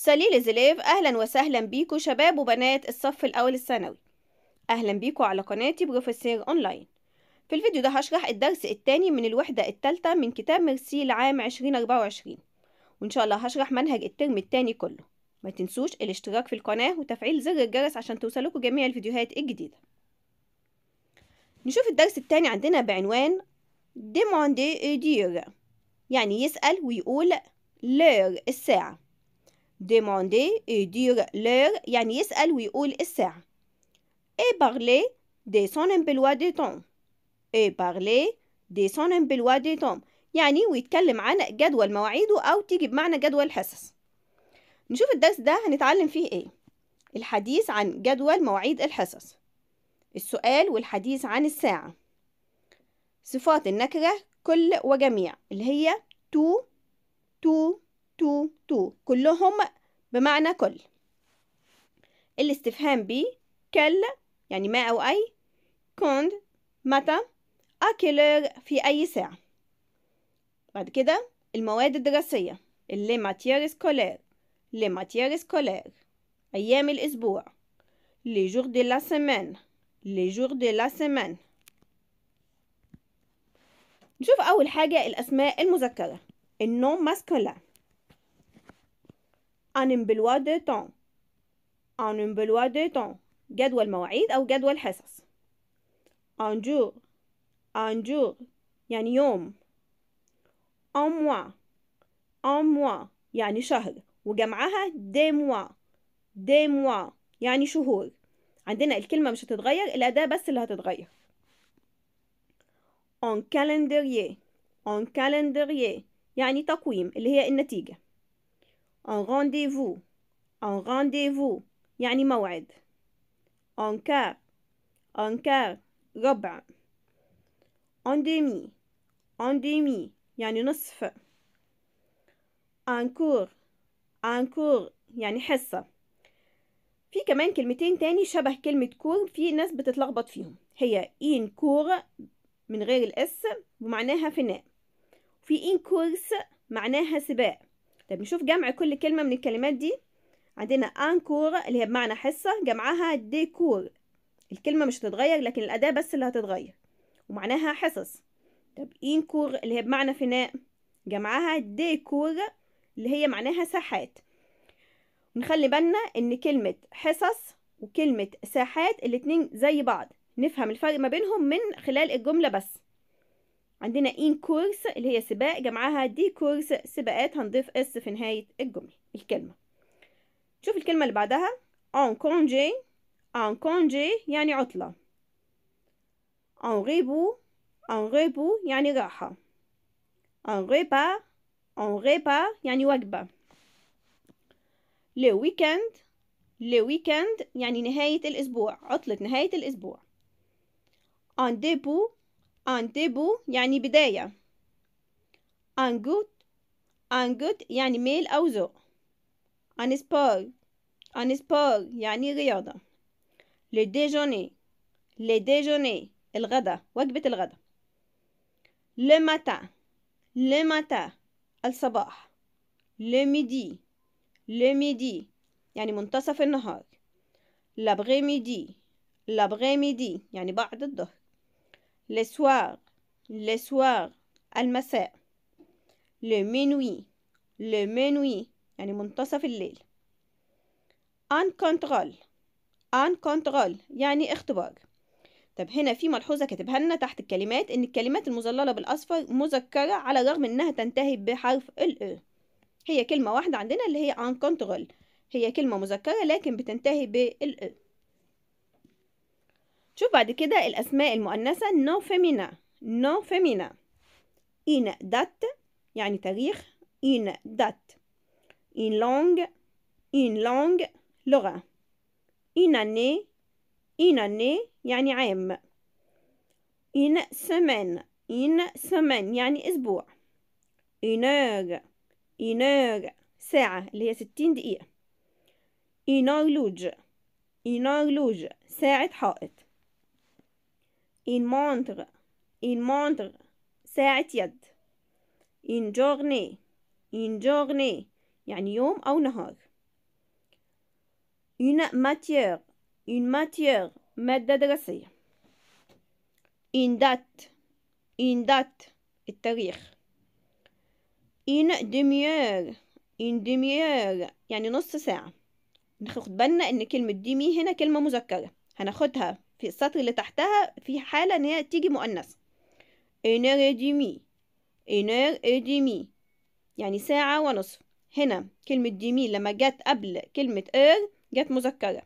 سليل زليف أهلا وسهلا بيكو شباب وبنات الصف الأول الثانوي أهلا بيكو على قناتي بروفيسير أونلاين في الفيديو ده هشرح الدرس الثاني من الوحدة الثالثة من كتاب ميرسي لعام 2024 وإن شاء الله هشرح منهج الترم الثاني كله ما تنسوش الاشتراك في القناة وتفعيل زر الجرس عشان توصلكوا جميع الفيديوهات الجديدة نشوف الدرس الثاني عندنا بعنوان ديموندي ادير يعني يسأل ويقول لير الساعة demander et dire l'heure يعني يسأل ويقول الساعة et parler de son emploi de temps et parler de son emploi de temps يعني ويتكلم عن جدول مواعيده أو تيجي بمعنى جدول حصص نشوف الدرس ده هنتعلم فيه إيه الحديث عن جدول مواعيد الحصص السؤال والحديث عن الساعة صفات النكرة كل وجميع اللي هي تو تو تو تو كلهم بمعنى كل الاستفهام بي كل يعني ما أو أي كوند متى أكلر في أي ساعة بعد كده المواد الدراسية اللي ماتيار سكولير لي ماتيار سكولير أيام الأسبوع لي جور دي لا سمان لي جور دي لا سمان نشوف أول حاجة الأسماء المذكرة النوم ماسكولان un emploi de temps un emploi de temps جدول مواعيد أو جدول حصص un jour un jour يعني يوم un mois un mois يعني شهر وجمعها دي mois دي mois يعني شهور عندنا الكلمة مش هتتغير الأداة بس اللي هتتغير un calendrier on calendrier يعني تقويم اللي هي النتيجة en rendez-vous en rendez-vous يعني موعد en car en car ربع en demi en demi يعني نصف en cours cours يعني حصة في كمان كلمتين تاني شبه كلمة كور في ناس بتتلخبط فيهم هي إن كور من غير الإس ومعناها فناء في إن كورس معناها سباق طيب نشوف جمع كل كلمة من الكلمات دي عندنا انكور اللي هي بمعنى حصة جمعها ديكور الكلمة مش هتتغير لكن الأداة بس اللي هتتغير ومعناها حصص طب انكور اللي هي بمعنى فناء جمعها ديكور اللي هي معناها ساحات ونخلي بالنا ان كلمة حصص وكلمة ساحات الاتنين زي بعض نفهم الفرق ما بينهم من خلال الجملة بس عندنا ان كورس اللي هي سباق جمعها دي كورس سباقات هنضيف اس في نهاية الجملة الكلمة شوف الكلمة اللي بعدها أون كونجي أون كونجي يعني عطلة أون غيبو أون غيبو يعني راحة أون غيبا أون غيبا يعني وجبة le ويكند le ويكند يعني نهاية الأسبوع عطلة نهاية الأسبوع أون ديبو ان ديبو يعني بداية ان جوت ان جوت يعني ميل أو ذوق ان سبور ان سبور يعني رياضة لي ديجوني لي ديجوني الغدا وجبة الغدا لو ماتا لو ماتا الصباح لو ميدي لو ميدي يعني منتصف النهار لابغي ميدي لابغي ميدي يعني بعد الظهر le soir le soir المساء le minuit le minuit يعني منتصف الليل ان كنترول ان كنترول يعني اختبار طب هنا في ملحوظة كاتبها لنا تحت الكلمات إن الكلمات المظللة بالأصفر مذكرة على الرغم إنها تنتهي بحرف ال e. هي كلمة واحدة عندنا اللي هي uncontrolled هي كلمة مذكرة لكن بتنتهي بال e. شوف بعد كده الأسماء المؤنثة نو فيمينا نو فيمينا إن دات يعني تاريخ إن دات إن لونج إن لونج لغة إن أني إن أني يعني عام إن سمان إن سمان يعني أسبوع إنار إنار ساعة اللي هي ستين دقيقة إنار لوج إنار لوج ساعة حائط une montre une montre ساعة يد une journée une journée يعني يوم أو نهار une matière une matière مادة دراسية une date une date التاريخ une demi-heure une demi-heure يعني نص ساعة ناخد بالنا ان كلمة ديمي هنا كلمة مذكرة هناخدها في السطر اللي تحتها في حالة ان هي تيجي مؤنثة انير اديمي انير اديمي يعني ساعة ونصف هنا كلمة ديمي لما جت قبل كلمة إر جت مذكرة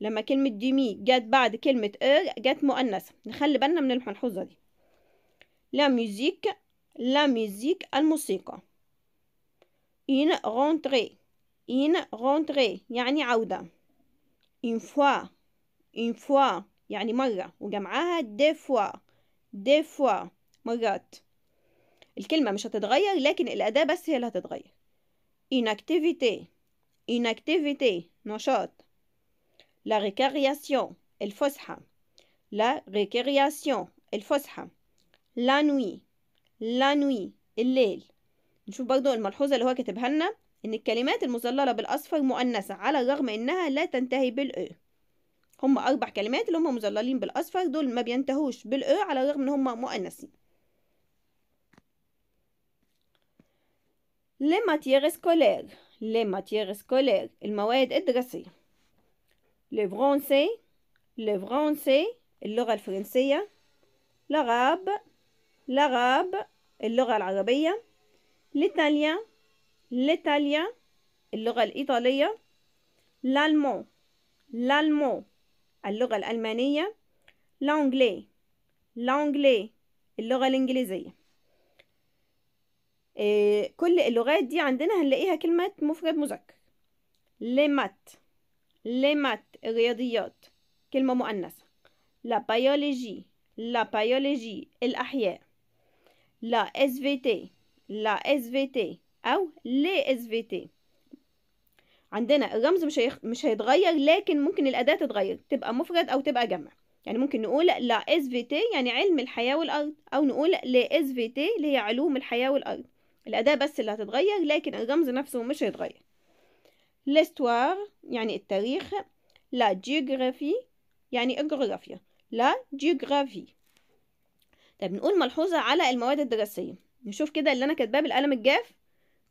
لما كلمة ديمي جت بعد كلمة إر جت مؤنثة نخلي بالنا من الملحوظة دي لا ميوزيك لا ميوزيك الموسيقى إن rentrer إن rentrer يعني عودة إن فوا إن فوا يعني مرة وجمعها دي فوا دي فوا مرات الكلمة مش هتتغير لكن الأداة بس هي اللي هتتغير inactivity inactivity نشاط la récréation الفسحة la récréation الفسحة la nuit la nuit الليل نشوف برضو الملحوظة اللي هو كاتبها لنا إن الكلمات المظللة بالأصفر مؤنثة على الرغم إنها لا تنتهي بالأ e. هم اربع كلمات اللي هم مظللين بالاصفر دول ما بينتهوش بالأ على الرغم ان هم مؤنثين لي ماتيير سكولير لي ماتيير سكولير المواد الدراسيه لي فرونسي لي فرونسي اللغه الفرنسيه لغاب لغاب اللغه العربيه لتاليا لتاليا اللغه الايطاليه لالمون لالمون اللغة الألمانية لانجلي لانجلي اللغة الإنجليزية آه، كل اللغات دي عندنا هنلاقيها كلمة مفرد مذكر لمات لمات الرياضيات كلمة مؤنثة لا بيولوجي لا بيولوجي الأحياء لا اس في تي لا اس في تي أو لي اس في تي عندنا الرمز مش هيخ... مش هيتغير لكن ممكن الأداة تتغير تبقى مفرد أو تبقى جمع يعني ممكن نقول لا اس في تي يعني علم الحياة والأرض أو نقول لا اس في تي اللي هي علوم الحياة والأرض الأداة بس اللي هتتغير لكن الرمز نفسه مش هيتغير لستوار يعني التاريخ لا جيوغرافي يعني الجغرافيا لا جيوغرافي طيب نقول ملحوظة على المواد الدراسية نشوف كده اللي أنا كاتباه بالقلم الجاف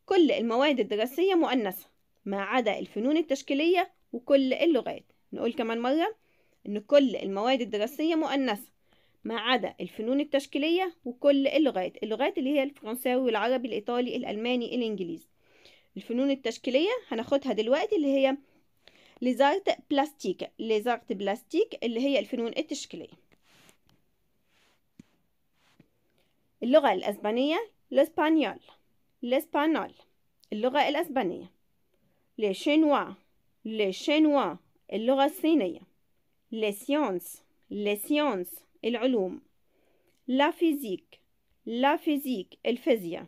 كل المواد الدراسية مؤنثة ما عدا الفنون التشكيلية وكل اللغات نقول كمان مرة إن كل المواد الدراسية مؤنثة ما عدا الفنون التشكيلية وكل اللغات اللغات اللي هي الفرنساوي والعربي الإيطالي الألماني الإنجليزي الفنون التشكيلية هناخدها دلوقتي اللي هي ليزارت بلاستيك ليزارت بلاستيك اللي هي الفنون التشكيلية اللغة الأسبانية الإسبانيول الإسبانول اللغة الأسبانية لشينوا شينوا اللغه الصينيه لسيونس سيونس العلوم لا فيزيك لا فيزيك الفيزياء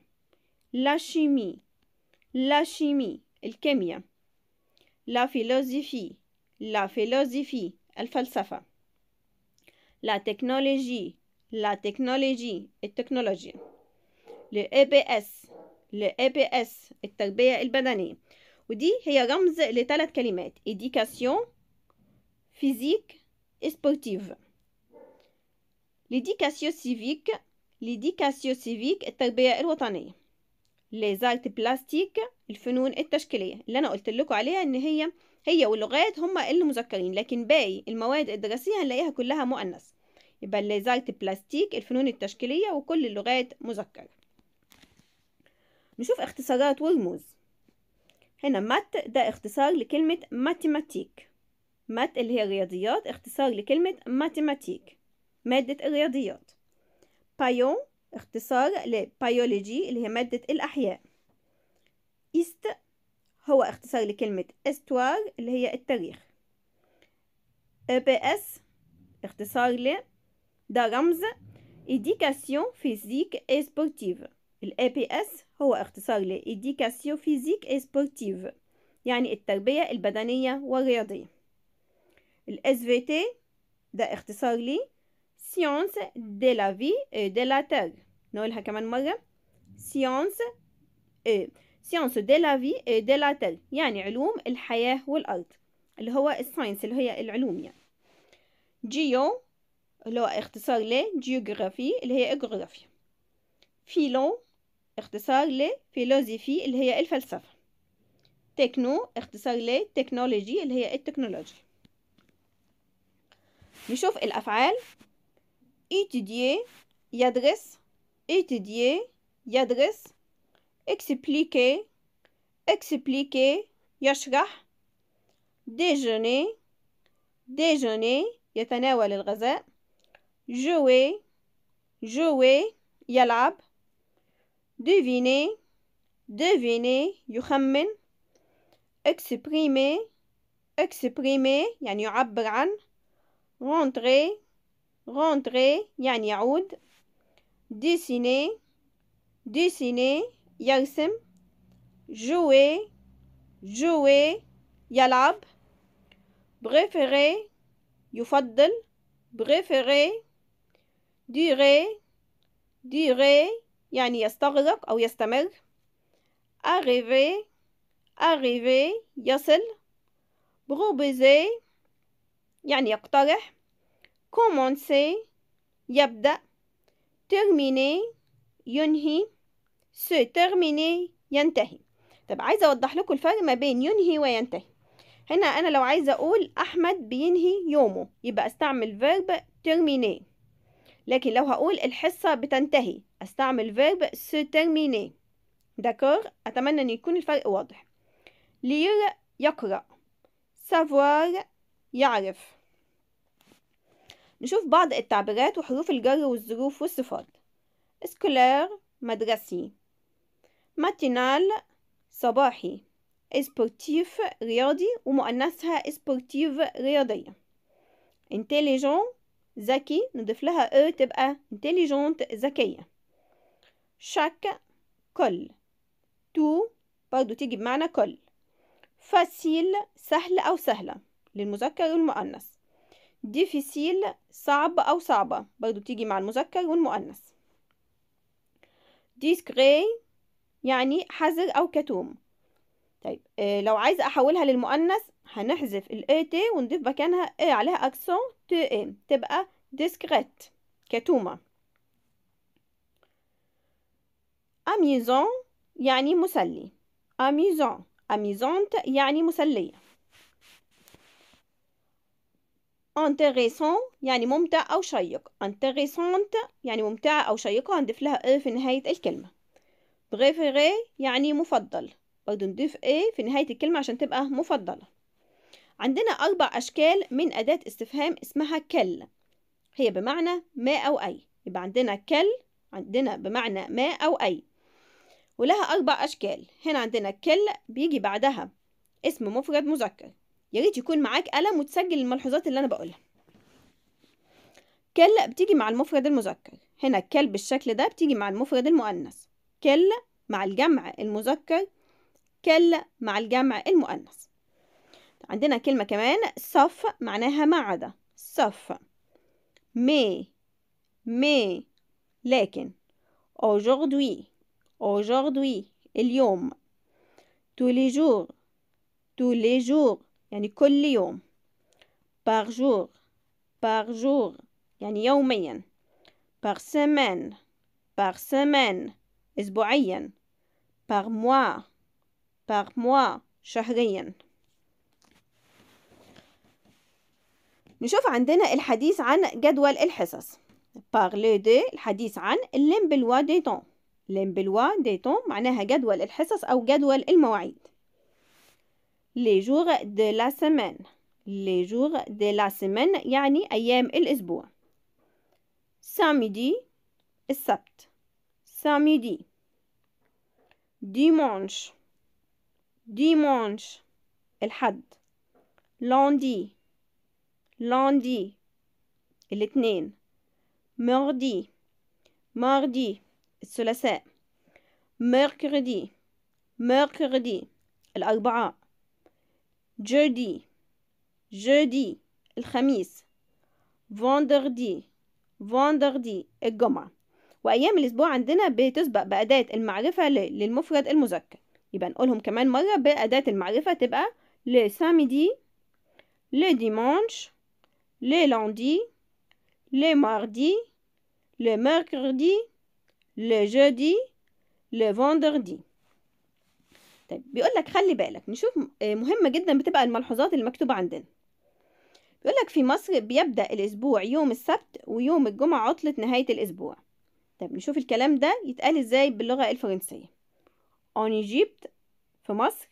لا شيمي لا شيمي الكيمياء لا فيلوزيفي لا فيلوزيفي الفلسفه لا تكنولوجي لا تكنولوجي التكنولوجيا لي اي e e التربيه البدنيه ودي هي رمز لثلاث كلمات إديكاسيون فيزيك سبورتيف sportive سيفيك civique سيفيك التربية الوطنية les بلاستيك الفنون التشكيلية اللي أنا قلت لكم عليها إن هي هي واللغات هما المذكرين لكن باقي المواد الدراسية هنلاقيها كلها مؤنث يبقى les بلاستيك الفنون التشكيلية وكل اللغات مذكر نشوف اختصارات ورموز هنا مات ده اختصار لكلمة ماتيماتيك مات اللي هي الرياضيات اختصار لكلمة ماتيماتيك مادة الرياضيات بايون اختصار لبيولوجي اللي هي مادة الأحياء إست هو اختصار لكلمة استوار اللي هي التاريخ بي e اس اختصار ل ده رمز إديكاسيون فيزيك إي سبورتيف الإي بي اس هو اختصار لإديكاسيو فيزيك إسبورتيف يعني التربية البدنية والرياضية الاس في تي ده اختصار لي سيونس دي لا في دي لا تير نقولها كمان مرة سيونس سيونس دي لا في دي لا تير يعني علوم الحياة والأرض اللي هو الساينس اللي هي العلوم يعني جيو اللي هو اختصار لجيوغرافي اللي هي الجغرافيا فيلو اختصار لفيلوزيفي اللي هي الفلسفة تكنو اختصار لتكنولوجي اللي هي التكنولوجيا نشوف الأفعال étudier يدرس étudier يدرس expliquer expliquer يشرح déjeuner déjeuner يتناول الغذاء jouer jouer يلعب ديفيني ديفيني يخمن اكسبريمي اكسبريمي يعني يعبر عن رونتري رونتري يعني يعود ديسيني ديسيني يرسم جوي جوي يلعب بريفيري يفضل بريفيري ديري ديري يعني يستغرق أو يستمر arriver arriver يصل proposer يعني يقترح commencer يبدأ terminer ينهي se terminer ينتهي طب عايزة أوضح لكم الفرق ما بين ينهي وينتهي هنا أنا لو عايزة أقول أحمد بينهي يومه يبقى أستعمل verb terminer لكن لو هقول الحصة بتنتهي استعمل verb se terminer داكور أتمنى أن يكون الفرق واضح lire يقرأ savoir يعرف نشوف بعض التعبيرات وحروف الجر والظروف والصفات سكولير مدرسي ماتينال صباحي اسبورتيف رياضي ومؤنثها اسبورتيف رياضية انتليجون ذكي نضيف لها أ e تبقى intelligent ذكية شاك كل تو برضو تيجي بمعنى كل فاسيل سهل أو سهلة للمذكر والمؤنث ديفيسيل صعب أو صعبة برضو تيجي مع المذكر والمؤنث ديسكري يعني حذر أو كتوم طيب إيه لو عايزة أحولها للمؤنث هنحذف ال ت e ونضيف مكانها إيه عليها أكسون E تبقى discrète كتومة أميزون يعني مسلي أميزون أميزونت يعني مسلية انتريسون يعني ممتع أو شيق انتريسونت يعني ممتعة أو شيقة هنضيف لها ايه في نهاية الكلمة بريفيري يعني مفضل برضه نضيف ايه في نهاية الكلمة عشان تبقى مفضلة عندنا أربع أشكال من أداة استفهام اسمها كل هي بمعنى ما أو أي يبقى عندنا كل عندنا بمعنى ما أو أي ولها أربع أشكال هنا عندنا كل بيجي بعدها اسم مفرد مذكر ياريت يكون معاك قلم وتسجل الملحوظات اللي أنا بقولها كل بتيجي مع المفرد المذكر هنا كل بالشكل ده بتيجي مع المفرد المؤنث كل مع الجمع المذكر كل مع الجمع المؤنث عندنا كلمة كمان صف معناها معدة صف مي مي لكن aujourd'hui aujourd'hui اليوم tous les jours tous les jours يعني كل يوم par jour par jour يعني يوميا par semaine par semaine أسبوعيا par mois par mois شهريا نشوف عندنا الحديث عن جدول الحصص parler de الحديث عن l'emploi des temps l'emploi des temps معناها جدول الحصص أو جدول المواعيد les jours de la semaine les jours de la semaine يعني أيام الأسبوع samedi السبت samedi dimanche dimanche الحد lundi لاندي الاثنين مردي مردي الثلاثاء ميركردي مركردي الأربعاء جودي جودي الخميس فاندردي فاندردي الجمعة وأيام الأسبوع عندنا بتسبق بأداة المعرفة للمفرد المذكر يبقى نقولهم كمان مرة بأداة المعرفة تبقى لساميدي لديمونش les lundis, les mardis, les mercredis, les jeudis, les vendredis طيب بيقول لك خلي بالك نشوف آه، مهمة جدا بتبقى الملحوظات المكتوبة عندنا بيقول لك في مصر بيبدأ الأسبوع يوم السبت ويوم الجمعة عطلة نهاية الأسبوع طب نشوف الكلام ده يتقال ازاي باللغة الفرنسية en Égypte في مصر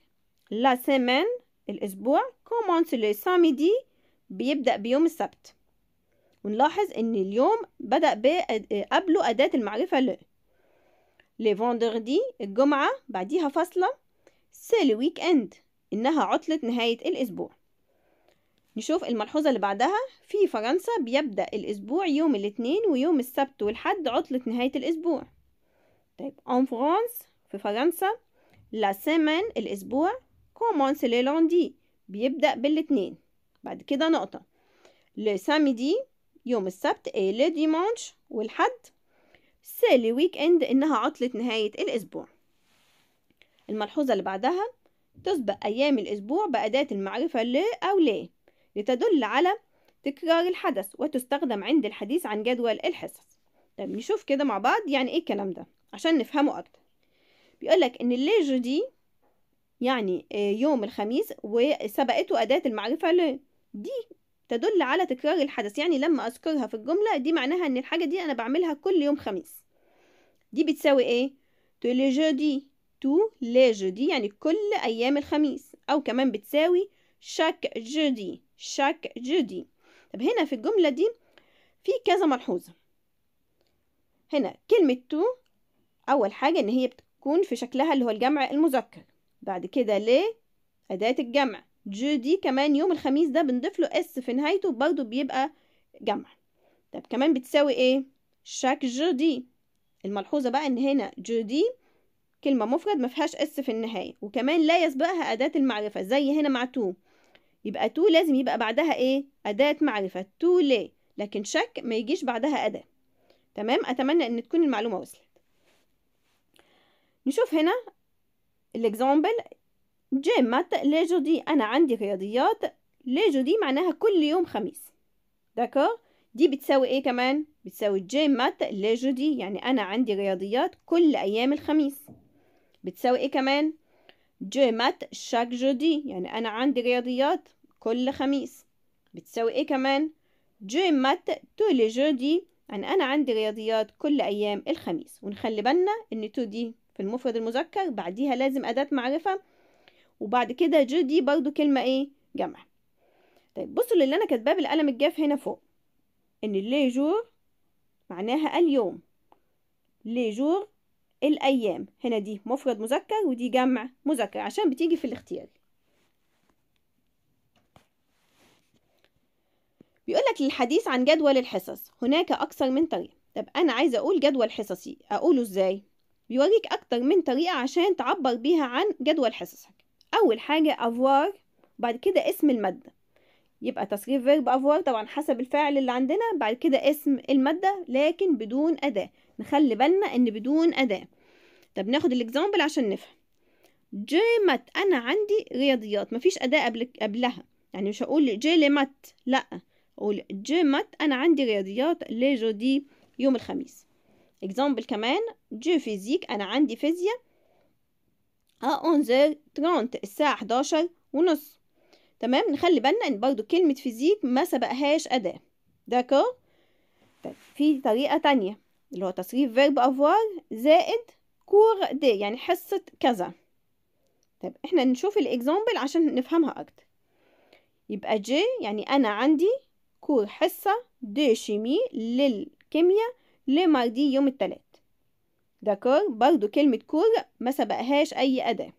la semaine الأسبوع commence le samedi بيبدأ بيوم السبت ونلاحظ ان اليوم بدأ قبله أداة المعرفة ل لي فوندردي الجمعة بعديها فاصلة سي ويك اند انها عطلة نهاية الاسبوع نشوف الملحوظة اللي بعدها في فرنسا بيبدأ الأسبوع يوم الاثنين ويوم السبت والحد عطلة نهاية الأسبوع طيب en France في فرنسا لا سيمان الأسبوع كومونس لي لوندي بيبدأ بالاثنين بعد كده نقطة لسامدي يوم السبت إيه لدي مانش والحد سي ويك اند انها عطلة نهاية الاسبوع الملحوظة اللي بعدها تسبق ايام الاسبوع بأداة المعرفة ل او لي لتدل على تكرار الحدث وتستخدم عند الحديث عن جدول الحصص طب نشوف كده مع بعض يعني ايه الكلام ده عشان نفهمه اكتر بيقولك ان اللي دي يعني آه، يوم الخميس وسبقته أداة المعرفة ل دي تدل على تكرار الحدث يعني لما أذكرها في الجملة دي معناها إن الحاجة دي أنا بعملها كل يوم خميس دي بتساوي إيه؟ تو لي جودي تو لي جودي يعني كل أيام الخميس أو كمان بتساوي شاك جودي شاك جودي طب هنا في الجملة دي في كذا ملحوظة هنا كلمة تو أول حاجة إن هي بتكون في شكلها اللي هو الجمع المذكر بعد كده ليه أداة الجمع جودي كمان يوم الخميس ده بنضيف له اس في نهايته برضه بيبقى جمع طب كمان بتساوي ايه شاك جودي الملحوظه بقى ان هنا جودي كلمه مفرد ما فيهاش اس في النهايه وكمان لا يسبقها اداه المعرفه زي هنا مع تو يبقى تو لازم يبقى بعدها ايه اداه معرفه تو ليه لكن شك ما يجيش بعدها اداه تمام اتمنى ان تكون المعلومه وصلت نشوف هنا الاكزامبل لي جودي أنا عندي رياضيات لي جودي معناها كل يوم خميس داكور دي بتساوي ايه كمان بتساوي لي جودي يعني أنا عندي رياضيات كل أيام الخميس بتساوي ايه كمان جيمات شاك جودي يعني أنا عندي رياضيات كل خميس بتساوي ايه كمان جيمات تو لي جودي يعني أنا عندي رياضيات كل أيام الخميس ونخلي بالنا إن تو دي في المفرد المذكر بعديها لازم أداة معرفة وبعد كده جي دي برضو كلمة ايه جمع طيب بصوا للي انا كاتباه بالقلم الجاف هنا فوق ان لي جور معناها اليوم لي جور الايام هنا دي مفرد مذكر ودي جمع مذكر عشان بتيجي في الاختيار بيقول لك الحديث عن جدول الحصص هناك اكثر من طريقه طب انا عايزه اقول جدول حصصي اقوله ازاي بيوريك اكتر من طريقه عشان تعبر بيها عن جدول حصصك أول حاجة avoir بعد كده اسم المادة يبقى تصريف فيرب افوار طبعا حسب الفاعل اللي عندنا بعد كده اسم المادة لكن بدون أداة نخلي بالنا ان بدون أداة طب ناخد الاكزامبل عشان نفهم جي مات انا عندي رياضيات مفيش أداة قبل قبلها يعني مش هقول جي لي مات لا اقول جي مات انا عندي رياضيات لي جودي يوم الخميس اكزامبل كمان جي فيزيك انا عندي فيزياء هأنزل أه، ترونت الساعة 11 ونص تمام نخلي بالنا ان برضو كلمة فيزيك ما سبقهاش أداة داكو طيب في طريقة تانية اللي هو تصريف فيرب أفوار زائد كور دي يعني حصة كذا طيب احنا نشوف الاكزامبل عشان نفهمها أكتر يبقى جي يعني أنا عندي كور حصة دي شيمي للكيمياء لماردي يوم التلات داكور برضو كلمة كور ما سبقهاش أي أداة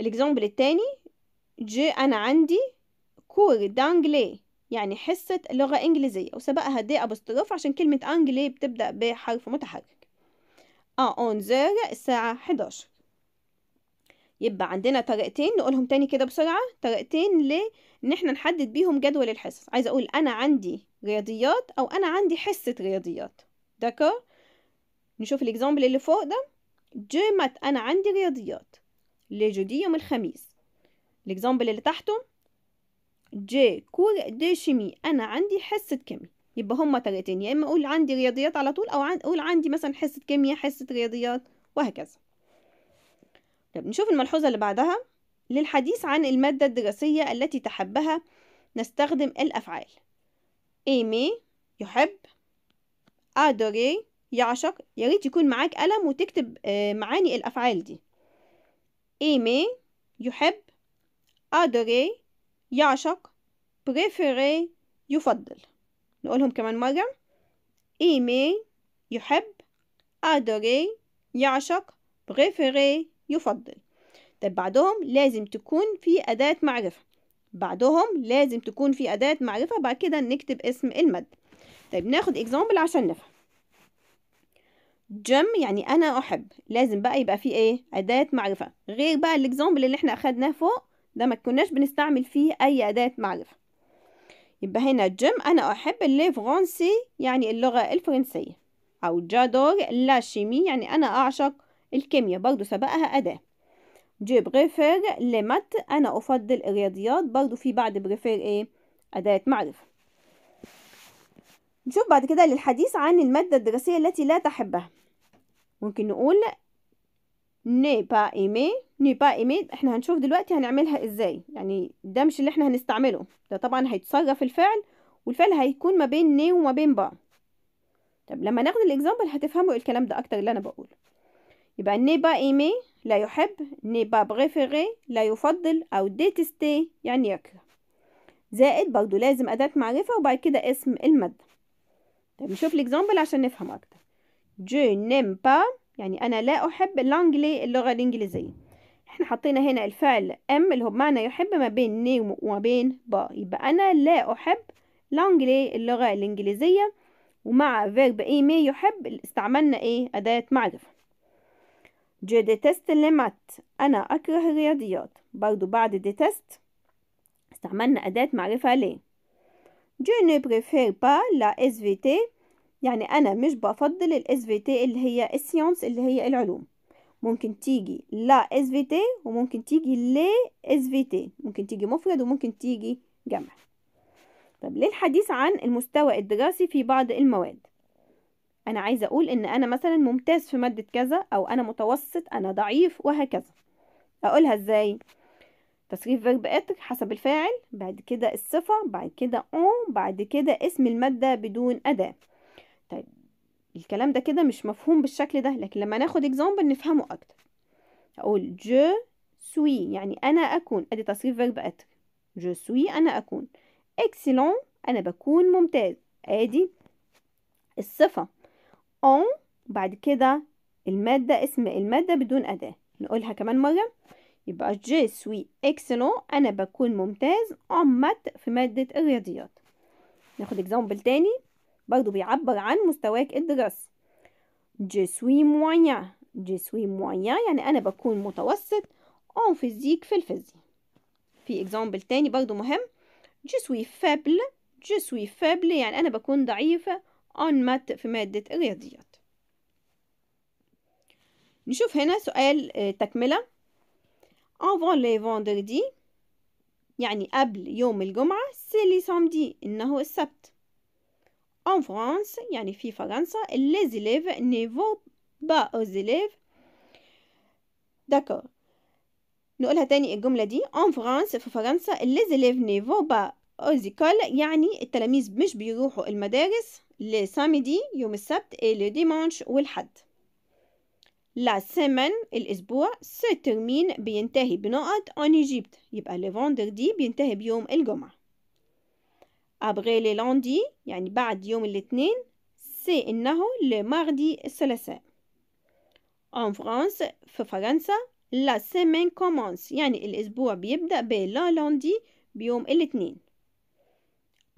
الإكزامبل التاني جي أنا عندي كور دانجلي يعني حصة لغة إنجليزية وسبقها دي أبستروف عشان كلمة أنجلي بتبدأ بحرف متحرك أ آه، زير الساعة حداشر يبقى عندنا طريقتين نقولهم تاني كده بسرعة طريقتين لإن احنا نحدد بيهم جدول الحصص عايزة أقول أنا عندي رياضيات أو أنا عندي حصة رياضيات داكور نشوف الاكزامبل اللي فوق ده جو مات انا عندي رياضيات لجودي يوم الخميس الاكزامبل اللي تحته جي كور دي شيمي انا عندي حصه كيمياء يبقى هما طريقتين يا اما اقول عندي رياضيات على طول او عن... اقول عندي مثلا حصه كيمياء حصه رياضيات وهكذا طب نشوف الملحوظه اللي بعدها للحديث عن الماده الدراسيه التي تحبها نستخدم الافعال ايمي يحب ادوري يعشق ياريت يكون معاك قلم وتكتب آه، معاني الأفعال دي إيمي يحب أدري يعشق بريفيري يفضل نقولهم كمان مرة إيمي يحب أدري يعشق بريفيري يفضل طب بعدهم لازم تكون في أداة معرفة بعدهم لازم تكون في أداة معرفة بعد كده نكتب اسم المادة طيب ناخد اكزامبل عشان نفهم جم يعني انا احب لازم بقى يبقى فيه ايه اداة معرفة غير بقى الاكزامبل اللي احنا اخدناه فوق ده ما كناش بنستعمل فيه اي اداة معرفة يبقى هنا جم انا احب اللي فرونسي يعني اللغة الفرنسية او جادور لا شيمي يعني انا اعشق الكيمياء برضو سبقها اداة جي بريفير مات انا افضل الرياضيات برضو في بعد بريفير ايه اداة معرفة نشوف بعد كده للحديث عن المادة الدراسية التي لا تحبها ممكن نقول ني با ايمي ني با ايمي احنا هنشوف دلوقتي هنعملها ازاي يعني ده مش اللي احنا هنستعمله ده طبعا هيتصرف الفعل والفعل هيكون ما بين ني وما بين با طب لما ناخد الاكزامبل هتفهموا الكلام ده اكتر اللي انا بقوله يبقى ني با ايمي لا يحب ني با بريفيري لا يفضل او ديتستي يعني يكره زائد برضو لازم اداة معرفة وبعد كده اسم المادة طب نشوف الاكزامبل عشان نفهم اكتر جو نيم با يعني أنا لا أحب لانجلي اللغة الإنجليزية احنا حطينا هنا الفعل أم اللي هو بمعنى يحب ما بين ني وما بين با يبقى أنا لا أحب لانجلي اللغة الإنجليزية ومع فيرب ايمي يحب استعملنا ايه أداة معرفة جو ديتست لمات أنا أكره الرياضيات برضو بعد ديتست استعملنا أداة معرفة ليه جو با لا اس في تي يعني أنا مش بفضل الاس في تي اللي هي السيونس اللي هي العلوم ممكن تيجي لا اس في تي وممكن تيجي ل اس في تي ممكن تيجي مفرد وممكن تيجي جمع طب ليه الحديث عن المستوى الدراسي في بعض المواد انا عايزه اقول ان انا مثلا ممتاز في ماده كذا او انا متوسط انا ضعيف وهكذا اقولها ازاي تصريف فيرب اتر حسب الفاعل بعد كده الصفه بعد كده اون بعد كده اسم الماده بدون اداه طيب الكلام ده كده مش مفهوم بالشكل ده لكن لما ناخد اكزامبل نفهمه اكتر اقول جو سوي يعني انا اكون ادي تصريف فيرب اتر جو سوي انا اكون اكسلون انا بكون ممتاز ادي الصفه اون بعد كده الماده اسم الماده بدون اداه نقولها كمان مره يبقى جي سوي اكسلون انا بكون ممتاز اون مات في ماده الرياضيات ناخد اكزامبل تاني برضو بيعبر عن مستواك الدراسي je suis moyen je suis moyen يعني أنا بكون متوسط en physique في الفيزياء في example تاني برضو مهم je suis faible je suis faible يعني أنا بكون ضعيفة en math في مادة الرياضيات نشوف هنا سؤال آه، تكملة avant les vendredis يعني قبل يوم الجمعة c'est les samedis إنه السبت en France يعني في فرنسا les élèves ne vont pas aux élèves d'accord نقولها تاني الجملة دي en France في فرنسا les élèves ne vont pas aux écoles يعني التلاميذ مش بيروحوا المدارس le samedi يوم السبت et le dimanche والحد la semaine الأسبوع se termine بينتهي بنقط en Egypte يبقى le vendredi بينتهي بيوم الجمعة ابغي لي لوندي يعني بعد يوم الاثنين سي انه لو ماردي الثلاثاء ان فرانس في فرنسا لا سيمين كومونس يعني الاسبوع بيبدا بلا لوندي بيوم الاثنين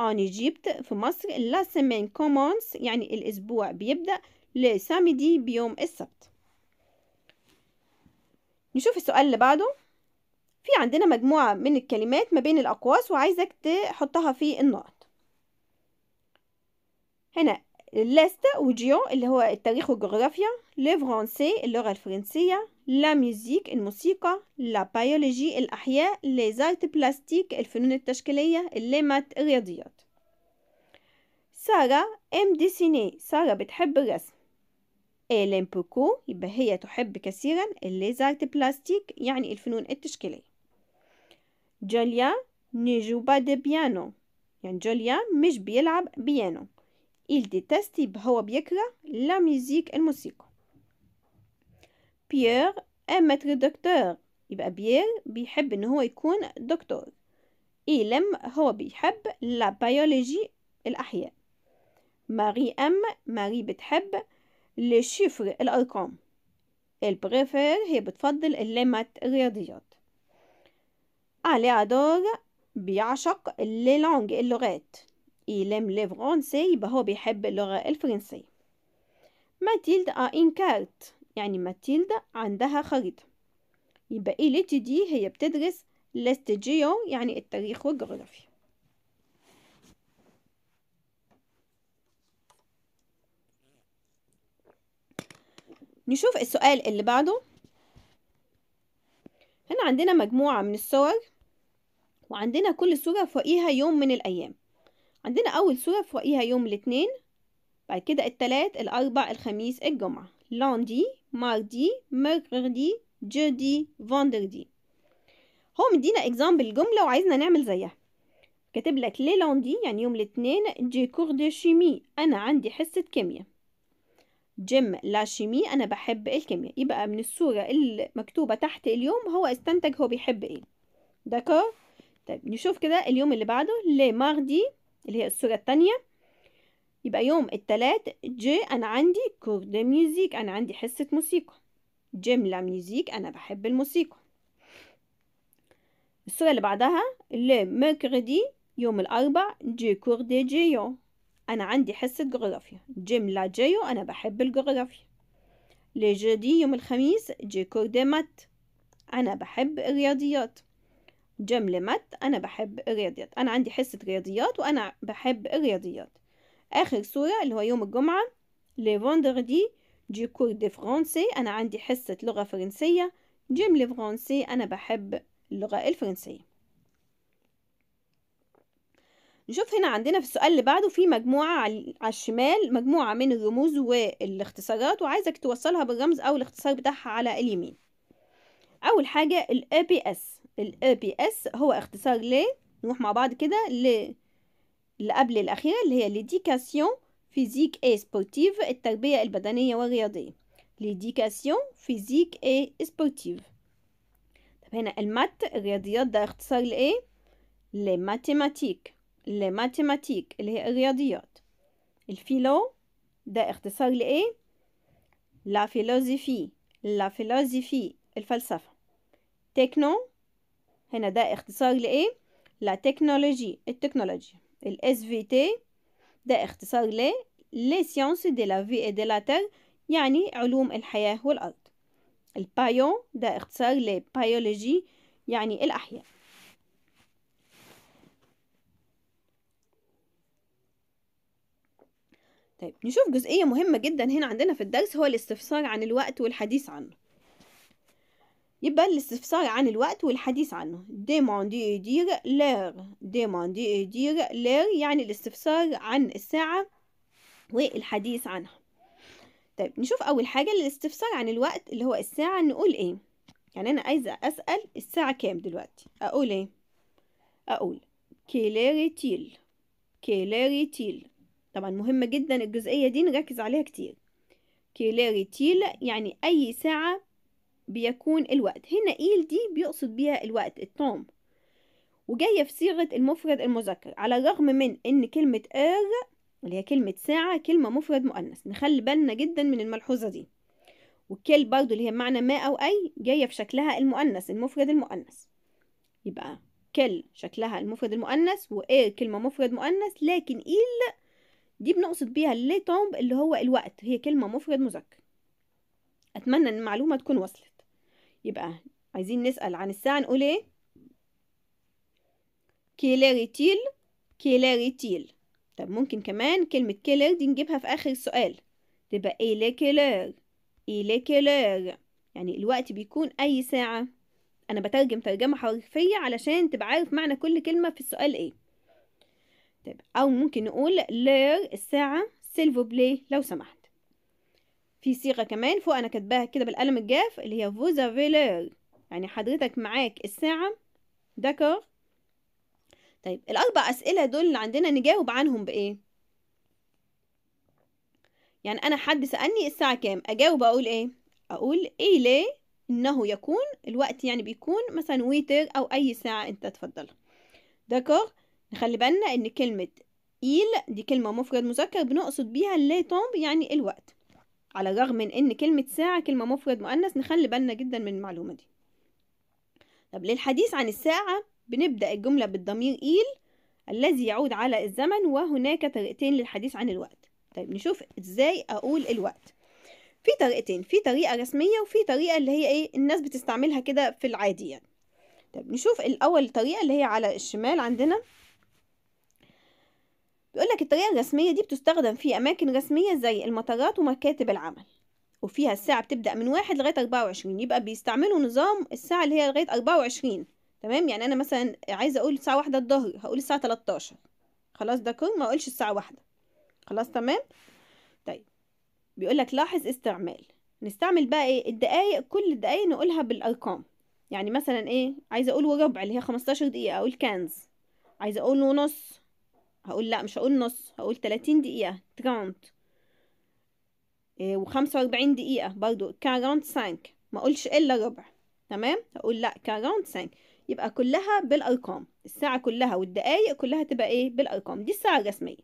ان ايجيبت في مصر لا سيمين كومونس يعني الاسبوع بيبدا لسامدي بيوم السبت نشوف السؤال اللي بعده في عندنا مجموعة من الكلمات ما بين الأقواس وعايزك تحطها في النقط هنا ليست وجيو اللي هو التاريخ والجغرافيا لي فرونسي اللغة الفرنسية لا ميوزيك الموسيقى لا بايولوجي الأحياء لي زارت بلاستيك الفنون التشكيلية الليمات الرياضيات سارة ام ديسيني سارة بتحب الرسم ايلين بوكو يبقى هي تحب كثيرا الليزارت بلاستيك يعني الفنون التشكيلية جوليا با دي بيانو يعني جوليا مش بيلعب بيانو il déteste هو بيكره لا ميوزيك الموسيقى بيير aime دكتور يبقى بيير بيحب ان هو يكون دكتور إيلم هو بيحب لا بيولوجي الأحياء ماري أم ماري بتحب لي شيفر الأرقام البريفير هي بتفضل اللمة الرياضيات ادور بيعشق لي اللغات il aime le français يبقى هو بيحب اللغة الفرنسية ماتيلدا a une carte يعني ماتيلدا عندها خريطة يبقى إيه إليتي دي هي بتدرس لاستجيو يعني التاريخ والجغرافيا نشوف السؤال اللي بعده هنا عندنا مجموعة من الصور وعندنا كل صورة فوقيها يوم من الأيام عندنا أول صورة فوقيها يوم الاثنين بعد كده التلات الأربع الخميس الجمعة لاندي ماردي ميركردي جودي فاندردي هو مدينا اكزامبل جملة وعايزنا نعمل زيها كاتب لك لي لاندي يعني يوم الاثنين جي كور دي شيمي أنا عندي حصة كيمياء جيم لا شيمي أنا بحب الكيمياء يبقى من الصورة المكتوبة تحت اليوم هو استنتج هو بيحب ايه داكور طيب نشوف كده اليوم اللي بعده لي ماردي اللي هي الصورة التانية يبقى يوم التلات جي أنا عندي كور دي ميوزيك أنا عندي حصة موسيقى جيم لا ميوزيك أنا بحب الموسيقى الصورة اللي بعدها لي ميركردي يوم الأربع جي كور دي جيو أنا عندي حصة جغرافيا جيم لا جيو أنا بحب الجغرافيا لي جدي يوم الخميس جي كور دي مات أنا بحب الرياضيات جيم مت أنا بحب الرياضيات أنا عندي حصة رياضيات وأنا بحب الرياضيات آخر صورة اللي هو يوم الجمعة لي فوندردي جي كور دي فرونسي أنا عندي حصة لغة فرنسية جيم لي فرونسي أنا بحب اللغة الفرنسية نشوف هنا عندنا في السؤال اللي بعده في مجموعة على الشمال مجموعة من الرموز والاختصارات وعايزك توصلها بالرمز أو الاختصار بتاعها على اليمين أول حاجة الـ APS الاي بي اس هو اختصار ل نروح مع بعض كده ل اللي قبل الأخيرة اللي هي ليديكاسيون فيزيك اي سبورتيف التربية البدنية والرياضية ليديكاسيون فيزيك اي سبورتيف طب هنا المات الرياضيات ده اختصار لإيه؟ لماتيماتيك لماتيماتيك اللي هي الرياضيات الفيلو ده اختصار لإيه؟ لا فيلوزيفي لا فيلوزيفي الفلسفة تكنو هنا ده اختصار لإيه؟ لتكنولوجي التكنولوجي الاس SVT ده اختصار ل لي سيونس دي لا في دي لا تر يعني علوم الحياة والأرض البايو ده اختصار لبيولوجي يعني الأحياء طيب نشوف جزئية مهمة جدا هنا عندنا في الدرس هو الاستفسار عن الوقت والحديث عنه يبقى الاستفسار عن الوقت والحديث عنه demander دير l'heure demander دير l'heure يعني الاستفسار عن الساعة والحديث عنها طيب نشوف أول حاجة الاستفسار عن الوقت اللي هو الساعة نقول إيه يعني أنا عايزة أسأل الساعة كام دلوقتي أقول إيه أقول كيلاريتيل كيلاريتيل طبعا مهمة جدا الجزئية دي نركز عليها كتير كيلاريتيل يعني أي ساعة بيكون الوقت هنا إيل دي بيقصد بيها الوقت التوم وجاية في صيغة المفرد المذكر على الرغم من إن كلمة إير اللي هي كلمة ساعة كلمة مفرد مؤنث نخلي بالنا جدا من الملحوظة دي والكل برضو اللي هي معنى ما أو أي جاية في شكلها المؤنث المفرد المؤنث يبقى كل شكلها المفرد المؤنث وإير كلمة مفرد مؤنث لكن إيل دي بنقصد بيها اللي تومب اللي هو الوقت هي كلمة مفرد مذكر أتمنى إن المعلومة تكون وصلت يبقى عايزين نسأل عن الساعة نقول ايه كيليريتيل تيل طب ممكن كمان كلمة كيلر دي نجيبها في آخر السؤال تبقى إيه لي كيلر إيه لي كيلر يعني الوقت بيكون أي ساعة أنا بترجم ترجمة حرفية علشان تبقى عارف معنى كل كلمة في السؤال إيه طيب أو ممكن نقول لير الساعة سيلفو بلاي لو سمحت في صيغه كمان فوق انا كاتباها كده بالقلم الجاف اللي هي فوزا avez يعني حضرتك معاك الساعه داكور طيب الاربع اسئله دول اللي عندنا نجاوب عنهم بايه يعني انا حد سالني الساعه كام اجاوب اقول ايه اقول ايه ليه انه يكون الوقت يعني بيكون مثلا ويتر او اي ساعه انت تفضلها داكور نخلي بالنا ان كلمه ايل دي كلمه مفرد مذكر بنقصد بيها لي طومب يعني الوقت على الرغم من ان كلمة ساعة كلمة مفرد مؤنث نخلي بالنا جدا من المعلومة دي طب للحديث عن الساعة بنبدأ الجملة بالضمير إيل الذي يعود على الزمن وهناك طريقتين للحديث عن الوقت طيب نشوف ازاي اقول الوقت في طريقتين في طريقة رسمية وفي طريقة اللي هي ايه الناس بتستعملها كده في العادي يعني طيب نشوف الاول طريقة اللي هي على الشمال عندنا بيقول لك الطريقة الرسمية دي بتستخدم في أماكن رسمية زي المطارات ومكاتب العمل وفيها الساعة بتبدأ من واحد لغاية أربعة وعشرين يبقى بيستعملوا نظام الساعة اللي هي لغاية أربعة وعشرين تمام يعني أنا مثلا عايزة أقول الساعة واحدة الظهر هقول الساعة تلاتاشر خلاص ده كور ما أقولش الساعة واحدة خلاص تمام طيب بيقول لك لاحظ استعمال نستعمل بقى إيه الدقايق كل الدقايق نقولها بالأرقام يعني مثلا إيه عايزة أقول وربع اللي هي خمستاشر دقيقة أقول كنز عايزة أقول ونص هقول لا مش هقول نص هقول 30 دقيقة 30 آه، وخمسة وأربعين دقيقة برضو 40 سانك ما اقولش الا ربع تمام هقول لا 40 سانك يبقى كلها بالارقام الساعة كلها والدقايق كلها تبقى ايه بالارقام دي الساعة الرسمية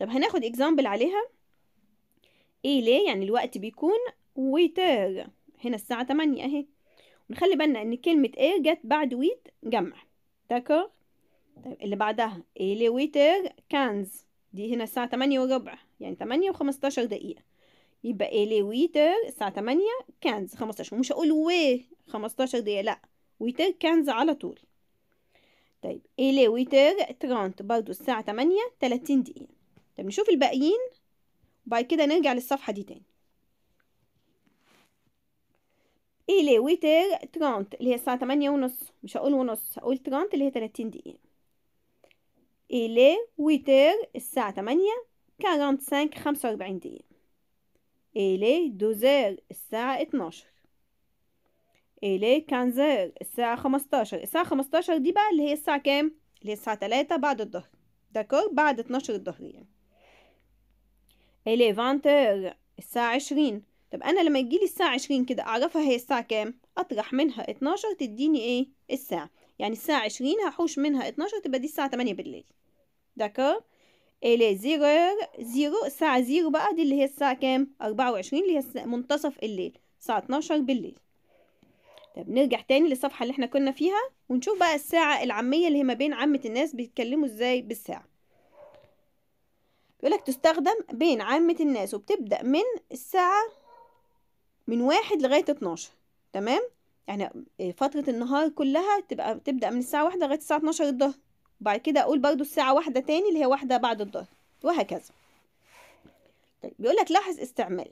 طب هناخد اكزامبل عليها ايه ليه يعني الوقت بيكون ويتر هنا الساعة تمانية اهي ونخلي بالنا ان كلمة ايه جت بعد ويت جمع تكر طيب اللي بعدها elevator كانز دي هنا الساعة تمانية وربع يعني تمانية وخمستاشر دقيقة يبقى elevator الساعة تمانية كانز خمستاشر ومش هقول و خمستاشر دقيقة لأ ويتر كانز على طول طيب elevator ترانت برضو الساعة تمانية تلاتين دقيقة طيب نشوف الباقيين وبعد كده نرجع للصفحة دي تاني ويتر ترانت اللي هي الساعة تمانية ونص مش هقول ونص هقول ترانت اللي هي تلاتين دقيقة إلي ويتر الساعة تمانية كارانت سانك خمسة وأربعين دقيقة إلي دوزير الساعة اتناشر إلي كانزير الساعة خمستاشر الساعة خمستاشر دي بقى اللي هي الساعة كام؟ اللي هي الساعة تلاتة بعد الظهر داكور بعد اتناشر الظهر يعني إلي فانتر الساعة عشرين طب أنا لما يجيلي الساعة عشرين كده أعرفها هي الساعة كام؟ أطرح منها اتناشر تديني إيه؟ الساعة يعني الساعة عشرين هحوش منها اتناشر تبقى دي الساعة تمانية بالليل داكور الي إيه، زيرو زيرو الساعة زيرو بقى دي اللي هي الساعة كام اربعة وعشرين اللي هي منتصف الليل الساعة اتناشر بالليل طب نرجع تاني للصفحة اللي احنا كنا فيها ونشوف بقى الساعة العامية اللي هي ما بين عامة الناس بيتكلموا ازاي بالساعة بيقولك تستخدم بين عامة الناس وبتبدأ من الساعة من واحد لغاية اتناشر تمام يعني فترة النهار كلها تبقى تبدأ من الساعة واحدة لغاية الساعة 12 الظهر وبعد كده أقول برضو الساعة واحدة تاني اللي هي واحدة بعد الظهر وهكذا طيب بيقولك لاحظ استعمال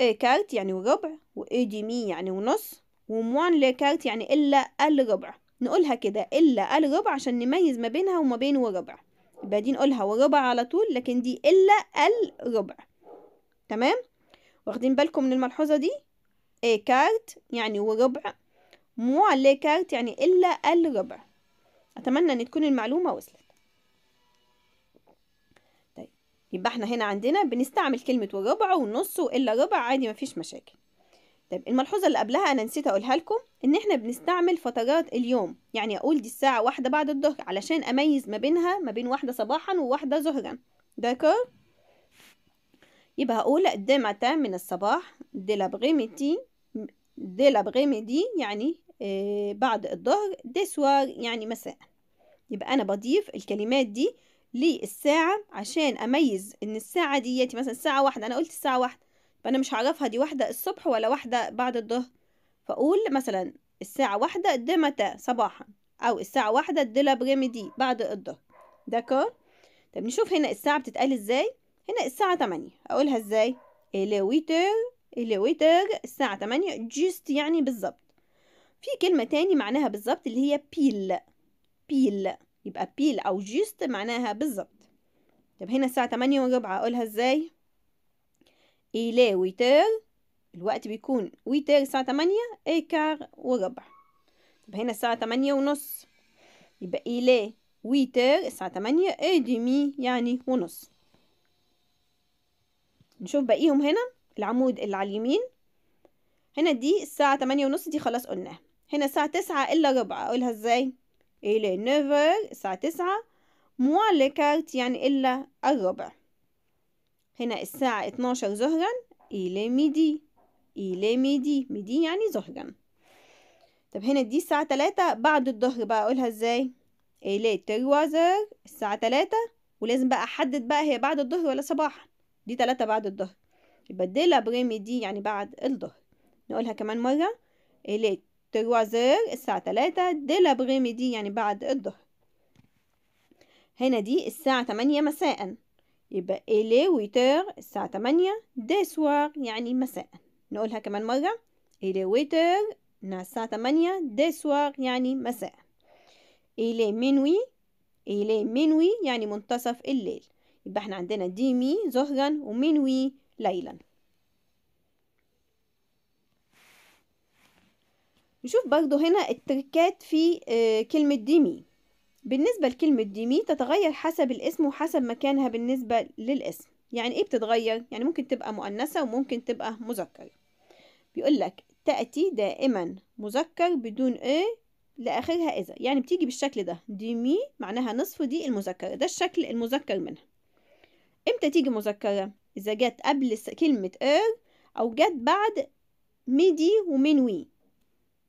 إيه كارت يعني ربع وإيه دي مي يعني ونص وموان لكارت يعني إلا الربع نقولها كده إلا الربع عشان نميز ما بينها وما بين وربع يبقى دي نقولها وربع على طول لكن دي إلا الربع تمام واخدين بالكم من الملحوظة دي إيكارت يعني وربع مو ليكارت يعني إلا الربع أتمنى أن تكون المعلومة وصلت طيب يبقى احنا هنا عندنا بنستعمل كلمة وربع ونص وإلا ربع عادي مفيش مشاكل طيب الملحوظة اللي قبلها أنا نسيت أقولها لكم إن إحنا بنستعمل فترات اليوم يعني أقول دي الساعة واحدة بعد الظهر علشان أميز ما بينها ما بين واحدة صباحا وواحدة ظهرا داكور يبقى هقول دي ماتان من الصباح دي لابغيميتي دي لابغيميدي يعني آه بعد الظهر دي سوار يعني مساء يبقى أنا بضيف الكلمات دي للساعة عشان أميز إن الساعة ديتي مثلا الساعة واحدة أنا قلت الساعة واحدة فأنا مش هعرفها دي واحدة الصبح ولا واحدة بعد الظهر فأقول مثلا الساعة واحدة دي متى صباحا أو الساعة واحدة دي لابغيميدي بعد الظهر داكور طب نشوف هنا الساعة بتتقال إزاي هنا الساعة 8 أقولها إزاي إلي ويتر الساعة 8 just يعني بالظبط في كلمة تاني معناها بالظبط اللي هي بيل بيل يبقى بيل أو جست معناها بالظبط طب هنا الساعة 8 وربع أقولها إزاي إلي ويتر الوقت بيكون ويتر الساعة 8 إيكار وربع طب هنا الساعة 8 ونص يبقى إلي ويتر الساعة 8 إيدمي يعني ونص نشوف باقيهم هنا العمود اللي على اليمين هنا دي الساعة تمانية ونص دي خلاص قلناها هنا الساعة تسعة إلا ربع أقولها إزاي إلى نوفر الساعة تسعة موا لكارت يعني إلا الربع هنا الساعة اتناشر ظهرا إلى ميدي إلى ميدي ميدي يعني ظهرا طب هنا دي الساعة تلاتة بعد الظهر بقى أقولها إزاي إلى تروازر الساعة تلاتة ولازم بقى أحدد بقى هي بعد الظهر ولا صباحا دي تلاتة بعد الظهر يبقى دي لابريمي دي يعني بعد الظهر نقولها كمان مرة إلي تروازير الساعة تلاتة دي لابريمي دي يعني بعد الظهر هنا دي الساعة تمانية مساء يبقى إلي ويتر الساعة تمانية دي سوار يعني مساء نقولها كمان مرة إلي ويتر الساعة تمانية دي سوار يعني مساء إلي منوي إلي منوي يعني منتصف الليل يبقى احنا عندنا دي مي زهرا ومين وي ليلا نشوف برضو هنا التركات في آه، كلمة ديمي بالنسبة لكلمة ديمي تتغير حسب الاسم وحسب مكانها بالنسبة للاسم يعني ايه بتتغير؟ يعني ممكن تبقى مؤنثة وممكن تبقى مذكر بيقول لك تأتي دائما مذكر بدون ايه لآخرها إذا يعني بتيجي بالشكل ده ديمي معناها نصف دي المذكر ده الشكل المذكر منها امتى تيجي مذكرة اذا جت قبل كلمة ار er او جت بعد ميدي ومين وي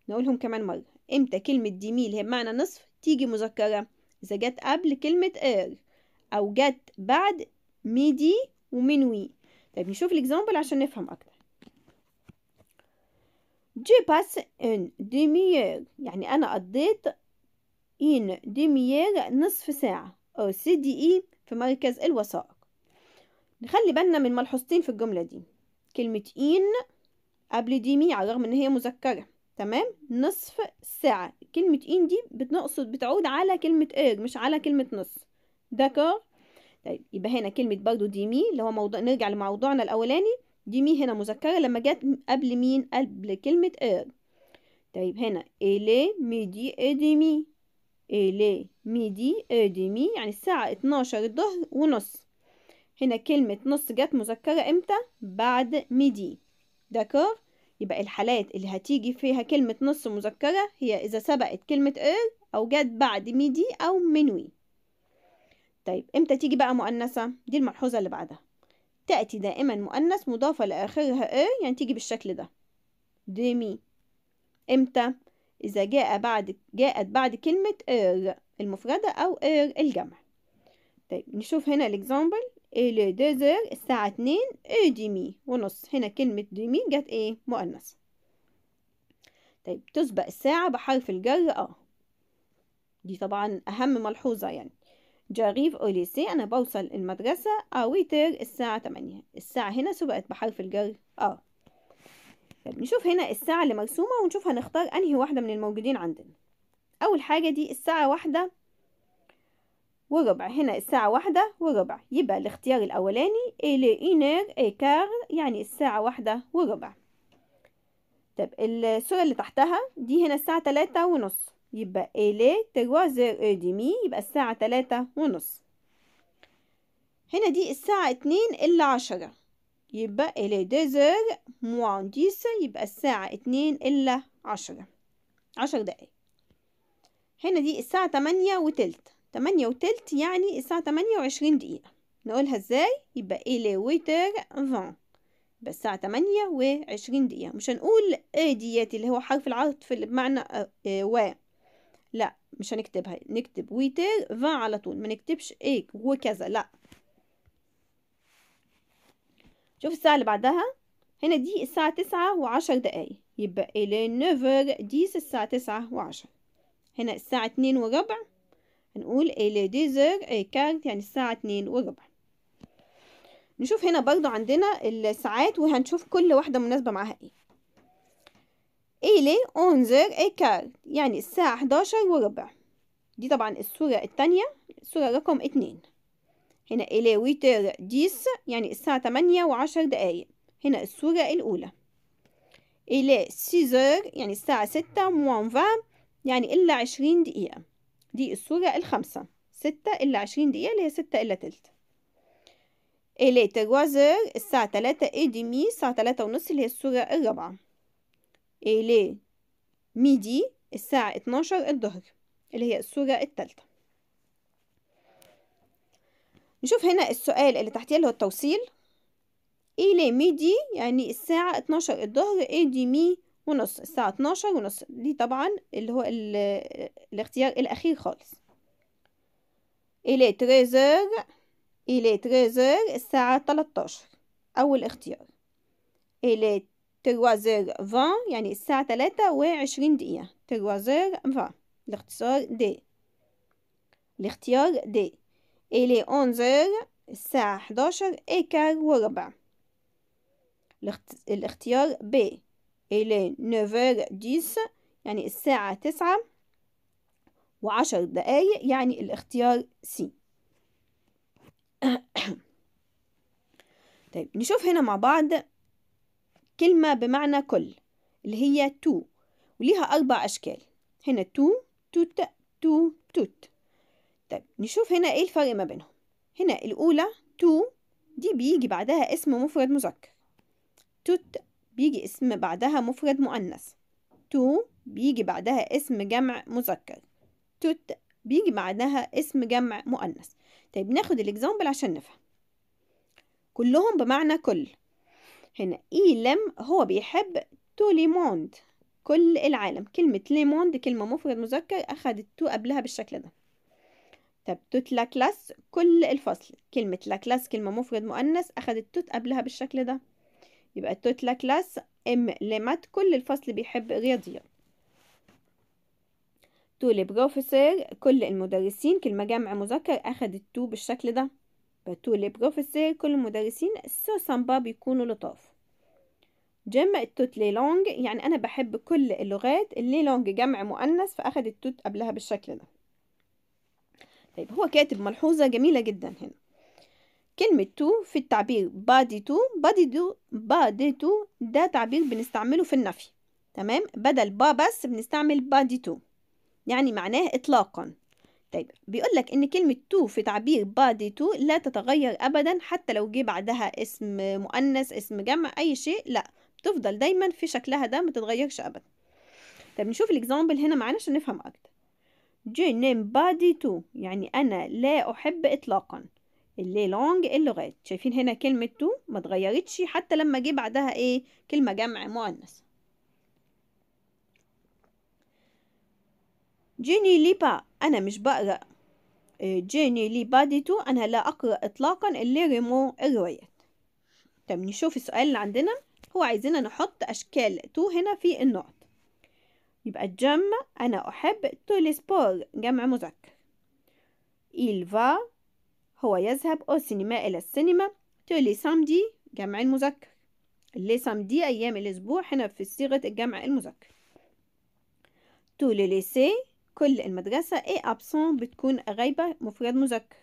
نقولهم كمان مرة امتى كلمة ميل هي بمعنى نصف تيجي مذكرة اذا جت قبل كلمة ار er او جت بعد ميدي ومين وي طيب نشوف الاكزامبل عشان نفهم اكتر جي باس ان ديميير يعني انا قضيت ان ديميير نصف ساعة او سي دي اي في مركز الوثائق نخلي بالنا من ملحوظتين في الجملة دي كلمة إين قبل دي مي على الرغم إن هي مذكرة تمام نصف ساعة كلمة إين دي بتقصد بتعود على كلمة إير مش على كلمة نص دكار طيب يبقى هنا كلمة برضو دي مي اللي هو موضوع نرجع لموضوعنا الأولاني دي مي هنا مذكرة لما جت قبل مين قبل كلمة إير طيب هنا إلي ميدي مي إلي ميدي مي يعني الساعة اتناشر الظهر ونص هنا كلمة نص جت مذكرة امتى بعد ميدي داكور يبقى الحالات اللي هتيجي فيها كلمة نص مذكرة هي إذا سبقت كلمة إير أو جت بعد ميدي أو منوي طيب إمتى تيجي بقى مؤنثة دي الملحوظة اللي بعدها تأتي دائما مؤنث مضافة لآخرها إير يعني تيجي بالشكل ده ديمي إمتى إذا جاء بعد جاءت بعد كلمة إير المفردة أو إير الجمع طيب نشوف هنا الإكزامبل إلى دوزر الساعة اتنين إيه، ديمي ونص هنا كلمة ديمي جت إيه مؤنث طيب تسبق الساعة بحرف الجر أ دي طبعا أهم ملحوظة يعني جاريف أوليسي أنا بوصل المدرسة أويتر الساعة تمانية الساعة هنا سبقت بحرف الجر أ طيب نشوف هنا الساعة اللي مرسومة ونشوف هنختار أنهي واحدة من الموجودين عندنا أول حاجة دي الساعة واحدة وربع هنا الساعة واحدة وربع يبقى الاختيار الأولاني إلي إي إيكار يعني الساعة واحدة وربع طب الصورة اللي تحتها دي هنا الساعة تلاتة ونص يبقى إلي تروازر ديمي يبقى الساعة تلاتة ونص هنا دي الساعة اتنين إلا عشرة يبقى إلي ديزر موان ديس يبقى الساعة اتنين إلا عشرة عشر دقايق هنا دي الساعة تمانية وتلت تمانية وتلت يعني الساعة تمانية وعشرين دقيقة نقولها ازاي يبقى إلي ويتر فان يبقى الساعة تمانية وعشرين دقيقة مش هنقول ايه ديت اللي هو حرف العطف اللي بمعنى اه, آه، و لا مش هنكتبها نكتب ويتر فان على طول ما نكتبش ايه وكذا لا شوف الساعة اللي بعدها هنا دي الساعة تسعة وعشر دقايق يبقى إلى نوفر دي الساعة تسعة وعشر هنا الساعة اتنين وربع هنقول إلي ديزر heures إيه، كارت يعني الساعة اتنين وربع نشوف هنا برضو عندنا الساعات وهنشوف كل واحدة مناسبة معاها ايه إلي أونزر إيه، كارت يعني الساعة حداشر وربع دي طبعا الصورة التانية الصورة رقم اتنين هنا إلي ويتر ديس يعني الساعة تمانية وعشر دقايق هنا الصورة الأولى إلي سيزر يعني الساعة ستة موان فام يعني إلا عشرين دقيقة دي الصورة الخامسة ستة إلا عشرين دقيقة اللي هي ستة إلا تلت إليت الوزر الساعة تلاتة إيه دي مي الساعة تلاتة ونص اللي هي الصورة الرابعة إلي ميدي الساعة اتناشر الظهر اللي هي الصورة التالتة نشوف هنا السؤال اللي تحتيه اللي هو التوصيل إلي ميدي يعني الساعة اتناشر الظهر إيه دي مي ونص الساعة 12 ونص دي طبعا اللي هو الاختيار الأخير خالص إلي تريزر إلي تريزر الساعة 13 أول اختيار إلي تروازر فان يعني الساعة تلاتة وعشرين دقيقة تروازر فان الاختصار دي الاختيار دي إلي أونزر الساعة 11 إيكار وربع الاختيار ب إلى ديس يعني الساعة 9 وعشر دقايق يعني الاختيار سي طيب نشوف هنا مع بعض كلمة بمعنى كل اللي هي تو وليها أربع أشكال هنا تو توت تو توت طيب نشوف هنا إيه الفرق ما بينهم هنا الأولى تو دي بيجي بعدها اسم مفرد مذكر توت بيجي اسم بعدها مفرد مؤنث تو بيجي بعدها اسم جمع مذكر توت بيجي بعدها اسم جمع مؤنث طيب ناخد الاكزامبل عشان نفهم كلهم بمعنى كل هنا إيلم هو بيحب تو ليموند كل العالم كلمة ليموند كلمة مفرد مذكر أخدت تو قبلها بالشكل ده طب توت لا كلاس كل الفصل كلمة لا كلاس كلمة مفرد مؤنث أخدت توت قبلها بالشكل ده يبقى التوتلا كلاس ام لمات كل الفصل بيحب رياضيات تو لي بروفيسور كل المدرسين كلمة جمع مذكر أخدت تو بالشكل ده تو لي بروفيسور كل المدرسين سو سامبا بيكونوا لطاف جيم التوت لي لونج يعني أنا بحب كل اللغات اللي لونج جمع مؤنث فأخدت توت قبلها بالشكل ده طيب هو كاتب ملحوظة جميلة جدا هنا كلمة تو في التعبير بادي تو بادي دو بادي تو ده تعبير بنستعمله في النفي تمام بدل با بس بنستعمل بادي تو يعني معناه إطلاقا طيب بيقول لك إن كلمة تو في تعبير بادي تو لا تتغير أبدا حتى لو جه بعدها اسم مؤنث اسم جمع أي شيء لا بتفضل دايما في شكلها ده ما تتغيرش أبدا طيب نشوف الإكزامبل هنا معانا عشان نفهم أكتر جي نيم بادي تو يعني أنا لا أحب إطلاقا اللي لونج اللغات شايفين هنا كلمة تو ما تغيرتش حتى لما جه بعدها ايه كلمة جمع مؤنث جيني ليبا انا مش بقرأ جيني آه، ليبا دي تو انا لا اقرأ اطلاقا اللي ريمو الروايات طب نشوف السؤال اللي عندنا هو عايزنا نحط اشكال تو هنا في النقط يبقى جم انا احب تو سبور جمع مذكر il va هو يذهب أو سينما إلى السينما تولي سامدي جمع المذكر لي سامدي أيام الأسبوع هنا في صيغة الجمع المذكر تو لي ليسي كل المدرسة اي ابسون بتكون غايبة مفرد مذكر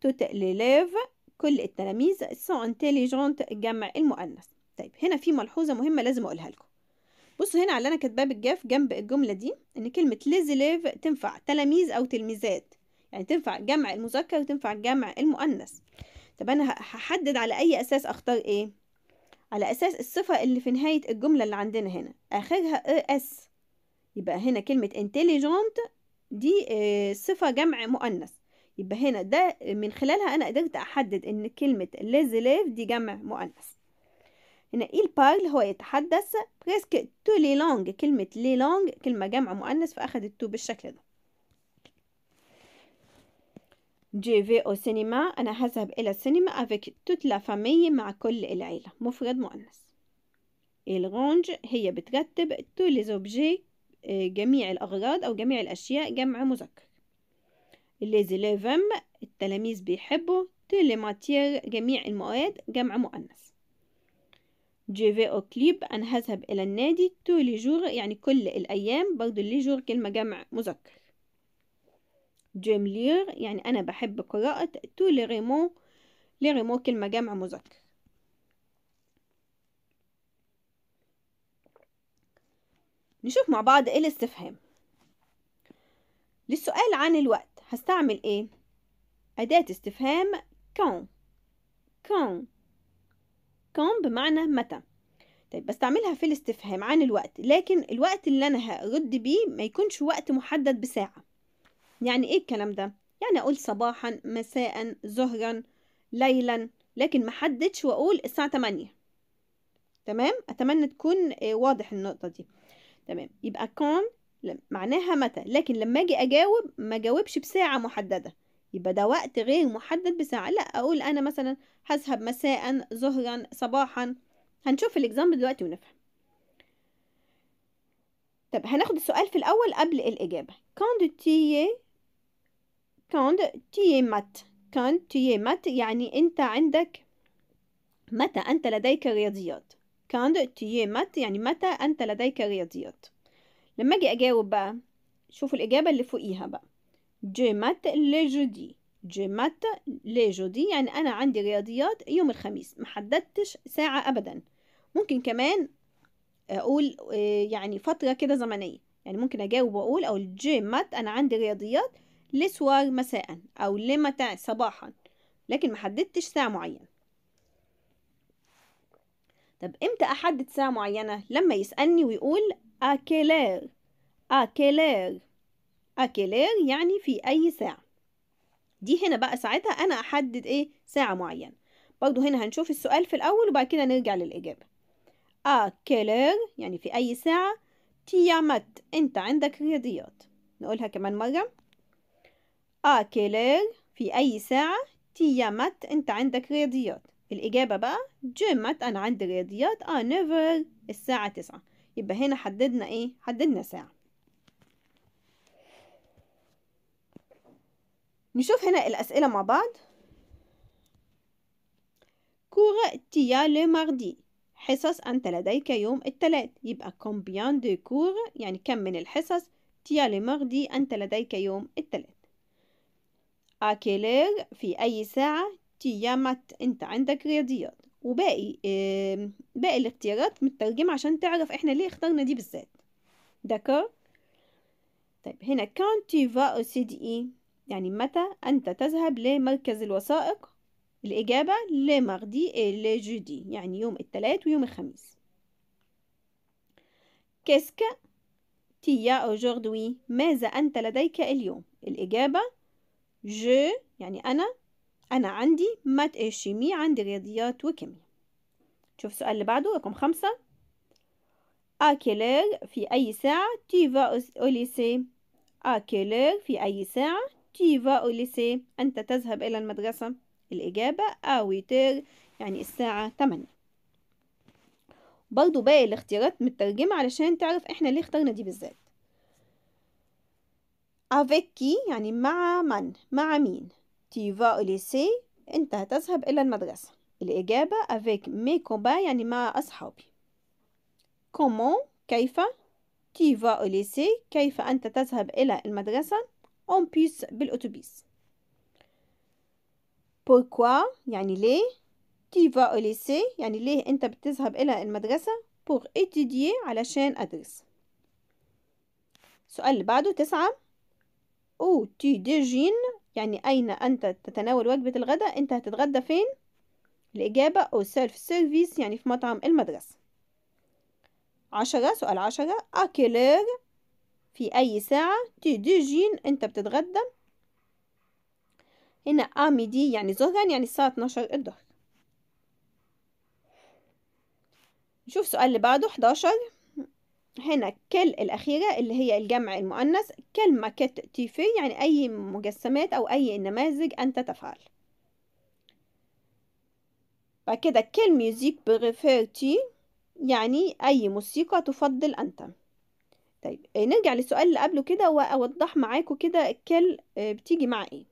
توت ليليف كل التلاميذ سو انتليجونت جمع المؤنث طيب هنا في ملحوظة مهمة لازم اقولها لكم بصوا هنا على انا كاتباه بالجاف جنب الجملة دي ان كلمة ليزليف تنفع تلاميذ او تلميذات يعني تنفع جمع المذكر وتنفع جمع المؤنث طب انا هحدد على اي اساس اختار ايه على اساس الصفه اللي في نهايه الجمله اللي عندنا هنا اخرها اي e اس يبقى هنا كلمه انتليجنت دي آه، صفه جمع مؤنث يبقى هنا ده من خلالها انا قدرت احدد ان كلمه ليف دي جمع مؤنث هنا ايه parle هو يتحدث بريسك تو لي لونج كلمة لي لونج كلمة جمع مؤنث فأخدت تو بالشكل ده جي في او سينما أنا هذهب إلى السينما افيك توت لا فامي مع كل العيلة مفرد مؤنث الغونج هي بترتب تو لي زوبجي جميع الأغراض أو جميع الأشياء جمع مذكر لي زيليفم التلاميذ بيحبوا تو لي ماتير جميع المواد جمع مؤنث جي في او كليب أنا هذهب إلى النادي تو لي جور يعني كل الأيام برضو لي جور كلمة جمع مذكر جيم لير يعني أنا بحب قراءة تو لريمو لريمو كلمة جمع مذكر نشوف مع بعض ايه الاستفهام للسؤال عن الوقت هستعمل ايه أداة استفهام كون كون كون بمعنى متى طيب بستعملها في الاستفهام عن الوقت لكن الوقت اللي انا هرد بيه ما يكونش وقت محدد بساعة يعني إيه الكلام ده؟ يعني أقول صباحا مساء ظهرا ليلا لكن ما حددش وأقول الساعة 8 تمام؟ أتمنى تكون آه، واضح النقطة دي تمام يبقى كان معناها متى لكن لما أجي أجاوب ما جاوبش بساعة محددة يبقى ده وقت غير محدد بساعة لا أقول أنا مثلا هذهب مساء ظهرا صباحا هنشوف الإكزامبل دلوقتي ونفهم طب هناخد السؤال في الأول قبل الإجابة دو تي إيه quand تي مات mat تي مات يعني أنت عندك متى أنت لديك رياضيات quand تي مات يعني متى أنت لديك رياضيات لما أجي أجاوب بقى شوفوا الإجابة اللي فوقيها بقى جي مات لي جودي جي مات لي جودي يعني أنا عندي رياضيات يوم الخميس محددتش ساعة أبدا ممكن كمان أقول آه، يعني فترة كده زمنية يعني ممكن أجاوب وأقول أو مات أنا عندي رياضيات لسوار مساء أو لمتاع صباحا لكن حددتش ساعة معينة طب امتى احدد ساعة معينة لما يسألني ويقول اكيلير اكيلير اكيلير يعني في اي ساعة دي هنا بقى ساعتها انا احدد ايه ساعة معينة برضو هنا هنشوف السؤال في الاول وبعد كده نرجع للاجابة اكيلير يعني في اي ساعة تيامت انت عندك رياضيات نقولها كمان مرة آ آه، كيلير في أي ساعة يا مات أنت عندك رياضيات الإجابة بقى جو مات أنا عندي رياضيات آ آه، نيفر الساعة تسعة يبقى هنا حددنا إيه؟ حددنا ساعة نشوف هنا الأسئلة مع بعض كورة تيا لو ماردي حصص أنت لديك يوم الثلاث يبقى كومبيان دو كور يعني كم من الحصص تيا لي ماردي أنت لديك يوم الثلاث أكلير في أي ساعة تيامت أنت عندك رياضيات وباقي إيه باقي الاختيارات مترجمة عشان تعرف احنا ليه اخترنا دي بالذات دكر طيب هنا quand أو سي دي إي يعني متى أنت تذهب لمركز الوثائق الإجابة لي ماردي لي جودي يعني يوم الثلاث ويوم الخميس كيسكا تيا أوجوردوي ماذا أنت لديك اليوم الإجابة جو يعني أنا أنا عندي مات إيه شيمي عندي رياضيات وكيمياء شوف السؤال اللي بعده رقم خمسة اكلير في أي ساعة تي فا au lycée à في أي ساعة تي فا au lycée أنت تذهب إلى المدرسة الإجابة أويتير آه، يعني الساعة تمانية برضو باقي الاختيارات مترجمة علشان تعرف احنا ليه اخترنا دي بالذات avec qui يعني مع من مع مين tu vas au lycée أنت هتذهب إلى المدرسة الإجابة avec mes copains يعني مع أصحابي comment كيف tu vas au lycée كيف أنت تذهب إلى المدرسة en bus بالأتوبيس pourquoi يعني ليه tu vas au lycée يعني ليه أنت بتذهب إلى المدرسة pour étudier علشان أدرس السؤال اللي بعده تسعة أو تي دي جين يعني أين أنت تتناول وجبة الغداء أنت هتتغدى فين الإجابة أو سيلف سيرفيس يعني في مطعم المدرسة عشرة سؤال عشرة أكلير في أي ساعة تي دي جين أنت بتتغدى هنا آمي دي يعني ظهرا يعني الساعة 12 الظهر نشوف السؤال اللي بعده 11 هنا كل الأخيرة اللي هي الجمع المؤنث كلمة في يعني أي مجسمات أو أي نماذج أنت تفعل بعد كده كل ميوزيك بريفيرتي يعني أي موسيقى تفضل أنت طيب آه، نرجع للسؤال اللي قبله كده وأوضح معاكم كده كل آه، بتيجي مع إيه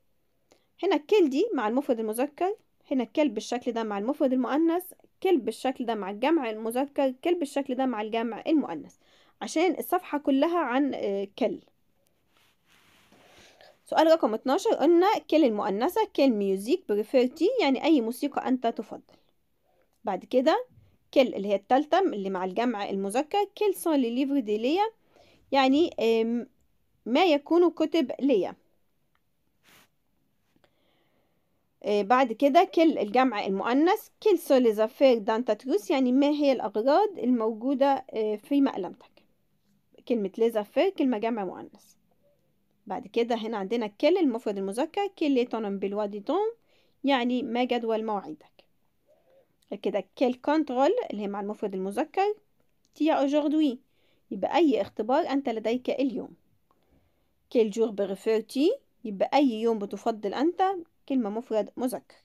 هنا كل دي مع المفرد المذكر هنا كل بالشكل ده مع المفرد المؤنث كل بالشكل ده مع الجمع المذكر كل بالشكل ده مع الجمع المؤنث عشان الصفحة كلها عن آه، كل سؤال رقم 12 قلنا كل المؤنثة كل ميوزيك بريفيرتي يعني أي موسيقى أنت تفضل بعد كده كل اللي هي التالتة اللي مع الجمع المذكر كل صون لي ليفر دي ليا يعني ما يكون كتب ليا آه، بعد كده كل الجمع المؤنث كل سو لي زافير دانتاتروس يعني ما هي الأغراض الموجودة آه، في مقلمتك كلمة في كلمة جمع مؤنث بعد كده هنا عندنا كل المفرد المذكر كل كليتون بالوادي دون يعني ما جدول مواعيدك كده كل كنترول اللي هي مع المفرد المذكر تي اجوردوي يبقى أي اختبار أنت لديك اليوم كل جور بريفيرتي يبقى أي يوم بتفضل أنت كلمة مفرد مذكر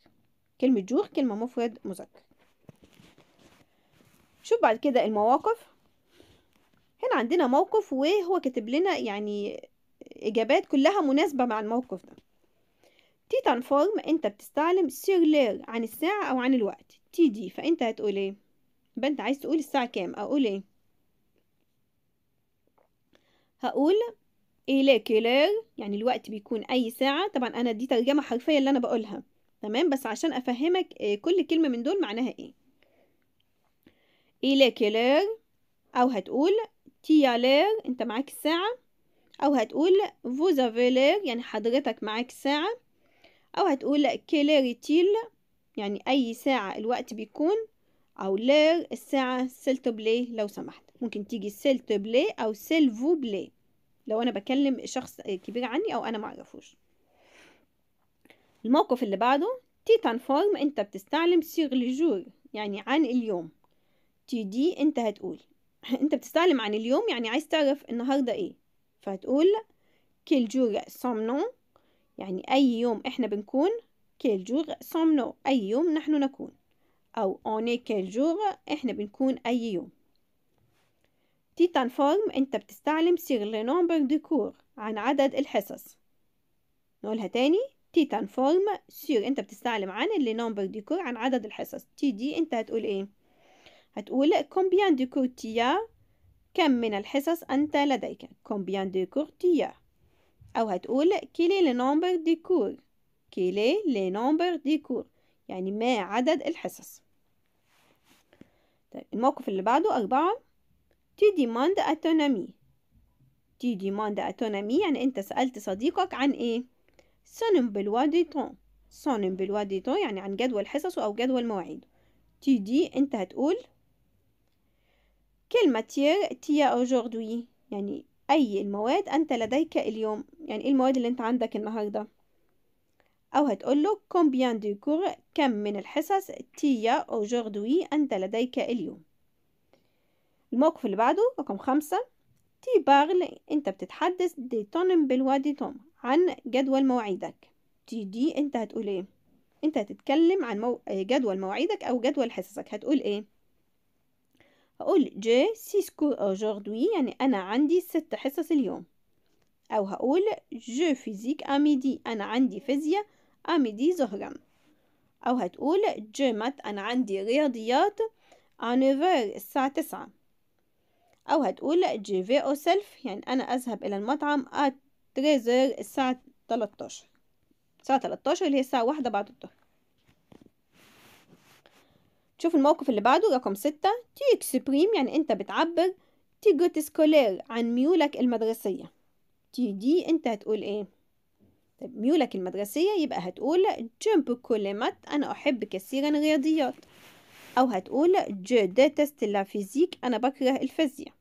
كلمة جور كلمة مفرد مذكر شوف بعد كده المواقف هنا عندنا موقف وهو كاتب لنا يعني إجابات كلها مناسبة مع الموقف ده تيتان فورم أنت بتستعلم سيرلير عن الساعة أو عن الوقت تي دي فأنت هتقول إيه يبقى أنت عايز تقول الساعة كام أقول إيه هقول ايلي كيلير يعني الوقت بيكون أي ساعة طبعا أنا دي ترجمة حرفية اللي أنا بقولها تمام بس عشان أفهمك آه، كل كلمة من دول معناها إيه ايلي كيلير أو هتقول تي لير انت معاك الساعة او هتقول فيلير يعني حضرتك معاك الساعة او هتقول كيليريتيل يعني اي ساعة الوقت بيكون او لير الساعة سيلت بلي لو سمحت ممكن تيجي سيلت بلي او سيلفو بلي لو انا بكلم شخص كبير عني او انا معرفوش الموقف اللي بعده تيتان فورم انت بتستعلم سيغ لجور يعني عن اليوم تي دي انت هتقول انت بتستعلم عن اليوم يعني عايز تعرف النهاردة ايه فهتقول كل جور سومنو يعني اي يوم احنا بنكون كل جور سومنو اي يوم نحن نكون او اوني كل جور احنا بنكون اي يوم تيتان فورم انت بتستعلم سير لي نومبر دي كور عن عدد الحصص نقولها تاني تيتان فورم سير انت بتستعلم عن اللي نومبر دي كور عن عدد الحصص تي دي انت هتقول ايه هتقول كومبيان دو كورتيا كم من الحصص أنت لديك كومبيان دو كورتيا أو هتقول كيلي لنومبر دي كور كيلي لنومبر دي كور يعني ما عدد الحصص طيب الموقف اللي بعده أربعة تي ديماند أتونامي تي ديماند أتونامي يعني أنت سألت صديقك عن إيه سونم بلوا دي تون سونم بلوا دي تون يعني عن جدول حصصه أو جدول مواعيده تي دي أنت هتقول كل ماتير تيا اوجوردوي يعني أي المواد أنت لديك اليوم يعني إيه المواد اللي أنت عندك النهاردة أو هتقول له كومبيان de كور كم من الحصص تيا اوجوردوي أنت لديك اليوم الموقف اللي بعده رقم خمسة تي بارل أنت بتتحدث دي تونم بالوادي توم عن جدول مواعيدك تي دي أنت هتقول إيه أنت هتتكلم عن مو... جدول مواعيدك أو جدول حصصك هتقول إيه هقول جي سي سكول اجوردوي يعني أنا عندي ست حصص اليوم أو هقول جو فيزيك أميدي أنا عندي فيزياء أميدي ظهرا أو هتقول جو مات أنا عندي رياضيات أنوفر الساعة تسعة أو هتقول جي في أو سيلف يعني أنا أذهب إلى المطعم أتريزر الساعة تلتاشر الساعة تلتاشر اللي هي الساعة واحدة بعد الظهر شوف الموقف اللي بعده رقم ستة تي اكسبريم يعني انت بتعبر تي جوت سكولير عن ميولك المدرسية تي دي انت هتقول ايه طيب ميولك المدرسية يبقى هتقول جيمب كوليمات انا احب كثيرا الرياضيات او هتقول جو ديتست لا فيزيك انا بكره الفيزياء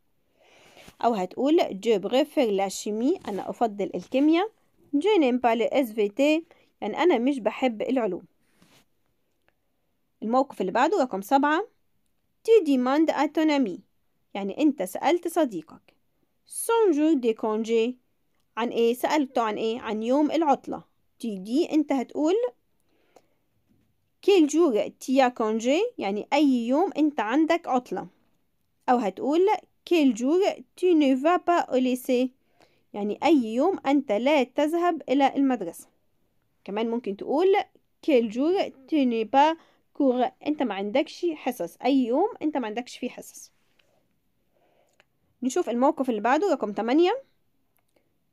او هتقول جو بريفير لا شيمي انا افضل الكيمياء جو نيم با اس في تي يعني انا مش بحب العلوم الموقف اللي بعده رقم سبعة تي ديماند à ton يعني أنت سألت صديقك سونجو دي كونجي عن إيه سألته عن إيه عن يوم العطلة تي دي أنت هتقول كيل جور تيا كونجي يعني أي يوم أنت عندك عطلة أو هتقول كيل جور تي ne با أوليسي يعني أي يوم أنت لا تذهب إلى المدرسة كمان ممكن تقول كيل جور تي ne pas كوغ انت ما عندكش حصص اي يوم انت ما عندكش فيه حصص نشوف الموقف اللي بعده رقم 8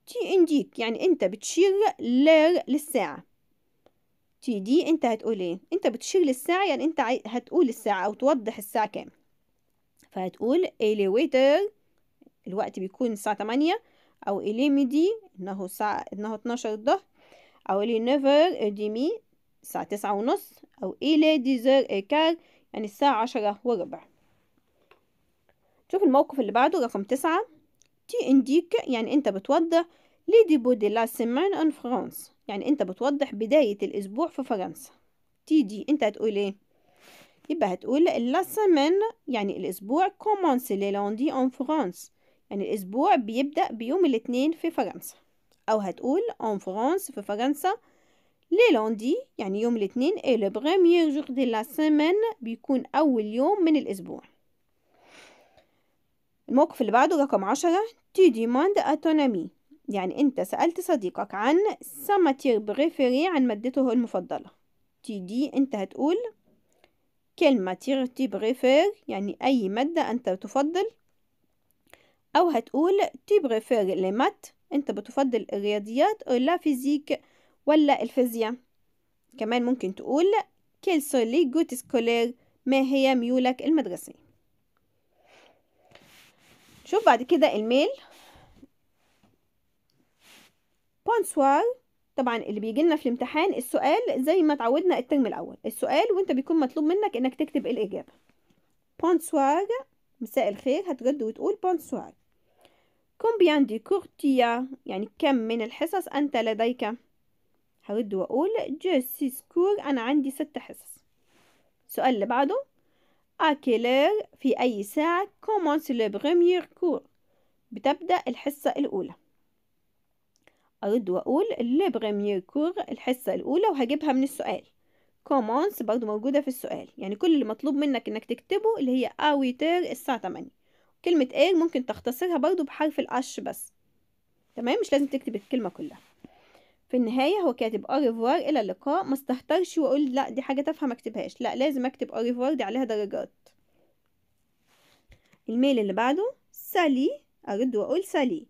تي ان ديك يعني انت بتشير لير للساعة تي دي انت هتقول ايه انت بتشير للساعة يعني انت هتقول الساعة او توضح الساعة كام فهتقول ويتر الوقت بيكون الساعة 8 او ميدي انه الساعة انه 12 الظهر او إلي نيفر ديمي الساعة تسعة ونص أو إلى ديزير إيكار يعني الساعة عشرة وربع شوف الموقف اللي بعده رقم تسعة تي انديك يعني أنت بتوضح لي دي دي لا سيمان ان فرانس يعني أنت بتوضح بداية الأسبوع في فرنسا تي دي أنت هتقول إيه يبقى هتقول لا سيمان يعني الأسبوع كومونس لي لوندي ان فرانس يعني الأسبوع بيبدأ بيوم الاثنين في فرنسا أو هتقول ان فرانس في فرنسا لي لوندي يعني يوم الاثنين اي لو بريمير جور دي لا سيمين بيكون أول يوم من الأسبوع الموقف اللي بعده رقم عشرة تي ديماند أتونامي يعني أنت سألت صديقك عن ساماتير بريفيري عن مادته المفضلة تي دي أنت هتقول كل ماتير تي بريفير يعني أي مادة أنت تفضل أو هتقول تي بريفير لي مات أنت بتفضل الرياضيات أو لا فيزيك ولا الفيزياء كمان ممكن تقول كيل سولي جوت سكولير ما هي ميولك المدرسي شوف بعد كده الميل بونسوار طبعا اللي بيجي لنا في الامتحان السؤال زي ما اتعودنا الترم الاول السؤال وانت بيكون مطلوب منك انك تكتب الاجابه بونسوار مساء الخير هترد وتقول بونسوار كومبيان دي كورتيا يعني كم من الحصص انت لديك هرد وأقول جيسي سكور أنا عندي ست حصص السؤال اللي بعده أكيلير في أي ساعة كومونس le كور بتبدأ الحصة الأولى أرد وأقول le كور الحصة الأولى وهجيبها من السؤال كومونس برضو موجودة في السؤال يعني كل اللي مطلوب منك إنك تكتبه اللي هي أويتر الساعة 8 كلمة إير ممكن تختصرها برضو بحرف الأش بس تمام مش لازم تكتب الكلمة كلها في النهاية هو كاتب أريفوار إلى اللقاء ما استهترش وأقول لأ دي حاجة تافهة ما اكتبهاش لأ لازم أكتب أريفوار دي عليها درجات الميل اللي بعده سالي أرد وأقول سالي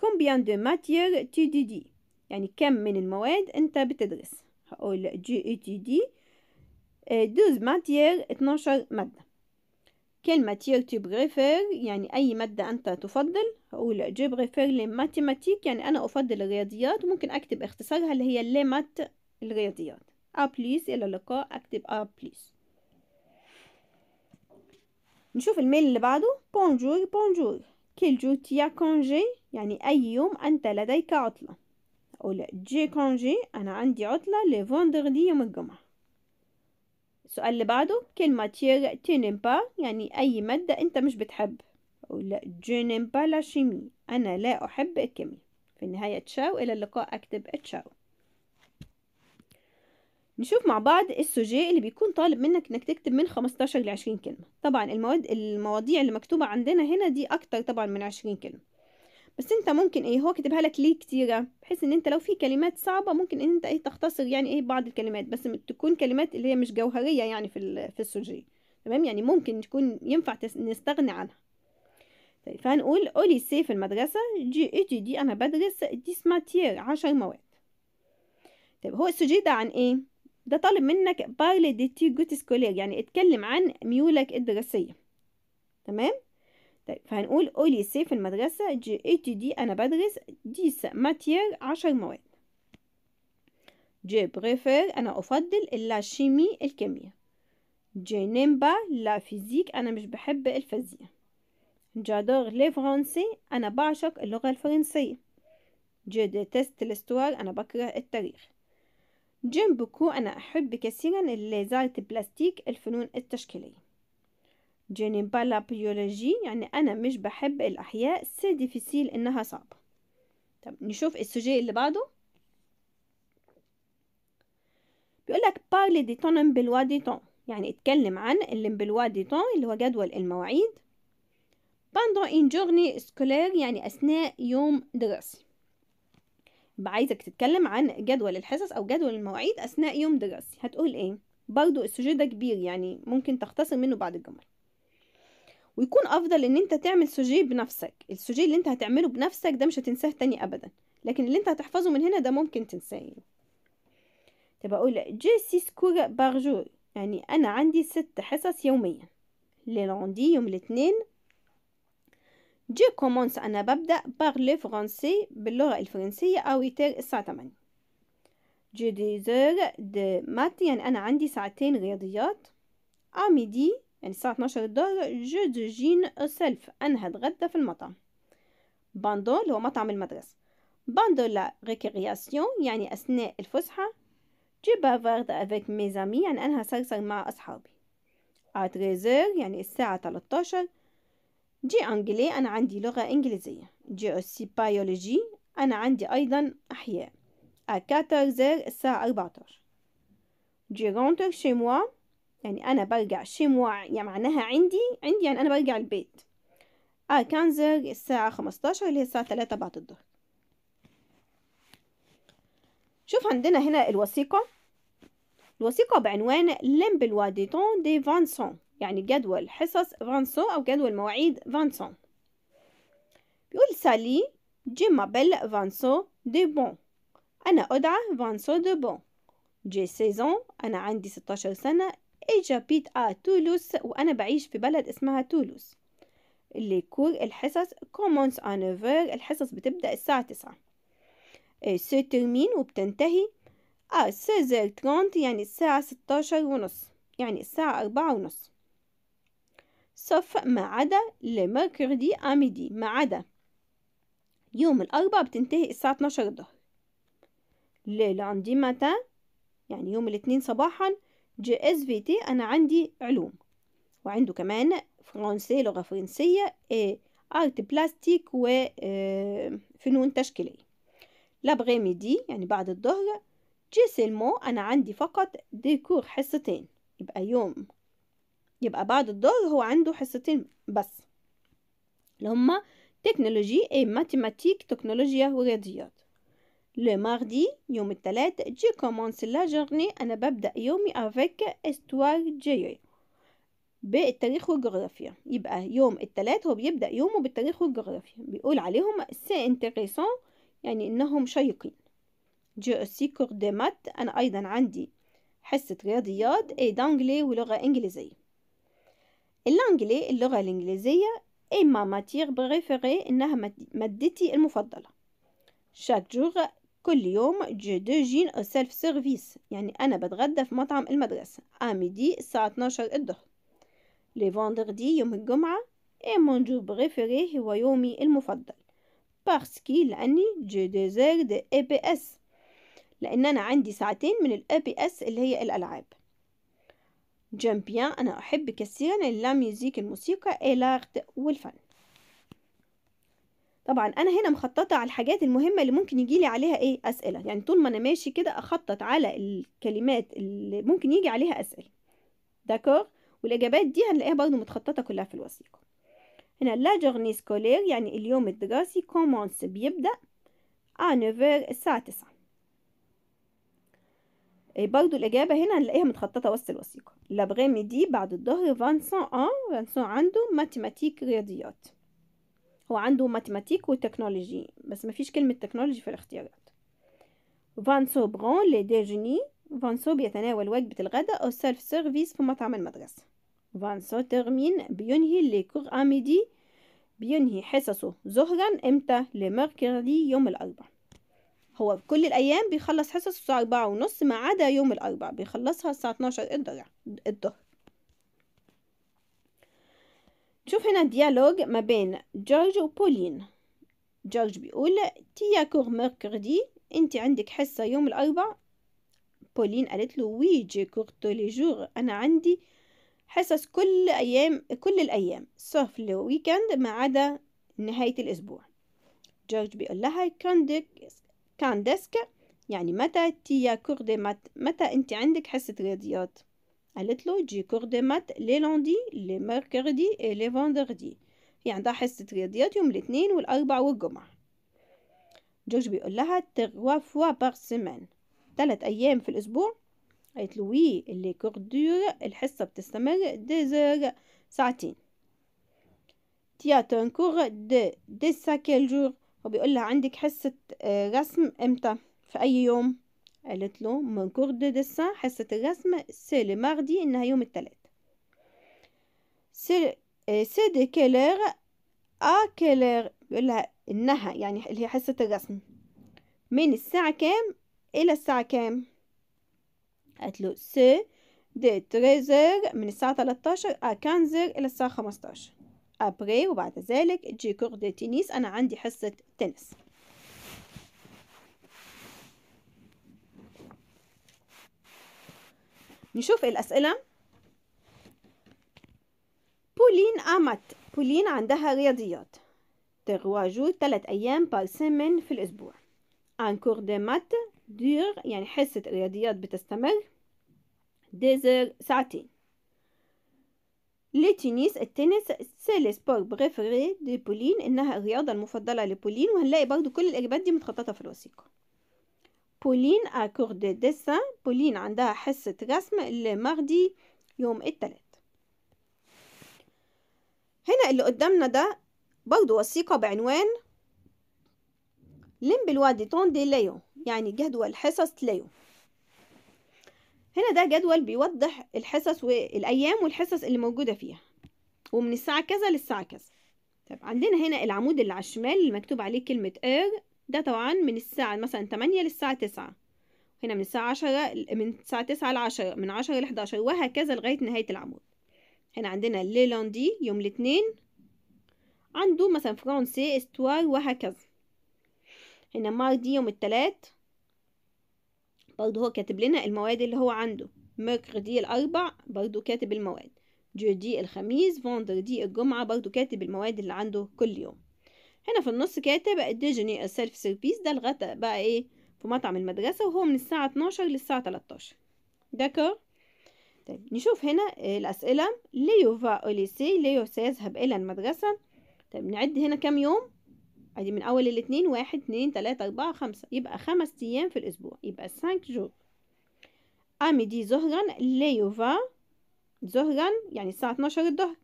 كومبيان دو ماتير تي دي دي يعني كم من المواد أنت بتدرس هقول جي اي تي دي دوز ماتير اتناشر مادة كلمة يرتب بريفير يعني أي مادة أنت تفضل أقول جيب ريفير لماتيماتيك يعني أنا أفضل الرياضيات وممكن أكتب اختصارها اللي هي لمات الرياضيات أبليس إلى اللقاء أكتب أبليس نشوف الميل اللي بعده بونجور بونجور كل جور تيا كونجي يعني أي يوم أنت لديك عطلة أقول جي كونجي أنا عندي عطلة لفوندردي يوم الجمعة السؤال اللي بعده كلمة تينيم با يعني أي مادة أنت مش بتحب أو لا جينيم با لا شيمي أنا لا أحب الكيمياء في النهاية تشاو إلى اللقاء أكتب تشاو نشوف مع بعض السوجي اللي بيكون طالب منك انك تكتب من 15 ل 20 كلمة طبعا المواد المواضيع اللي مكتوبة عندنا هنا دي اكتر طبعا من 20 كلمة بس انت ممكن ايه هو كتبها لك ليه كتيره بحيث ان انت لو في كلمات صعبه ممكن ان انت ايه تختصر يعني ايه بعض الكلمات بس تكون كلمات اللي هي مش جوهريه يعني في في السوجي تمام يعني ممكن تكون ينفع نستغنى عنها طيب فهنقول اولي سي في المدرسه جي اي جي دي انا بدرس دي سماتير عشر مواد طيب هو السوجي ده عن ايه ده طالب منك بارلي دي تي جوت سكولير يعني اتكلم عن ميولك الدراسيه تمام طيب فهنقول قولي سي في المدرسة جي اي دي أنا بدرس ديس ماتير عشر مواد جي بريفير أنا أفضل لا شيمي الكيمياء جي نيمبا لا فيزيك أنا مش بحب الفيزياء جادور لي فرونسي أنا بعشق اللغة الفرنسية جي ديتست الاستوار أنا بكره التاريخ جيم بوكو أنا أحب كثيرا ليزارت بلاستيك الفنون التشكيلية جيني با بيولوجي يعني أنا مش بحب الأحياء سي ديفيسيل إنها صعبة طب نشوف السوجي اللي بعده بيقولك بارلي دي تون امبلوا دي تون يعني اتكلم عن الامبلوا دي تون اللي هو جدول المواعيد باندون ان جورني سكولير يعني أثناء يوم دراسي يبقى عايزك تتكلم عن جدول الحصص أو جدول المواعيد أثناء يوم دراسي هتقول إيه؟ برضو السوجي ده كبير يعني ممكن تختصر منه بعض الجمل ويكون افضل ان انت تعمل سوجيه بنفسك السوجيه اللي انت هتعمله بنفسك ده مش هتنساه تاني ابدا لكن اللي انت هتحفظه من هنا ده ممكن تنساه يعني. تبقى اقول جي سيس كور بارجور جور يعني انا عندي ست حصص يوميا للغندي يوم الاثنين جي كومونس انا ببدأ لي فرونسي باللغة الفرنسية او تير الساعة 8 جي ديزور دي مات يعني انا عندي ساعتين رياضيات اميدي يعني الساعة 12 الظهر جو دو جين سيلف أنا هتغدى في المطعم باندو اللي هو مطعم المدرسة باندو لا ريكرياسيون يعني أثناء الفسحة جي بافارد افيك ميزامي يعني أنا هسرسر مع أصحابي أتريزور يعني الساعة 13 جي أنجلي أنا عندي لغة إنجليزية جي أوسي بايولوجي أنا عندي أيضا أحياء أكاتر زير الساعة 14 جي رونتر شي موا يعني أنا برجع شموع يعني معناها عندي عندي يعني أنا برجع البيت أركانزر آه، الساعة خمستاشر اللي هي الساعة تلاتة بعد الظهر شوف عندنا هنا الوثيقة الوثيقة بعنوان الواديتون دي فانسون يعني جدول حصص فانسون أو جدول مواعيد فانسون بيقول سالي جي مابل فانسون دي بون أنا أدعى فانسون دي بون جي سيزون أنا عندي ستاشر سنة إجا بيت آ آه، تولوس وأنا بعيش في بلد اسمها تولوس اللي كور الحصص كومونس أنوفر الحصص بتبدأ الساعة تسعة إيه، سي ترمين وبتنتهي آ آه، سيزر ترونت يعني الساعة ستاشر ونص يعني الساعة أربعة ونص صف ما عدا لمركردي آميدي ما عدا يوم الأربعاء بتنتهي الساعة 12 الظهر للاندي ماتان يعني يوم الاثنين صباحا جي اس في تي أنا عندي علوم وعنده كمان فرنسي لغة فرنسية اي ارت بلاستيك وفنون آه، تشكيلية لابغي ميدي يعني بعد الظهر جي سيلمو أنا عندي فقط ديكور حصتين يبقى يوم يبقى بعد الظهر هو عنده حصتين بس اللي هما تكنولوجي اي ماتيماتيك تكنولوجيا ورياضيات لو ماردي يوم الثلاث, جي كومونس لا جورني أنا ببدأ يومي افيك استوار جي بالتاريخ والجغرافيا يبقى يوم الثلاث هو بيبدأ يومه بالتاريخ والجغرافيا بيقول عليهم سي انتريسون يعني إنهم شيقين جو اسي كور دي مات أنا أيضا عندي حصة رياضيات اي دانجلي ولغة إنجليزية الانجلي اللغة الإنجليزية اي ما ماتير بريفيري إنها مادتي المفضلة شاك جور كل يوم جو دو جين أو سيلف سيرفيس يعني أنا بتغدى في مطعم المدرسة آميدي الساعة 12 الظهر لي فوندردي يوم الجمعة إي مون جو بريفيري هو يومي المفضل باسكي لأني جو ديزير دي إي بي إس لأن أنا عندي ساعتين من الإي بي إس اللي هي الألعاب جامبيان أنا أحب كثيرا لا ميوزيك الموسيقى إي لارت والفن طبعا انا هنا مخططه على الحاجات المهمه اللي ممكن يجيلي عليها ايه اسئله يعني طول ما انا ماشي كده اخطط على الكلمات اللي ممكن يجي عليها اسئله داكور والاجابات دي هنلاقيها برضو متخططه كلها في الوثيقه هنا لا جورني سكولير يعني اليوم الدراسي كومونس بيبدا انوفير الساعه 9 إيه، برضو الإجابة هنا هنلاقيها متخططة وسط الوثيقة لابغي ميدي بعد الظهر فانسون أن فانسون عنده ماتيماتيك رياضيات هو عنده ماتماتيك وتكنولوجي بس ما فيش كلمة تكنولوجي في الاختيارات فانسو برون لي فان فانسو بيتناول وجبة الغداء أو سيلف سيرفيس في مطعم المدرسة فانسو ترمين بينهي لي كور أميدي بينهي حصصه ظهرا امتى لميركوري يوم الأربعاء هو كل الأيام بيخلص حصصه الساعة أربعة ونص ما عدا يوم الأربعاء بيخلصها الساعة اتناشر الضهر نشوف هنا ديالوج ما بين جورج وبولين جورج بيقول كور ميركوردي انت عندك حصة يوم الأربع بولين قالت له وي جي كور لي جور أنا عندي حصص كل أيام كل الأيام سوف الويكند ما عدا نهاية الأسبوع جورج بيقول لها كاندك كاندسك يعني متى كور دي مات متى انت عندك حصة رياضيات قالت له جي كور دي مات لي لوندي لي اي لي فوندردي يعني حصة رياضيات يوم الاثنين والأربع والجمعة جورج بيقول لها تروا فوا بار سيمين تلات أيام في الأسبوع قالت له وي لي كور دور الحصة بتستمر ديزر ساعتين تيا كور دي دي ساكيل جور وبيقول لها عندك حصة آه، رسم امتى في أي يوم قالت له من كور دي ديسان حصة الرسم سي لي ماردي إنها يوم الثلاث سي آه، سي دي كيلير ا كيلير بيقول لها إنها يعني اللي هي حصة الرسم من الساعة كام إلى الساعة كام قالت له سي دي تريزر من الساعة 13 ا كانزر إلى الساعة 15 أبري وبعد ذلك جي كور دي تنس أنا عندي حصة تنس نشوف الأسئلة بولين قامت بولين عندها رياضيات تغواجو ثلاث أيام بار سيمين في الأسبوع ان كور دي مات دير يعني حصة الرياضيات بتستمر ديزر ساعتين لتنس التنس سي سبور بريفري دي بولين انها الرياضة المفضلة لبولين وهنلاقي برضو كل الاجابات دي متخططة في الوثيقة بولين أكور دي ديسان بولين عندها حصة رسم المغدي يوم التلات هنا اللي قدامنا ده برضو وثيقة بعنوان لمبلوا بالوادي تون دي ليو يعني جدول حصص ليو هنا ده جدول بيوضح الحصص والأيام والحصص اللي موجودة فيها ومن الساعة كذا للساعة كذا طيب عندنا هنا العمود اللي على الشمال اللي مكتوب عليه كلمة إير ده طبعا من الساعة مثلا تمانية للساعة تسعة هنا من الساعة عشرة من الساعة تسعة لعشرة من عشرة لحداشر وهكذا لغاية نهاية العمود هنا عندنا لي لوندي يوم الاثنين عنده مثلا فرونسي استوار وهكذا هنا ماردي يوم التلات برضه هو كاتب لنا المواد اللي هو عنده ميركردي الأربع برضه كاتب المواد جودي الخميس فوندردي الجمعة برضه كاتب المواد اللي عنده كل يوم هنا في النص كاتب الديجوني السيلف سيرفيس ده الغداء بقى ايه في مطعم المدرسة وهو من الساعة 12 للساعة 13 داكور طيب نشوف هنا الأسئلة ليو فا أوليسي ليو سيذهب إلى المدرسة طيب نعد هنا كام يوم ادي من اول الاتنين واحد اتنين تلاتة اربعة خمسة يبقى خمس ايام في الاسبوع يبقى سانك جور امي آه، دي ظهرا ليوفا ظهرا يعني الساعة اتناشر الظهر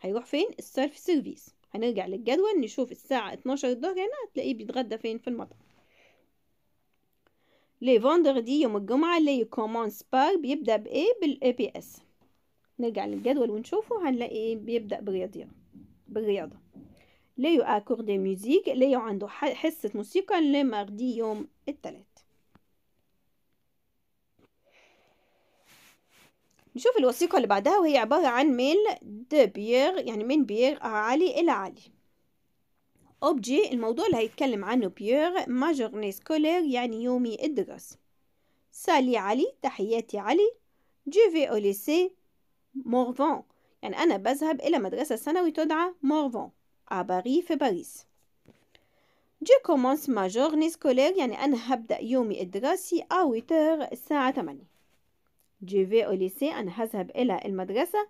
هيروح فين السيلف سيرفيس هنرجع للجدول نشوف الساعة 12 الظهر هنا هتلاقيه بيتغدى فين في المطعم لي فوندردي يوم الجمعة لي كومونس بار بيبدأ بإيه بالاي بي اس نرجع للجدول ونشوفه هنلاقي إيه بيبدأ بالرياضيات بالرياضة ليو أكوردي ميوزيك ليو عنده حصة موسيقى لماردي يوم الثلاث نشوف الوثيقة اللي بعدها وهي عبارة عن ميل دي بيير يعني من بيير آه، علي إلى علي أوبجي الموضوع اللي هيتكلم عنه بيير ماجورني سكولير يعني يومي الدراسي سالي علي تحياتي علي جيفي أو ليسي مورفون يعني أنا بذهب إلى مدرسة ثانوي تدعى مورفون أباري في باريس جي كومونس ما جورني سكولير يعني أنا هبدأ يومي الدراسي أويتر الساعة 8 جي au lycée أنا هذهب إلى المدرسة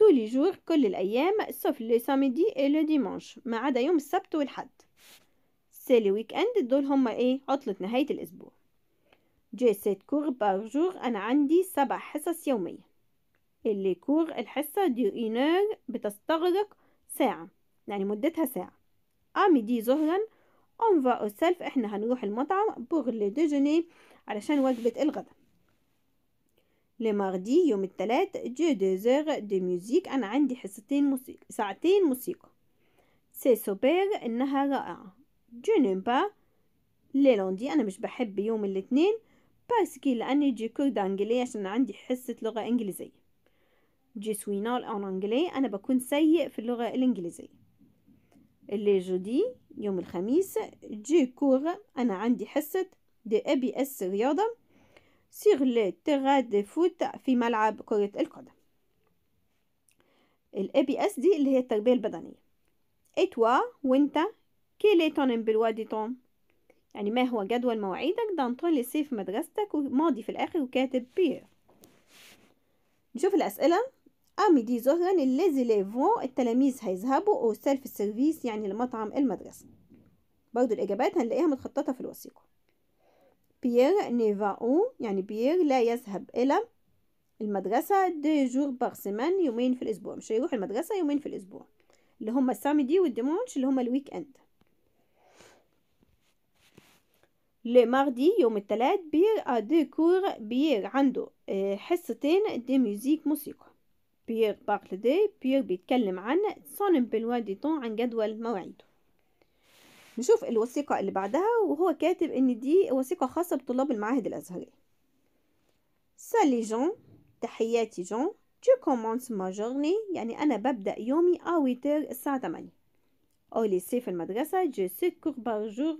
tous les jours كل الأيام sauf le samedi et le dimanche ما عدا يوم السبت والحد سي لي ويك اند دول هما ايه عطلة نهاية الأسبوع جي سيت كور بار جور أنا عندي سبع حصص يومية اللي كور الحصة دي اينير بتستغرق ساعة يعني مدتها ساعة أمي دي ظهرا أون أو سيلف احنا هنروح المطعم بور لي ديجني علشان وجبة الغدا لماردي يوم الثلاث جو دوزيغ دي ميوزيك أنا عندي حصتين موسيقى ساعتين موسيقى سي سوبير إنها رائعة جو نيمبا لي لوندي أنا مش بحب يوم الاثنين باسكي لأني جي كور دانجلي عشان عندي حصة لغة إنجليزية جي سوينال أون أنجلي أنا بكون سيء في اللغة الإنجليزية اللي جودي يوم الخميس جي كور أنا عندي حصة دي أبي أس رياضة سيغ لي تيغا دي فوت في ملعب كرة القدم الاي بي اس دي اللي هي التربية البدنية اي توا وانت كي est تون امبلوا دي تون يعني ما هو جدول مواعيدك ده طول لسي سيف مدرستك وماضي في الآخر وكاتب بير نشوف الأسئلة زهرا ظهرا الذي ليفون التلاميذ هيذهبوا أو سيلف سيرفيس يعني لمطعم المدرسة برضو الإجابات هنلاقيها متخططة في الوثيقة بيير او يعني بيير لا يذهب إلى المدرسة دي جور بار سيمان يومين في الأسبوع مش هيروح المدرسة يومين في الأسبوع اللي هما السامدي والديمونش اللي هما الويك إند لي ماردي يوم الثلاث بير ا دي كور بير عنده آه، حصتين دي ميوزيك موسيقى بير بارل دي بير بيتكلم عن سون بلوا دي طون عن جدول مواعيده نشوف الوثيقة اللي بعدها وهو كاتب إن دي وثيقة خاصة بطلاب المعاهد الأزهرية سالي جون تحياتي جون جو كومونس ما جورني يعني أنا ببدأ يومي أويتر الساعة 8 أو ليسي في المدرسة جو سيت كور بار جور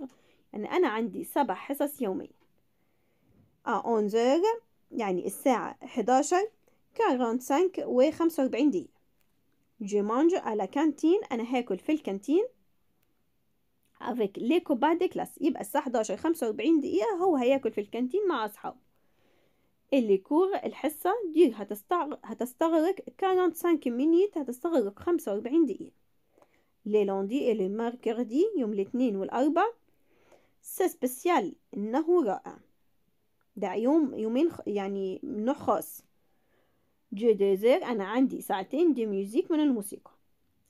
يعني أنا عندي سبع حصص يوميا أ اونزور يعني الساعة 11 45 و 45 دقيقة جو مانج على كانتين أنا هاكل في الكانتين افيك لي كوبا دي كلاس يبقى الساعه 11 45 دقيقه هو هياكل في الكانتين مع اصحابه اللي كور الحصه دي هتستغرق 45 مينيت هتستغرق 45 دقيقه لي لوندي اللي ماركردي يوم الاثنين والاربع سي سبيسيال انه رائع ده يوم يومين يعني نوع خاص جو ديزير انا عندي ساعتين دي ميوزيك من الموسيقى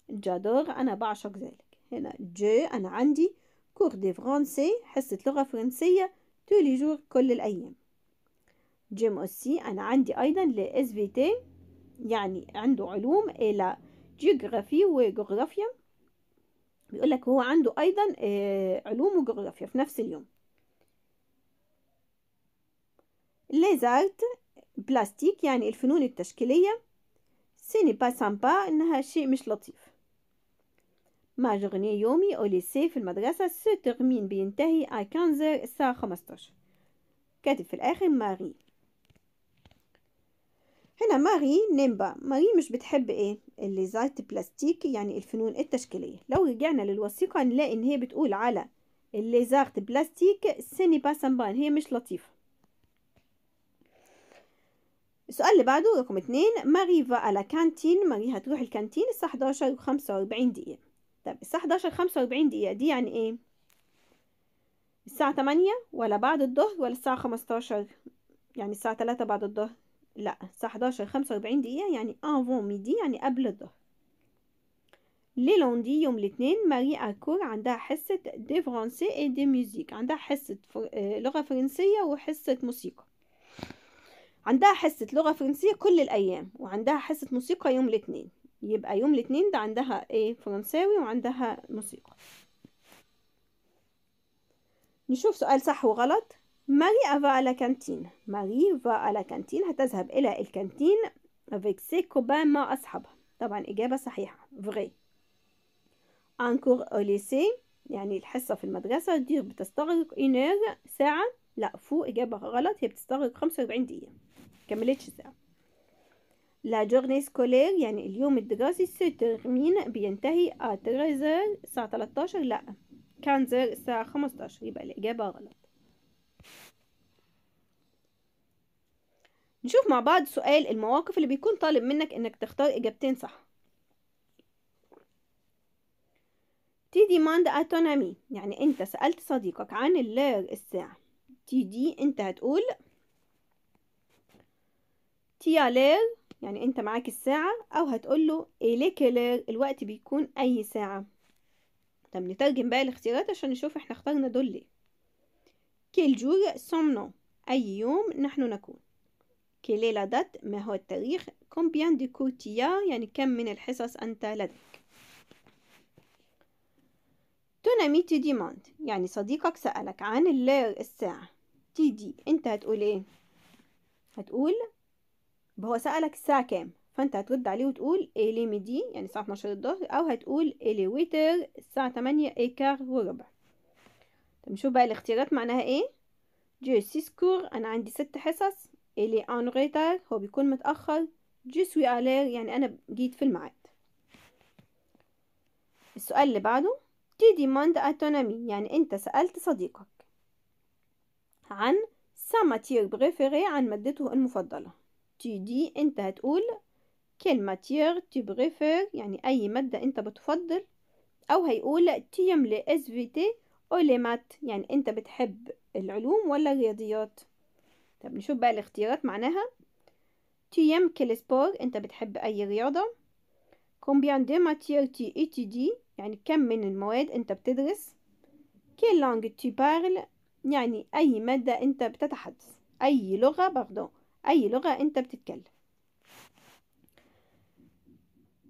جادور انا بعشق ذلك هنا جو أنا عندي كور دي فرونسي حصة لغة فرنسية تولي جور كل الأيام جيم أوسي أنا عندي أيضا لإس في تي يعني عنده علوم إلى جيوغرافي وجغرافيا بيقول لك هو عنده أيضا آه، علوم وجغرافيا في نفس اليوم ليزارت بلاستيك يعني الفنون التشكيلية سيني با سامبا إنها شيء مش لطيف مع جورني يومي أو ليسي في المدرسة سو ترمين بينتهي أي كانزر الساعة خمستاش كاتب في الآخر ماري هنا ماري نيمبا ماري مش بتحب ايه الليزات بلاستيك يعني الفنون التشكيلية لو رجعنا للوثيقة هنلاقي ان هي بتقول على الليزارت بلاستيك سيني باسمبان هي مش لطيفة السؤال اللي بعده رقم اتنين ماري فا على كانتين ماري هتروح الكانتين الساعة 11 و 45 دقيقة طب الساعة 11 45 دقيقة دي يعني ايه الساعة 8 ولا بعد الظهر ولا الساعة 15 يعني الساعة 3 بعد الظهر لا الساعة 11 45 دقيقة يعني افون ميدي يعني قبل الظهر لي لوندي يوم الاثنين ماري أركور عندها حصة دي فرونسي اي دي ميوزيك عندها حصة فر... آه، لغة فرنسية وحصة موسيقى عندها حصة لغة فرنسية كل الأيام وعندها حصة موسيقى يوم الاثنين يبقى يوم الاثنين ده عندها ايه فرنساوي وعندها موسيقى نشوف سؤال صح وغلط ماري أفا على كانتين ماري فا على كانتين هتذهب إلى الكانتين افيك سي كوبان ما أصحابها طبعا إجابة صحيحة فري انكور au يعني الحصة في المدرسة دي بتستغرق إنير ساعة لا فو إجابة غلط هي بتستغرق 45 دقيقة كملتش ساعة لا جورني سكولير يعني اليوم الدراسي سترمين ترمين بينتهي اتريزر آه، الساعة 13 لا كانزر الساعة 15 يبقى الإجابة غلط نشوف مع بعض سؤال المواقف اللي بيكون طالب منك انك تختار اجابتين صح تي دي ماند اتونامي يعني انت سألت صديقك عن اللير الساعة تي دي انت هتقول تي لير يعني انت معاك الساعة او هتقول له اليك إيه الوقت بيكون اي ساعة طب نترجم بقى الاختيارات عشان نشوف احنا اخترنا دول ليه كيل جور سومنو اي يوم نحن نكون كيل لا دات ما هو التاريخ كومبيان دي كوتيا يعني كم من الحصص انت لديك تونامي تي ديماند يعني صديقك سألك عن اللير الساعة تي دي انت هتقول ايه هتقول هو سألك الساعة كام فانت هترد عليه وتقول إلي إيه ميدي يعني الساعة 12 الظهر أو هتقول إلي إيه ويتر الساعة 8 إيكار وربع طب نشوف بقى الاختيارات معناها إيه جو سيسكور أنا عندي ست حصص إلي أن ريتار هو بيكون متأخر جو سوي ألير يعني أنا جيت في الميعاد السؤال اللي بعده تي ديماند أتونامي يعني أنت سألت صديقك عن سا ماتير بريفيري عن مادته المفضلة تي دي أنت هتقول كل matière تي بريفير يعني أي مادة أنت بتفضل أو هيقول لي اس في تي أو لي مات يعني أنت بتحب العلوم ولا الرياضيات طب نشوف بقى الاختيارات معناها تيم aimes سبور أنت بتحب أي رياضة كومبيان combien تي اي تي دي يعني كم من المواد أنت بتدرس كل لانج تي بارل يعني أي مادة أنت بتتحدث أي لغة باخدها أي لغة أنت بتتكلم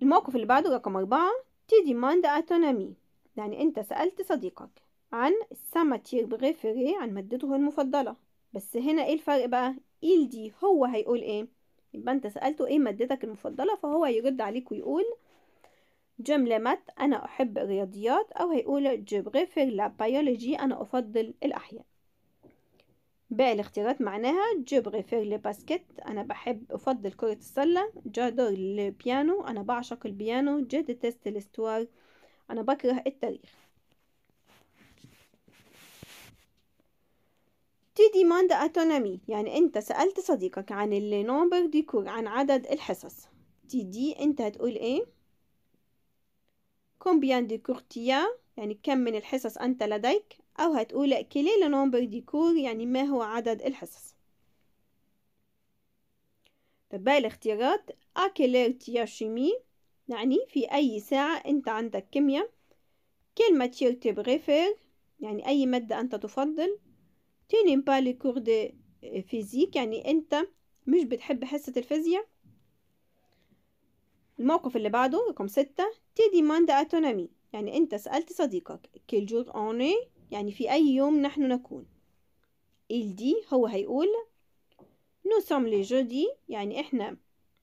الموقف اللي بعده رقم أربعة تي ديماند أتونامي يعني أنت سألت صديقك عن ساماتير بريفيري عن مادته المفضلة بس هنا ايه الفرق بقى إيل دي هو هيقول ايه يبقى انت سألته ايه مادتك المفضلة فهو هيرد عليك ويقول جملة مات أنا أحب الرياضيات أو هيقول جو بريفير لا بيولوجي أنا أفضل الأحياء بيع الاختيارات معناها جو بريفير لي باسكيت انا بحب افضل كرة السلة جادور البيانو انا بعشق البيانو جي ديتست الاستوار انا بكره التاريخ تي ديماند اتونامي يعني انت سألت صديقك عن اللي نومبر ديكور عن عدد الحصص تي دي انت هتقول ايه كومبيان دي كورتيا يعني كم من الحصص انت لديك أو هتقول كلي لو نومبر دي كور يعني ما هو عدد الحصص طب باقي الاختيارات أكلير تياشيمي يعني في أي ساعة أنت عندك كيمياء كل ماتير تبريفير يعني أي مادة أنت تفضل تيني بالي كور دي فيزيك يعني أنت مش بتحب حصة الفيزياء الموقف اللي بعده رقم ستة تي ديماند أتونامي يعني أنت سألت صديقك كل جور أوني يعني في أي يوم نحن نكون إل دي هو هيقول نو sommes لي جودي يعني إحنا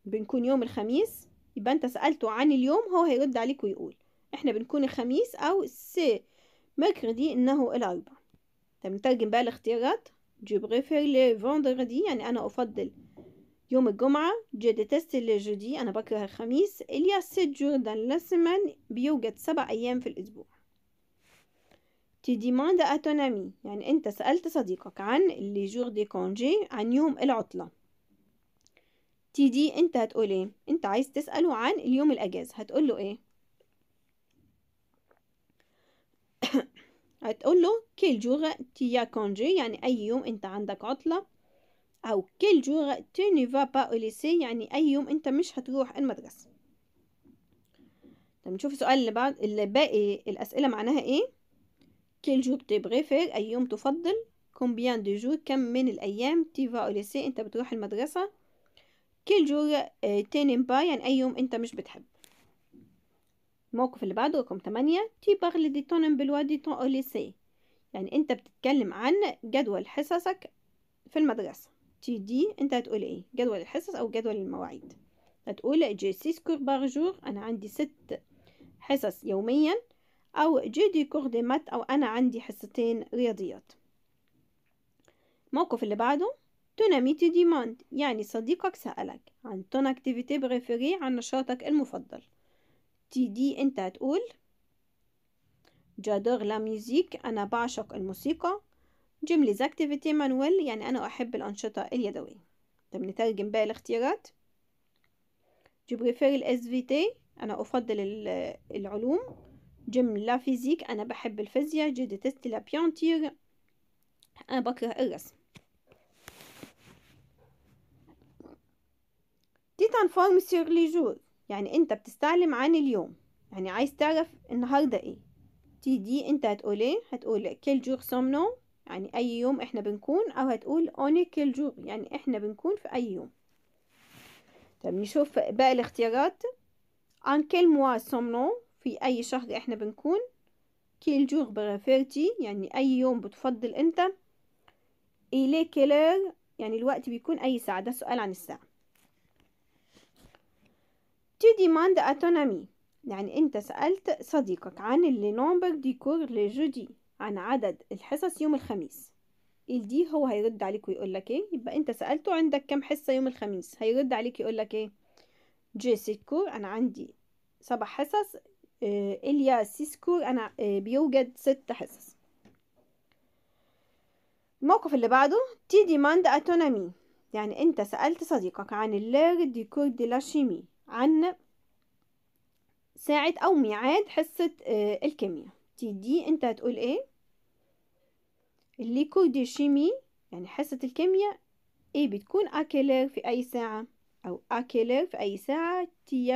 بنكون يوم الخميس يبقى أنت سألته عن اليوم هو هيرد عليك ويقول إحنا بنكون الخميس أو سي mercredi إنه الأربع طب نترجم بقى الاختيارات جو بريفير لي فوندردي يعني أنا أفضل يوم الجمعة جو ديتست لي جودي أنا بكره الخميس إليا سيت جور دان لا سيمان بيوجد سبع أيام في الأسبوع تي ديماند اتونامي يعني أنت سألت صديقك عن لي جور دي كونجي عن يوم العطلة تيجي أنت هتقول إيه أنت عايز تسأله عن اليوم الأجازة هتقول له إيه هتقول له كيل جوغ تيا كونجي يعني أي يوم أنت عندك عطلة أو كيل جوغ ني فا با اوليسي يعني أي يوم أنت مش هتروح المدرسة طب نشوف السؤال اللي بعد اللي باقي الأسئلة معناها إيه كل جو بريفير أي يوم تفضل كومبيان دو جور كم من الأيام تيفا ليسي أنت بتروح المدرسة كل جور تينم با يعني أي يوم أنت مش بتحب الموقف اللي بعده رقم تمانية تي باغلي دي تونم دي تون أو ليسي يعني أنت بتتكلم عن جدول حصصك في المدرسة تي دي أنت هتقول إيه جدول الحصص أو جدول المواعيد هتقول جي سيس كور بار جور أنا عندي ست حصص يوميا أو جي دي كور دي مات أو أنا عندي حصتين رياضيات الموقف اللي بعده تي ديماند يعني صديقك سألك عن تون اكتيفيتي بريفيري عن نشاطك المفضل تي دي انت هتقول جادور لا ميوزيك انا بعشق الموسيقى جيم ليز اكتيفيتي مانويل يعني انا احب الانشطة اليدوية طب نترجم باقي الاختيارات جو بريفيري الاس في تي انا افضل العلوم جيم لا فيزيك أنا بحب الفيزياء جو ديتست لا بيانتير أنا بكره الرسم تيتان فورم سير لي جور يعني أنت بتستعلم عن اليوم يعني عايز تعرف النهاردة إيه تي دي أنت هتقول إيه هتقول كل جور سومنو يعني أي يوم إحنا بنكون أو هتقول أوني كل جور يعني إحنا بنكون في أي يوم طب نشوف باقي الاختيارات ان كل موا سومنو في أي شهر إحنا بنكون كيل جور بغافيرتي يعني أي يوم بتفضل أنت إيلي كيلر يعني الوقت بيكون أي ساعة ده سؤال عن الساعة تي ديماند أتونامي يعني أنت سألت صديقك عن اللي نومبر ديكور لجودي عن عدد الحصص يوم الخميس الدي هو هيرد عليك ويقول لك ايه يبقى انت سألته عندك كام حصة يوم الخميس هيرد عليك يقول لك ايه جي سيكور انا عندي سبع حصص إليا آه، سيسكور أنا آه، بيوجد ست حصص الموقف اللي بعده تي ديماند أتونامي يعني أنت سألت صديقك عن اللير ديكور دي لاشيمي عن ساعة أو ميعاد حصة آه، الكيمياء تي دي أنت هتقول إيه الليكور دي شيمي يعني حصة الكيمياء إيه بتكون أكيلير في أي ساعة أو أكيلير في أي ساعة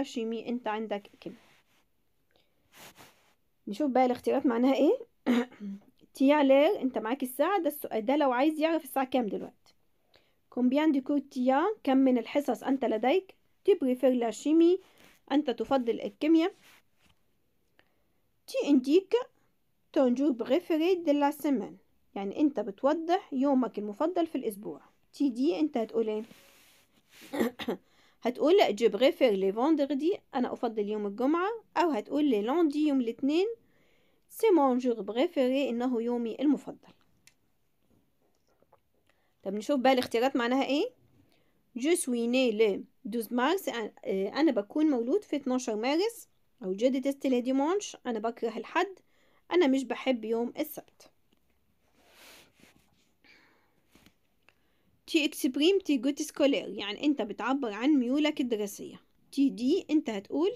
شيمي أنت عندك كيمياء نشوف بقى الاختيارات معناها ايه تي علير انت معاك الساعة ده السؤال ده لو عايز يعرف الساعة كام دلوقتي كومبيان دي كوتيا كم من الحصص انت لديك تي بريفير لا شيمي انت تفضل الكيمياء تي انديك تونجور بريفيري دي لا سيمين يعني انت بتوضح يومك المفضل في الاسبوع تي دي انت هتقول ايه هتقول لا جو بريفير لي فوندردي انا افضل يوم الجمعه او هتقول لي لوندي يوم الاثنين سي مون جور بريفيري انه يومي المفضل طب نشوف بقى الاختيارات معناها ايه جو سوي ني لي 12 مارس انا بكون مولود في 12 مارس او جدي تيست لي ديمونش انا بكره الحد انا مش بحب يوم السبت تي اكسبريم تي جوت سكولير يعني انت بتعبر عن ميولك الدراسية تي دي انت هتقول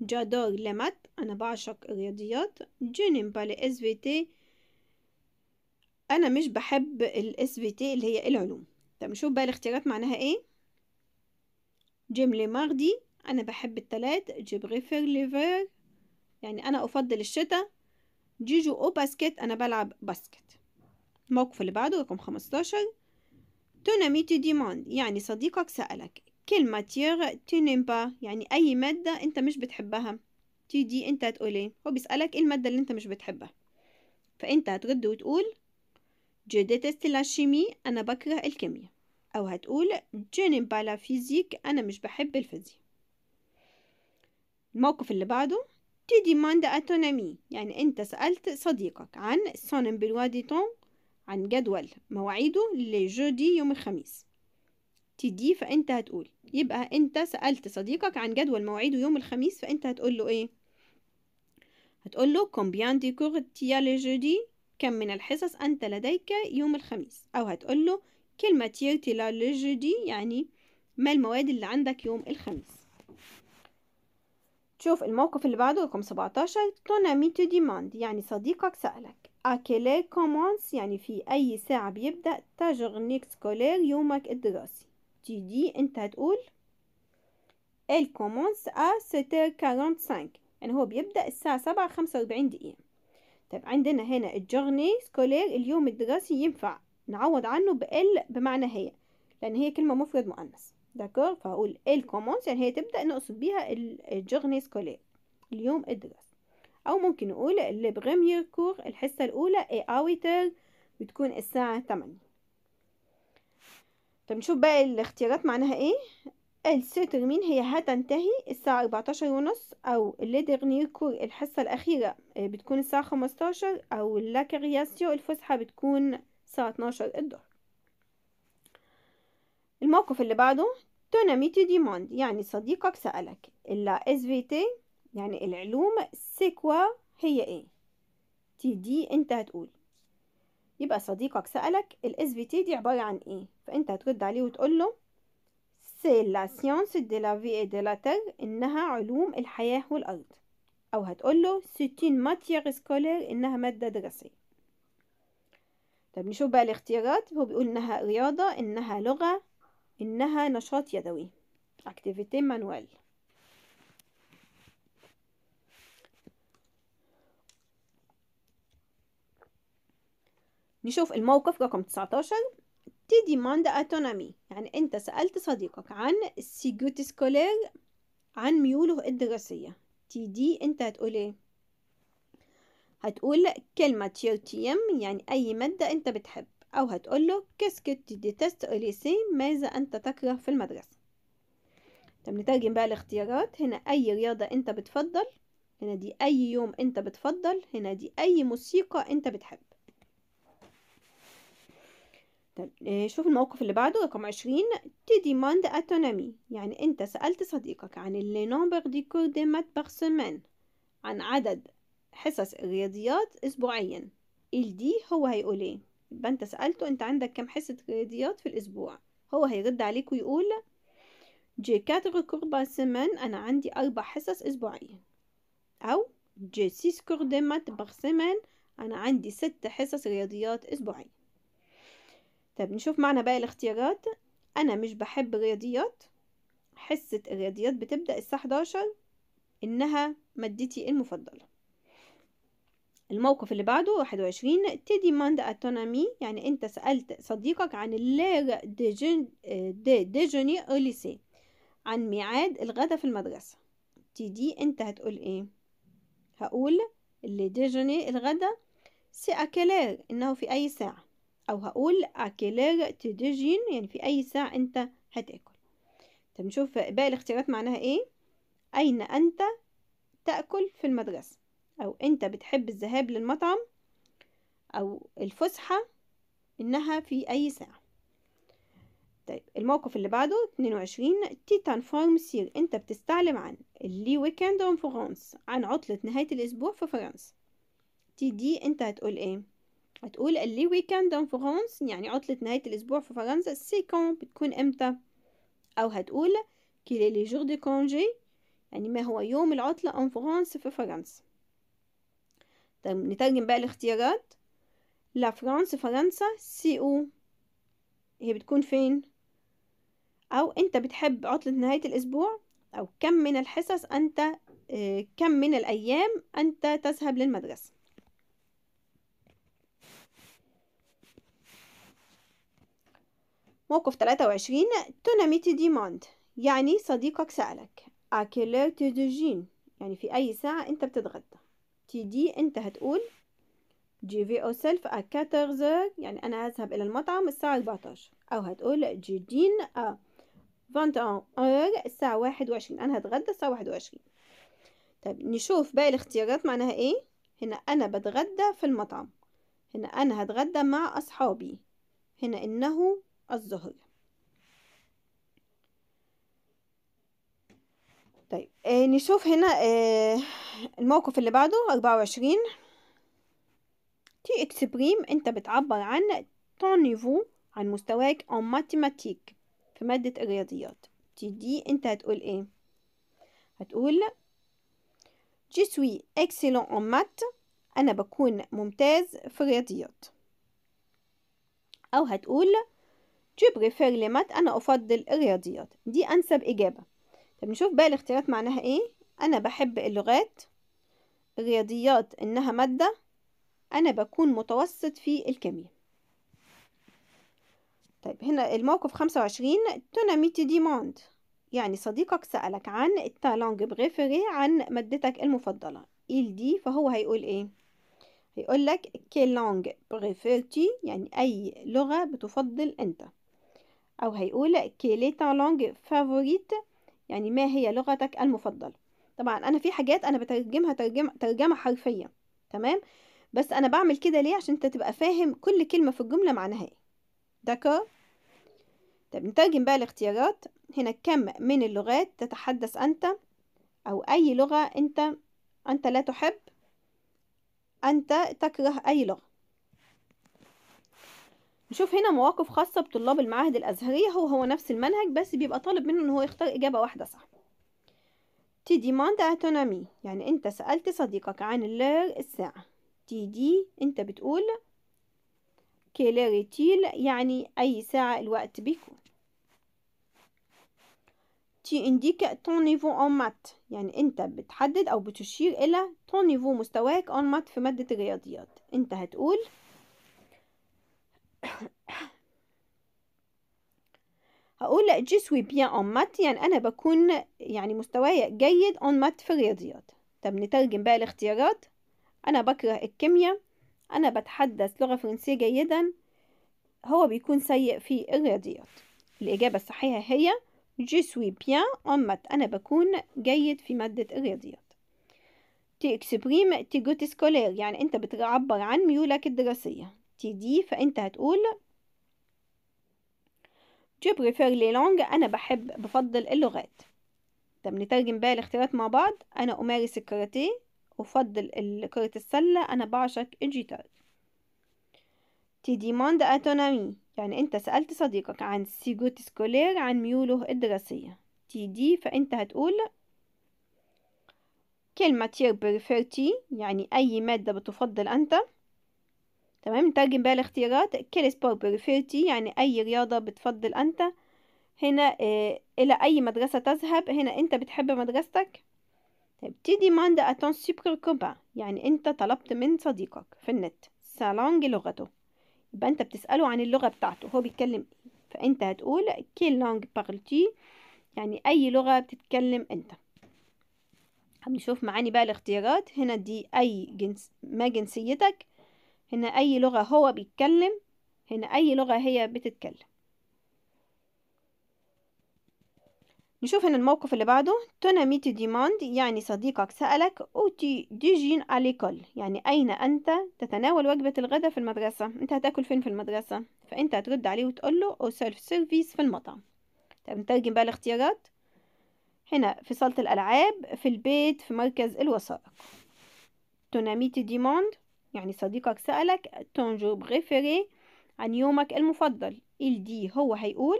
جادور لمات انا بعشق الرياضيات جونين بالي اس في تي انا مش بحب الاس في تي اللي هي العلوم طب نشوف بقى الاختيارات معناها ايه جيم لي ماردي انا بحب التلات بريفير ليفر يعني انا افضل الشتاء جيجو او باسكت انا بلعب باسكت الموقف اللي بعده رقم 15 تونامي تو te يعني صديقك سألك كل ماتيغ tu يعني أي مادة أنت مش بتحبها تيدي أنت تقولي إيه؟ هو بيسألك إيه المادة اللي أنت مش بتحبها فأنت هترد وتقول جو ديتست لا شيمي أنا بكره الكيمياء أو هتقول جو n'aime pas أنا مش بحب الفيزياء الموقف اللي بعده tu demandes أتونامي يعني أنت سألت صديقك عن son بالوادي تون عن جدول مواعيده لجودي يوم الخميس تدي فانت هتقول يبقى انت سألت صديقك عن جدول مواعيده يوم الخميس فانت هتقول له ايه هتقول له كومبيان دي كورتيا لجودي كم من الحصص انت لديك يوم الخميس او هتقول له كلمة تيرتي لجودي يعني ما المواد اللي عندك يوم الخميس شوف الموقف اللي بعده رقم 17 تونامي تو ديماند يعني صديقك سألك أكلي كومونس يعني في أي ساعة بيبدأ تا نيكس كولير يومك الدراسي تيجي أنت هتقول ال كومونس أ ستير كارونت سانك يعني هو بيبدأ الساعة سبعة خمسة وأربعين دقيقة طيب عندنا هنا الجغني سكولير اليوم الدراسي ينفع نعوض عنه بال بمعنى هي لأن هي كلمة مفرد مؤنث داكور فهقول ال كومونس يعني هي تبدأ نقصد بيها الجغني سكولير اليوم الدراسي أو ممكن نقول اللي بغمير كور الحصة الأولى اي اويتر بتكون الساعة تمانية طب نشوف بقى الاختيارات معناها ايه مين هي هتنتهي الساعة أربعتاشر ونص أو اللي دغنير كور الحصة الأخيرة آه، بتكون الساعة خمستاشر أو اللاكرياسيو الفسحة بتكون الساعة اتناشر الظهر الموقف اللي بعده توناميتي ديموند يعني صديقك سألك اللا اس في تي يعني العلوم سيكوا هي ايه تي دي انت هتقول يبقى صديقك سألك الاس في تي دي عبارة عن ايه فانت هترد عليه وتقول له سي لا سيونس دي لا في اي دي لا تير انها علوم الحياة والارض او هتقول له ستين ماتير سكولير انها مادة دراسية طب نشوف بقى الاختيارات هو بيقول انها رياضة انها لغة انها نشاط يدوي اكتيفيتي مانوال نشوف الموقف رقم 19 تي ديماند اتونامي يعني انت سألت صديقك عن السيجوت سكولير عن ميوله الدراسية تي دي انت هتقول ايه هتقول كلمة تيرتيم يعني اي مادة انت بتحب او هتقول له كاسكت ديتست اوليسي ماذا انت تكره في المدرسة طب نترجم بقى الاختيارات هنا اي رياضة انت بتفضل هنا دي اي يوم انت بتفضل هنا دي اي موسيقى انت بتحب طيب، آه، شوف الموقف اللي بعده رقم عشرين تي ديماند à يعني أنت سألت صديقك عن اللي نومبر دي كور دي مات par عن عدد حصص الرياضيات أسبوعيا ال دي هو هيقول إيه يبقى أنت سألته أنت عندك كم حصة رياضيات في الأسبوع هو هيرد عليك ويقول جي كاتر كور par أنا عندي أربع حصص أسبوعيا أو جي سيس كور دي مات par أنا عندي ست حصص رياضيات أسبوعيا طيب نشوف معنا باقي الاختيارات أنا مش بحب الرياضيات حصة الرياضيات بتبدأ الساعة 11 إنها مادتي المفضلة الموقف اللي بعده 21 تدي ماند اتونامي يعني انت سألت صديقك عن اللير ديجوني او ليسي عن ميعاد الغدا في المدرسة تدي انت هتقول ايه هقول اللي ديجوني الغدا سي اكلير انه في اي ساعة أو هقول أكلر تدجين يعني في أي ساعة أنت هتاكل طب نشوف باقي الاختيارات معناها إيه أين أنت تأكل في المدرسة أو أنت بتحب الذهاب للمطعم أو الفسحة إنها في أي ساعة طيب الموقف اللي بعده 22 تيتان فورم سير أنت بتستعلم عن اللي ويكند اون فرانس عن عطلة نهاية الأسبوع في فرنسا تي دي أنت هتقول إيه هتقول لي ويكاند ان فرانس يعني عطلة نهاية الأسبوع في فرنسا سي كون بتكون امتى أو هتقول كيلي لي جور دي كونجي يعني ما هو يوم العطلة ان فرانس في فرنسا طيب نترجم بقى الاختيارات لا فرانس فرنسا سي او هي بتكون فين أو أنت بتحب عطلة نهاية الأسبوع أو كم من الحصص أنت آه، كم من الأيام أنت تذهب للمدرسة موقف 23 تي ديموند يعني صديقك سألك أكيلو تدجين يعني في أي ساعة أنت بتتغدى تي دي أنت هتقول جي في أو سيلف أكاترزر يعني أنا أذهب إلى المطعم الساعة 14 أو هتقول جي دين أ 21 اور الساعة 21 أنا هتغدى الساعة 21 طيب نشوف باقي الاختيارات معناها إيه هنا أنا بتغدى في المطعم هنا أنا هتغدى مع أصحابي هنا إنه الظهر طيب آه نشوف هنا آه الموقف اللي بعده أربعة وعشرين تي اكسبريم انت بتعبر عن تونيفو عن مستواك en ماتيماتيك في مادة الرياضيات تي دي انت هتقول ايه هتقول جي suis excellent en مات انا بكون ممتاز في الرياضيات او هتقول tu préfères les maths أنا أفضل الرياضيات دي أنسب إجابة طب نشوف بقى الاختيارات معناها إيه أنا بحب اللغات الرياضيات إنها مادة أنا بكون متوسط في الكيمياء طيب هنا الموقف 25 دي ديموند يعني صديقك سألك عن التالونج بريفيري عن مادتك المفضلة إل دي فهو هيقول إيه؟ هيقول لك كي لونج بريفيرتي يعني أي لغة بتفضل أنت أو هيقول كيلي تالونج لونج فافوريت يعني ما هي لغتك المفضلة طبعا أنا في حاجات أنا بترجمها ترجمة, ترجمة حرفية تمام بس أنا بعمل كده ليه عشان أنت تبقى فاهم كل كلمة في الجملة معناها إيه دكر طب نترجم بقى الاختيارات هنا كم من اللغات تتحدث أنت أو أي لغة أنت أنت لا تحب أنت تكره أي لغة نشوف هنا مواقف خاصة بطلاب المعاهد الأزهرية هو هو نفس المنهج بس بيبقى طالب منه إن هو يختار إجابة واحدة صح تي ديماند اتونامي يعني أنت سألت صديقك عن اللير الساعة تي دي أنت بتقول تيل يعني أي ساعة الوقت بيكون تي انديك تون نيفو اون مات يعني انت بتحدد او بتشير الى تون نيفو مستواك اون مات في مادة الرياضيات انت هتقول هقول جي سوي بيان اون مات يعني أنا بكون يعني مستواي جيد اون مات في الرياضيات طب نترجم بقى الاختيارات أنا بكره الكيمياء أنا بتحدث لغة فرنسية جيدا هو بيكون سيء في الرياضيات الإجابة الصحيحة هي جي سوي بيان اون مات أنا بكون جيد في مادة الرياضيات تي اكسبريم تي جوت سكولير يعني أنت بتعبر عن ميولك الدراسية تي دي فانت هتقول جو بريفير لي لونج انا بحب بفضل اللغات طب نترجم بقى الاختيارات مع بعض انا امارس الكاراتيه افضل كرة السلة انا بعشق الجيتار تي موند اتونامي يعني انت سألت صديقك عن سيجوت سكولير عن ميوله الدراسية تي دي فانت هتقول كلمة تير بريفيرتي يعني اي مادة بتفضل انت تمام نترجم بقى الاختيارات كل سبور بريفيرتي يعني أي رياضة بتفضل أنت هنا آه إلى أي مدرسة تذهب هنا أنت بتحب مدرستك تي ماند أتون سوبر كوبا يعني أنت طلبت من صديقك في النت سالونج لغته يبقى أنت بتسأله عن اللغة بتاعته هو بيتكلم إيه فأنت هتقول كيل لونج بارلتي يعني أي لغة بتتكلم أنت هنشوف معاني بقى الاختيارات هنا دي أي جنس ما جنسيتك هنا أي لغة هو بيتكلم هنا أي لغة هي بتتكلم نشوف هنا الموقف اللي بعده تونا ميت ديماند يعني صديقك سألك أوتي ديجين أليكول يعني أين أنت تتناول وجبة الغداء في المدرسة أنت هتاكل فين في المدرسة فأنت هترد عليه وتقول له أو سيلف سيرفيس في المطعم طب نترجم بقى الاختيارات هنا في صالة الألعاب في البيت في مركز الوثائق تونا ميت ديماند يعني صديقك سألك تونجو بريفيري عن يومك المفضل دي هو هيقول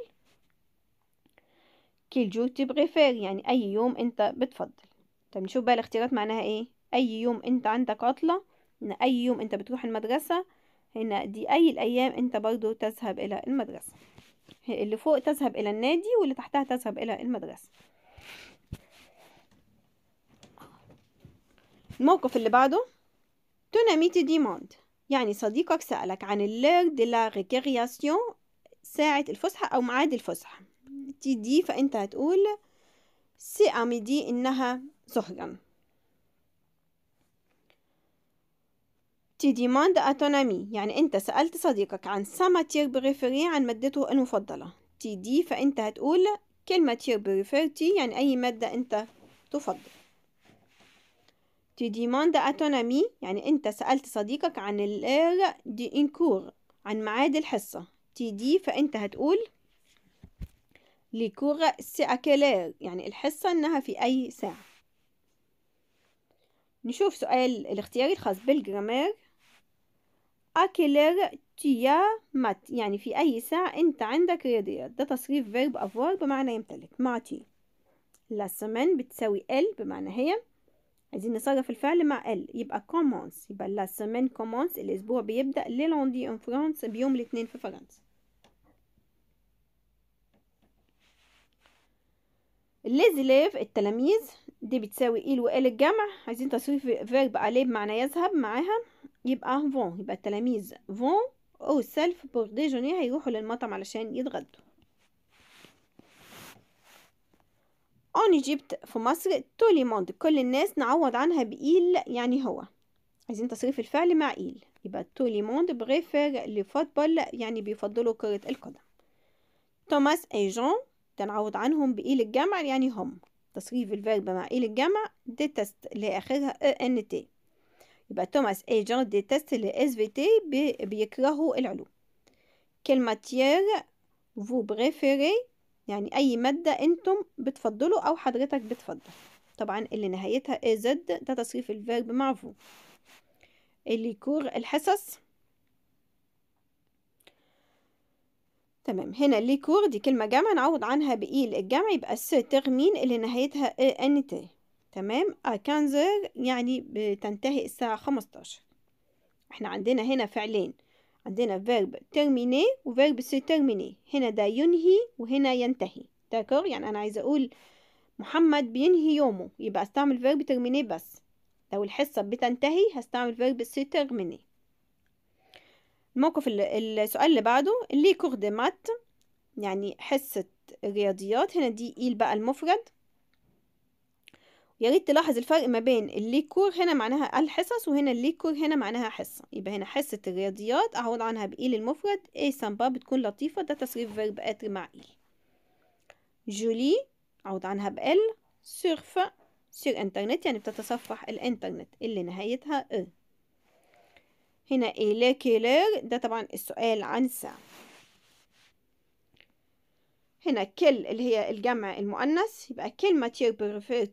كل جو بريفير يعني أي يوم أنت بتفضل طب نشوف بقى الاختيارات معناها إيه أي يوم أنت عندك عطلة إن أي يوم أنت بتروح المدرسة هنا دي أي الأيام أنت برضو تذهب إلى المدرسة اللي فوق تذهب إلى النادي واللي تحتها تذهب إلى المدرسة الموقف اللي بعده Ton ami te demande يعني صديقك سألك عن l'heure دي لا récréation ساعة الفسحة أو ميعاد الفسحة دي فأنت هتقول سي أميدي إنها ظهرا تي أتون أتونامي يعني أنت سألت صديقك عن ماتير بريفيري عن مادته المفضلة تي دي فأنت هتقول كلمة تير بريفيرتي يعني أي مادة أنت تفضل Tu demandes à يعني أنت سألت صديقك عن الار دي انكور عن ميعاد الحصة تي دي فأنت هتقول لي كور سي اكيلير يعني الحصة إنها في أي ساعة نشوف سؤال الاختياري الخاص بالجرامير اكيلير تيا مات يعني في أي ساعة أنت عندك رياضيات ده تصريف فيرب أفوار بمعنى يمتلك ماتي لا سمان بتساوي ال بمعنى هي عايزين نصرف الفعل مع ال يبقى كومونس يبقى لا سيمين كومونس الأسبوع بيبدأ لي لوندي ان فرانس بيوم الاثنين في فرنسا الذي ليف التلاميذ دي بتساوي إيل وإل الجمع عايزين تصريف فيرب عليه بمعنى يذهب معاها يبقى فون يبقى التلاميذ فون أو سيلف بور ديجوني هيروحوا للمطعم علشان يتغدوا اون آه، ايجيبت في مصر تو لي موند كل الناس نعوض عنها بإيل يعني هو عايزين تصريف الفعل مع إيل يبقى تو لي موند بريفير لي فوتبول يعني بيفضلوا كرة القدم توماس اي جون تنعوض عنهم بإيل الجمع يعني هم تصريف الفيرب مع إيل الجمع ديتست اللي آخرها ان تي يبقى توماس اي جون ديتست اللي اس في تي بيكرهوا العلوم كلمة تيير فو بريفيري يعني أي مادة أنتم بتفضلوا أو حضرتك بتفضل طبعا اللي نهايتها زد ده تصريف الفيرب مع فو كور الحصص تمام هنا كور دي كلمة جامعة نعوض عنها بإي للجمع يبقى الس تغمين اللي نهايتها إيه أن تي تمام أكانزر يعني بتنتهي الساعة خمستاشر احنا عندنا هنا فعلين عندنا verb terminé و verb se terminé هنا ده ينهي وهنا ينتهي داكور يعني أنا عايزة أقول محمد بينهي يومه يبقى أستعمل verb terminé بس لو الحصة بتنتهي هستعمل verb se terminé الموقف السؤال اللي بعده اللي كوغ مات يعني حصة الرياضيات هنا دي إيل بقى المفرد يا ريت تلاحظ الفرق ما بين الليكور هنا معناها الحصص وهنا الليكور هنا معناها حصة يبقى هنا حصة الرياضيات أعوض عنها بإيل المفرد إيه سامبا بتكون لطيفة ده تصريف فيرب آتر مع إيل جولي أعوض عنها بإل سيرف سير انترنت يعني بتتصفح الانترنت اللي نهايتها إر هنا إيلي كيلر ده طبعا السؤال عن ساعة هنا كل اللي هي الجمع المؤنث يبقى كل ماتير بريفير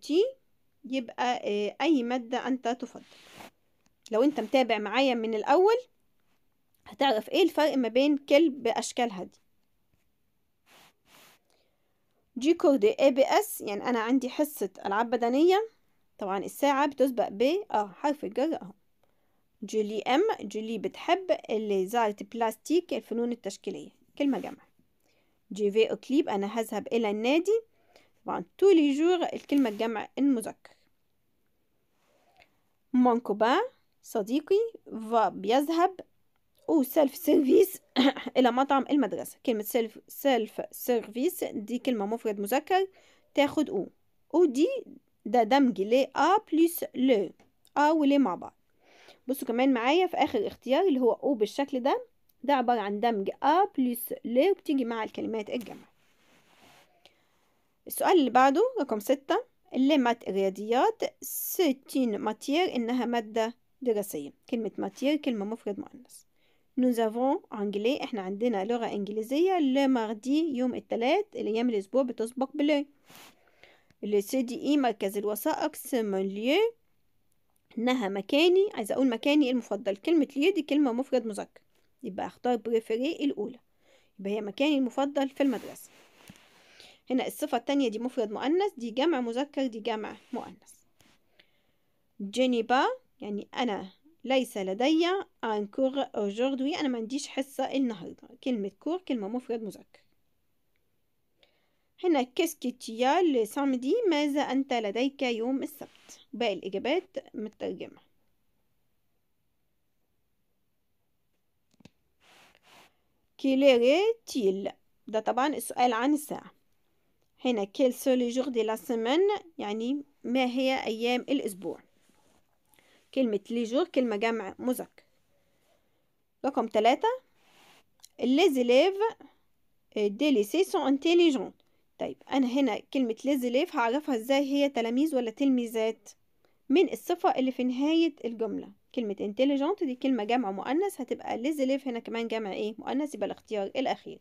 يبقى آه، أي مادة أنت تفضل لو أنت متابع معايا من الأول هتعرف إيه الفرق ما بين كلب بأشكالها دي جي كوردي اي بي اس يعني انا عندي حصة العاب بدنية طبعا الساعة بتسبق ب اه حرف الجر اهو جولي ام جولي بتحب اللي زارت بلاستيك الفنون التشكيلية كلمة جامعة جي في اوكليب انا هذهب الى النادي طبعا تو لي جور الكلمة الجمع المذكر مون كوبان صديقي فا بيذهب أو سيلف سيرفيس إلى مطعم المدرسة كلمة سيلف سيلف سيرفيس دي كلمة مفرد مذكر تاخد أو أو دي ده دمج ل أ بلس ل أ ل مع بعض بصوا كمان معايا في آخر اختيار اللي هو أو بالشكل ده ده عبارة عن دمج أ بلس ل وبتيجي مع الكلمات الجمع السؤال اللي بعده رقم ستة اللي مات الرياضيات ستين ماتير إنها مادة دراسية كلمة ماتير كلمة مفرد مؤنث nous avons anglais احنا عندنا لغة انجليزية لماردي يوم الثلاث الايام الاسبوع بتسبق بلاي سي دي اي مركز الوثائق ليو انها مكاني عايزة اقول مكاني المفضل كلمة ليو دي كلمة مفرد مذكر يبقى اختار بريفيري الاولى يبقى هي مكاني المفضل في المدرسة هنا الصفة التانية دي مفرد مؤنث دي جمع مذكر دي جمع مؤنث جينيبا يعني أنا ليس لدي ان كور أنا ما عنديش حصة النهاردة كلمة كور كلمة مفرد مذكر هنا كيسكيتيا لسامدي ماذا أنت لديك يوم السبت باقي الإجابات مترجمة كيليري تيل ده طبعا السؤال عن الساعة هنا كيل سولي جور دي لا سيمين يعني ما هي أيام الأسبوع كلمة لي جور كلمة جمع مذكر رقم ثلاثة les élèves دي ليسي سون انتيليجون طيب أنا هنا كلمة les élèves هعرفها إزاي هي تلاميذ ولا تلميذات من الصفة اللي في نهاية الجملة كلمة intelligent دي كلمة جمع مؤنث هتبقى les élèves هنا كمان جمع إيه مؤنث يبقى الاختيار الأخير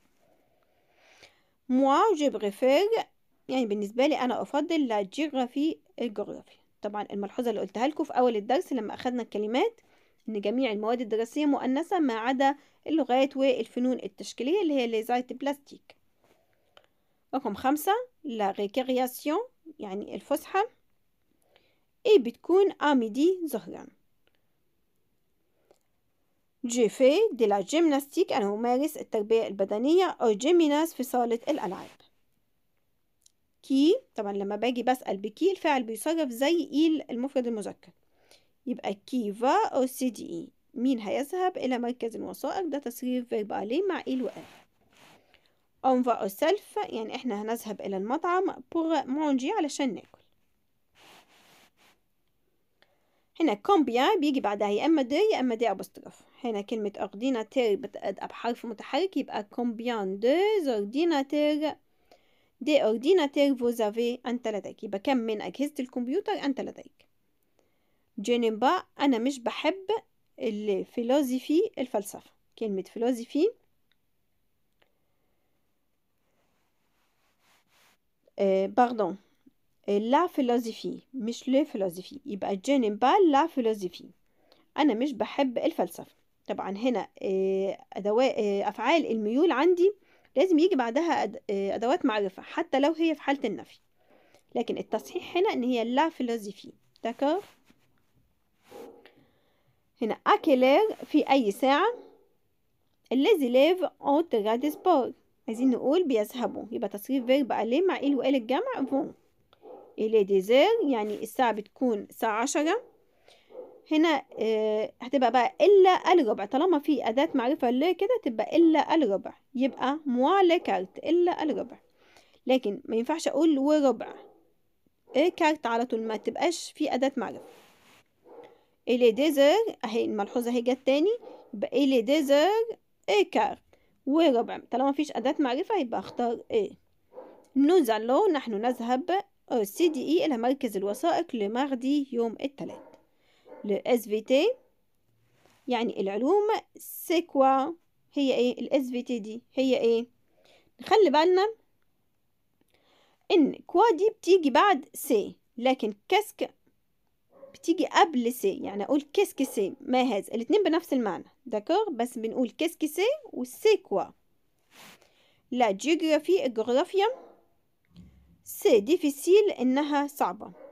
موا je préfère يعني بالنسبة لي أنا أفضل لا جيغرافي الجغرافيا طبعا الملحوظة اللي قلتها لكم في أول الدرس لما أخدنا الكلمات إن جميع المواد الدراسية مؤنثة ما عدا اللغات والفنون التشكيلية اللي هي ليزايت بلاستيك رقم خمسة لا ريكرياسيون يعني الفسحة إيه بتكون أميدي آه، ظهرًا جيفي دي لا جيمناستيك أنا أمارس التربية البدنية أو جيميناز في صالة الألعاب كي طبعا لما باجي بسأل بكي الفعل بيصرف زي إيل المفرد المذكر يبقى كي فا أو سي دي إي مين هيذهب إلى مركز الوثائق ده تصريف فيرب عليه مع إيل وإل أون فا أو سيلف يعني إحنا هنذهب إلى المطعم بور مونجي علشان ناكل هنا كومبيا بيجي بعدها يا إما دي يا إما دي أبوستروف هنا كلمة ordinateur بتبدأ بحرف متحرك يبقى كومبيان دو ordinateurs دي ordinateurs فوزافي أنت لديك يبقى كم من أجهزة الكمبيوتر أنت لديك جينبا أنا مش بحب الفلوزيفي الفلسفة كلمة فلوزيفي باردون لا فلوزيفي مش لا فلوزيفي يبقى جينبا لا فلوزيفي أنا مش بحب الفلسفة طبعا هنا آه، أدوات آه، أفعال الميول عندي لازم يجي بعدها آه، أدوات معرفة حتى لو هي في حالة النفي لكن التصحيح هنا إن هي لا فيلوزيفي دكر هنا أكيلير في أي ساعة الذي ليف أو تغادسبورغ عايزين نقول بيذهبوا يبقى تصريف فيرب أليه مع إيه وإل الجمع فون إلي ديزير يعني الساعة بتكون الساعة عشرة هنا آه، هتبقى بقى إلا الربع طالما في أداة معرفة ل كده تبقى إلا الربع يبقى موا كارت إلا الربع لكن ما ينفعش أقول وربع إيه كارت على طول ما تبقاش في أداة معرفة إلي إيه ديزر أهي الملحوظة هي جت تاني يبقى إلي إيه ديزر إيه كارت وربع طالما مفيش أداة معرفة يبقى أختار إيه نوزالو نحن نذهب آه، سي دي إي إلى مركز الوثائق لمغدي يوم الثلاث le SVT يعني العلوم سي كوا هي ايه ال SVT دي هي ايه نخلي بالنا ان كوا دي بتيجي بعد سي لكن كسك بتيجي قبل سي يعني اقول كسك سي ما هذا الاتنين بنفس المعنى داكور بس بنقول كسك سي والسي كوا لا جيوغرافي الجغرافيا سي ديفيسيل انها صعبه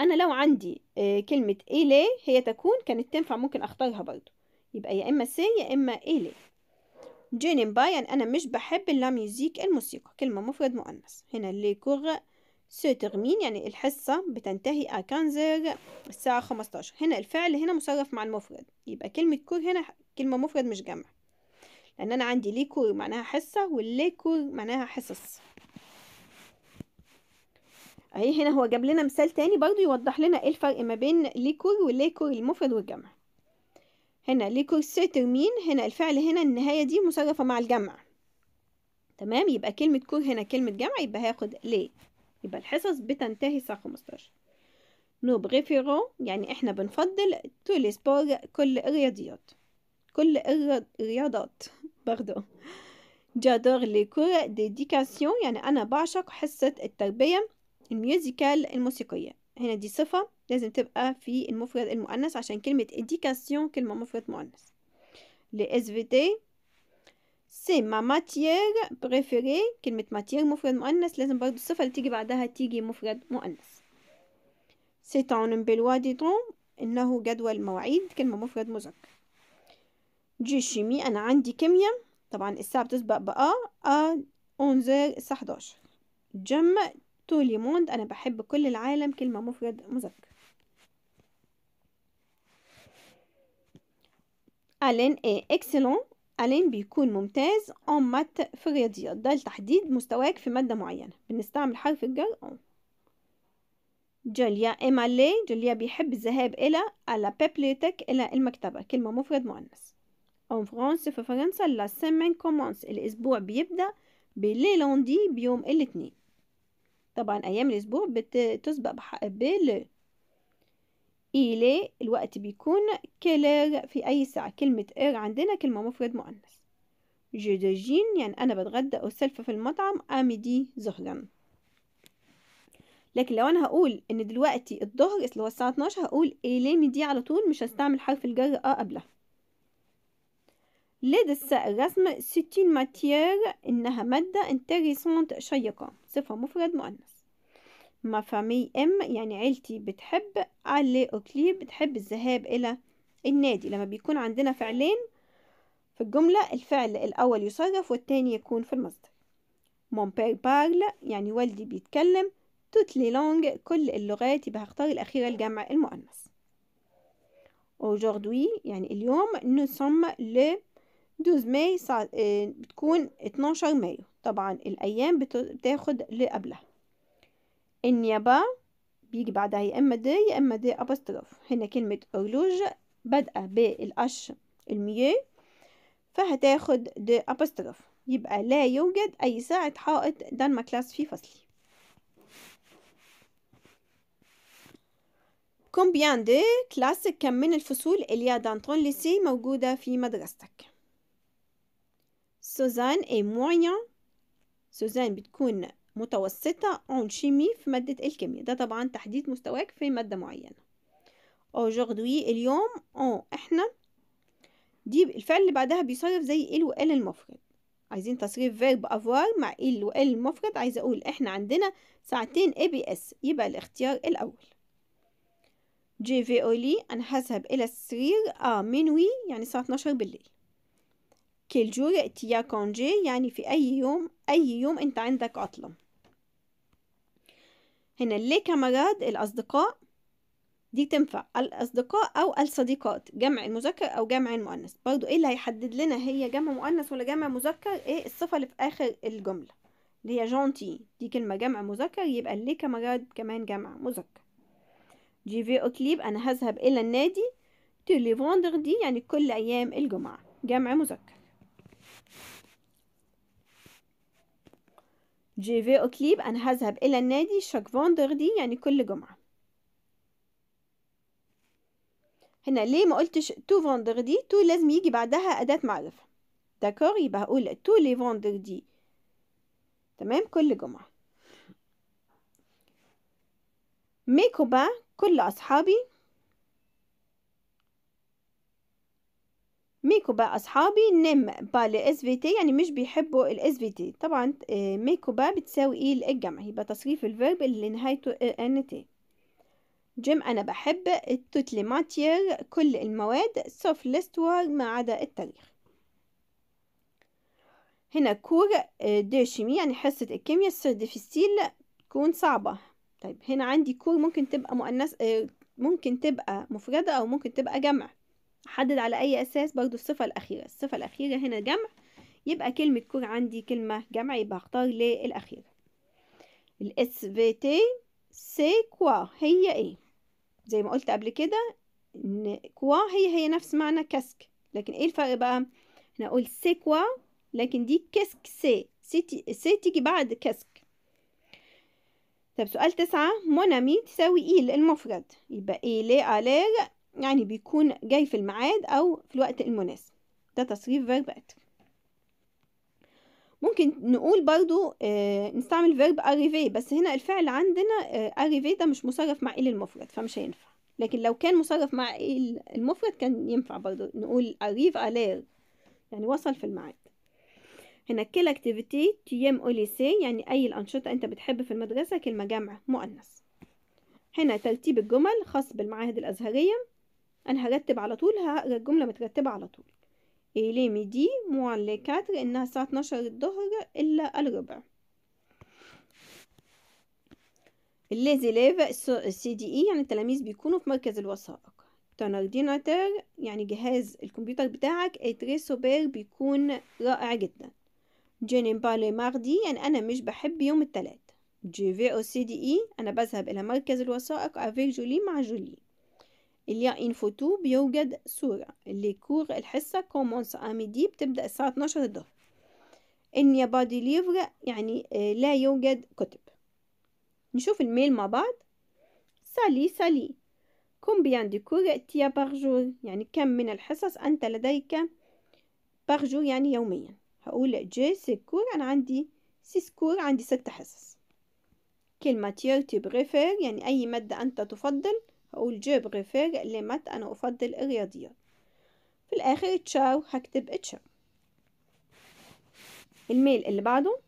أنا لو عندي آه، كلمة إلي هي تكون كانت تنفع ممكن أختارها برضو يبقى يا إما سي يا إما إلي جينين يعني أنا مش بحب لا الموسيقى كلمة مفرد مؤنث هنا لي كور سو ترمين يعني الحصة بتنتهي أكانزر الساعة خمستاشر هنا الفعل هنا مصرف مع المفرد يبقى كلمة كور هنا كلمة مفرد مش جمع لأن أنا عندي لي كور معناها حصة واللي كور معناها حصص اهي هنا هو جاب لنا مثال تاني برضو يوضح لنا ايه الفرق ما بين ليكور وليكور المفرد والجمع هنا ليكور سيتر مين هنا الفعل هنا النهاية دي مصرفة مع الجمع تمام يبقى كلمة كور هنا كلمة جمع يبقى هاخد ليه يبقى الحصص بتنتهي الساعة 15 نو بريفيرون يعني احنا بنفضل تولي سبور كل الرياضيات كل الرياضات برضو جادور ليكور ديديكاسيون يعني انا بعشق حصة التربية الميوزيكال الموسيقية هنا دي صفة لازم تبقى في المفرد المؤنث عشان كلمة إديكاسيون كلمة مفرد مؤنث لإزفيتي سي ما ماتيير بريفيري كلمة ماتيير مفرد مؤنث لازم برضو الصفة اللي تيجي بعدها تيجي مفرد مؤنث سي تون بلوا دي إنه جدول مواعيد كلمة مفرد مذكر جي شيمي أنا عندي كيمياء طبعا الساعة بتسبق بأ أ أونزير الساعة حداشر جم تو ليموند أنا بحب كل العالم كلمة مفرد مذكر ألين إيه إكسلون ألين بيكون ممتاز أون مات في الرياضيات ده لتحديد مستواك في مادة معينة بنستعمل حرف الجر أون جوليا إيم ألي جوليا بيحب الذهاب إلى ألا بيبليتك إلى المكتبة كلمة مفرد مؤنث أون فرانس في فرنسا لا سيمين كومونس الأسبوع بيبدأ بلي لوندي بيوم الاثنين طبعا أيام الأسبوع بتسبق بل إيلي الوقت بيكون كلير في أي ساعة كلمة إير عندنا كلمة مفرد مؤنث جدجين يعني أنا بتغدى أو سلفة في المطعم اميدي ظهرا لكن لو أنا هقول إن دلوقتي الظهر اللي هو الساعة 12 هقول إيلي ميدي على طول مش هستعمل حرف الجر أه قبلها لدى الرسم ستين ماتيير إنها مادة انتريسونت شيقة صفة مفرد مؤنث ما فامي ام يعني عيلتي بتحب علي اوكلي بتحب الذهاب الى النادي لما بيكون عندنا فعلين في الجملة الفعل الاول يصرف والتاني يكون في المصدر مون بير بارل يعني والدي بيتكلم توت لي لونج كل اللغات يبقى هختار الاخيرة الجمع المؤنث أوجوردوي يعني اليوم نو سوم لو دوز ماي آه، بتكون 12 مايو طبعا الأيام بتاخد اللي قبلها النيابة بيجي بعدها يا إما دي يا إما دي أبستروف هنا كلمة أورلوج بادئة بالأش الميو فهتاخد دي أبستروف يبقى لا يوجد أي ساعة حائط ماكلاس في فصلي كومبيان دي كلاس كم من الفصول اللي دانتون ليسي موجودة في مدرستك سوزان اي moyen سوزان بتكون متوسطة اون شيمي في مادة الكيمياء ده طبعا تحديد مستواك في مادة معينة اوجوردوي اليوم او احنا دي الفعل اللي بعدها بيصرف زي ال وال المفرد عايزين تصريف فيرب افوار مع ال وال المفرد عايز اقول احنا عندنا ساعتين اي بي اس يبقى الاختيار الاول جي في اولي انا هذهب الى السرير اه منوي يعني الساعة 12 بالليل كل جور يأتي كونجي يعني في أي يوم أي يوم أنت عندك عطلة هنا لي كامراد الأصدقاء دي تنفع الأصدقاء أو الصديقات جمع المذكر أو جمع المؤنث برضو إيه اللي هيحدد لنا هي جمع مؤنث ولا جمع مذكر إيه الصفة اللي في آخر الجملة اللي هي جونتي دي كلمة جمع مذكر يبقى لي كامراد كمان جمع مذكر جي في أوكليب أنا هذهب إلى النادي تولي فوندردي يعني كل أيام الجمعة جمع مذكر جي في أوكليب أنا هذهب إلى النادي شاك فوندردي يعني كل جمعة هنا ليه ما قلتش تو فوندردي تو لازم يجي بعدها أداة معرفة داكور يبقى هقول تو لي فوندردي تمام كل جمعة ميكوبا كل أصحابي ميكو بقى اصحابي نم بالي لإس في تي يعني مش بيحبوا الاس في تي طبعا آه، ميكو بقى بتساوي ايه الجمع يبقى تصريف الفيرب اللي نهايته ان آه، تي جيم انا بحب التوتلي ماتير كل المواد سوف لستوار ما عدا التاريخ هنا كور آه، دي شيمي يعني حصة الكيمياء السر ديفيسيل تكون صعبة طيب هنا عندي كور ممكن تبقى مؤنث ممكن تبقى مفردة او ممكن تبقى جمع حدد على اي اساس برضو الصفة الاخيرة الصفة الاخيرة هنا جمع يبقى كلمة كور عندي كلمة جمع يبقى هختار الاخيرة الاس في تي سي كوا هي ايه زي ما قلت قبل كده ان كوا هي هي نفس معنى كسك لكن ايه الفرق بقى احنا نقول سي كوا لكن دي كسك سي سي تيجي بعد كسك طب سؤال تسعة مونامي تساوي إيل e المفرد يبقى إيه ألير يعني بيكون جاي في الميعاد أو في الوقت المناسب ده تصريف فيرب active ممكن نقول برضو آه، نستعمل فيرب اريفي بس هنا الفعل عندنا اريفي آه، ده مش مصرف مع ال المفرد فمش هينفع لكن لو كان مصرف مع ال المفرد كان ينفع برضو نقول اريف الير يعني وصل في الميعاد هنا كل اكتيفيتي تيام اوليسي يعني اي الانشطه انت بتحب في المدرسه كلمه جمع مؤنث هنا ترتيب الجمل خاص بالمعاهد الازهريه انا هرتب على طول الجمله مترتبه على طول ايلي ميدي موان لي كاتر إنها الساعة 12 الظهر إلا الربع سي دي اي يعني التلاميذ بيكونوا في مركز الوثائق تنرديناتر يعني جهاز الكمبيوتر بتاعك اتري سوبر بيكون رائع جدا جيني بالي ماردي يعني أنا مش بحب يوم التلات او سي دي اي أنا بذهب إلى مركز الوثائق افيك جولي مع جولي اليا y a بيوجد صورة اللي كور الحصة كومونس اميدي بتبدأ الساعة 12 الظهر ان يا بادي ليفر يعني آه، لا يوجد كتب نشوف الميل مع بعض سالي سالي كومبيان de cours tu as يعني كم من الحصص أنت لديك بارجور يعني يوميا هقول جي كور أنا عندي سيسكور عندي ست حصص كلمه تي بريفير يعني أي مادة أنت تفضل هقول جو بريفير لمات أنا أفضل الرياضيات في الآخر تشاو هكتب تشاو الميل اللي بعده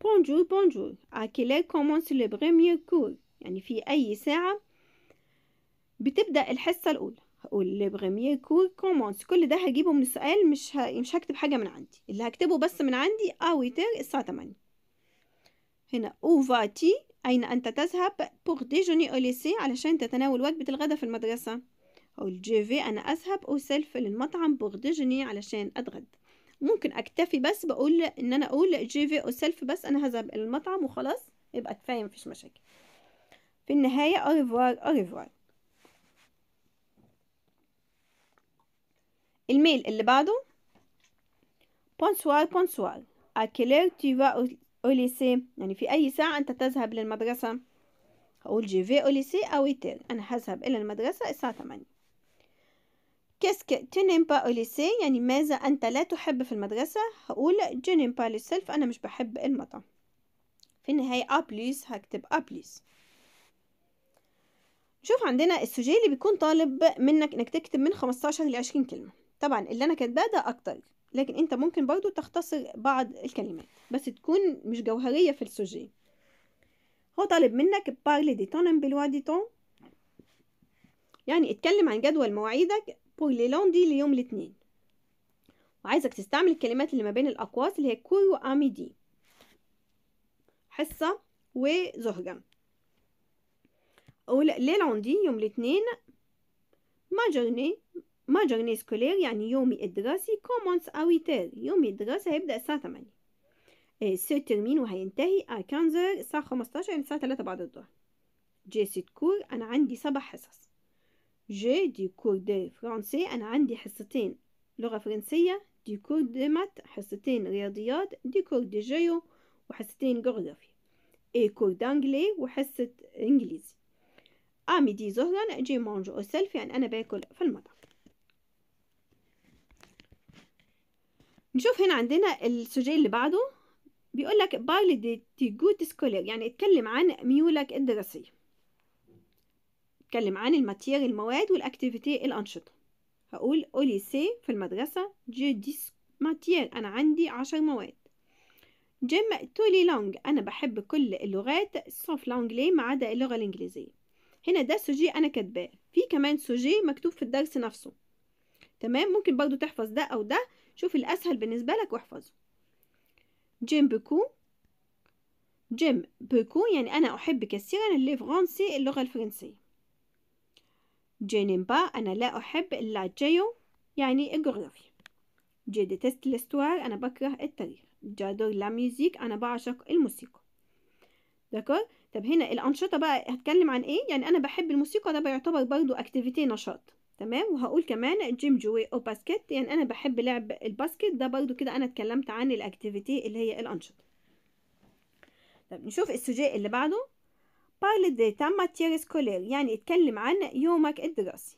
بونجور بونجور أكيلا كومونس لو بريمير كور يعني في أي ساعة بتبدأ الحصة الأولى هقول لو بريمير كور كومونس كل ده هجيبه من السؤال مش ه... مش هكتب حاجة من عندي اللي هكتبه بس من عندي أويتر آه، الساعة 8 هنا أوفاتي أين أنت تذهب pour déjeuner au lycée علشان تتناول وجبة الغداء في المدرسة أقول je vais أنا أذهب أو self للمطعم pour déjeuner علشان أتغدى ممكن أكتفي بس بقول إن أنا أقول je vais أو self بس أنا هذهب إلى المطعم وخلاص يبقى كفاية مفيش مشاكل في النهاية au revoir au revoir الميل اللي بعده بونسوار بونسوار أكلير quelle heure أولي سي يعني في أي ساعة أنت تذهب للمدرسة هقول جي في أولي سي أو إيتير أنا هذهب إلى المدرسة الساعة 8 كيسك تنيم با أو ليسي يعني ماذا أنت لا تحب في المدرسة هقول جنيم با للسلف أنا مش بحب المطعم في النهاية أبليس هكتب أبليس شوف عندنا السوجي اللي بيكون طالب منك انك تكتب من 15 ل 20 كلمه طبعا اللي انا كاتباه ده اكتر لكن انت ممكن برضو تختصر بعض الكلمات بس تكون مش جوهرية في السوجي هو طالب منك بارلي دي تون بلوا دي تون يعني اتكلم عن جدول مواعيدك بور لي لوندي ليوم الاثنين وعايزك تستعمل الكلمات اللي ما بين الأقواس اللي هي كور وآمي دي حصة وزهرة قول لي لوندي يوم الاثنين ما جورني ما جورني سكولير يعني يومي الدراسي كومونس اويتير يومي الدراسي هيبدأ الساعة تمانية سو ترمين وهينتهي ا كانزر الساعة خمستاشر يعني الساعة تلاتة بعد الظهر جي سيت كور أنا عندي سبع حصص جي دي كور دي فرونسي أنا عندي حصتين لغة فرنسية دي كور دي مات حصتين رياضيات دي كور دي جيو وحصتين جغرافي اي كور دانجلي وحصة إنجليزي آ ميدي زهران جي مانجو أو سيلف يعني أنا باكل في المطعم نشوف هنا عندنا السجل اللي بعده بيقول لك جوت سكولر يعني اتكلم عن ميولك الدراسية اتكلم عن الماتير المواد والاكتيفيتي الأنشطة هقول أوليسي في المدرسة جي ديس ماتير أنا عندي عشر مواد جيم تولي لونج أنا بحب كل اللغات سوف لونج ما عدا اللغة الإنجليزية هنا ده سوجي أنا كاتباه في كمان سوجي مكتوب في الدرس نفسه تمام ممكن برضو تحفظ ده أو ده شوف الأسهل بالنسبة لك واحفظه جيم بكو جيم بكو يعني أنا أحب كثيرا اللي فرنسي اللغة الفرنسية جينيمبا أنا لا أحب لا جيو يعني الجغرافيا جي ديتست لستوار أنا بكره التاريخ جادور لا ميوزيك أنا بعشق الموسيقى داكور طب هنا الأنشطة بقى هتكلم عن إيه يعني أنا بحب الموسيقى ده بيعتبر برضو أكتيفيتي نشاط تمام وهقول كمان جيم جوي او باسكت يعني انا بحب لعب الباسكت ده برضو كده انا اتكلمت عن الاكتيفيتي اللي هي الانشطه طب نشوف السجاء اللي بعده بارل دي تام سكولير يعني اتكلم عن يومك الدراسي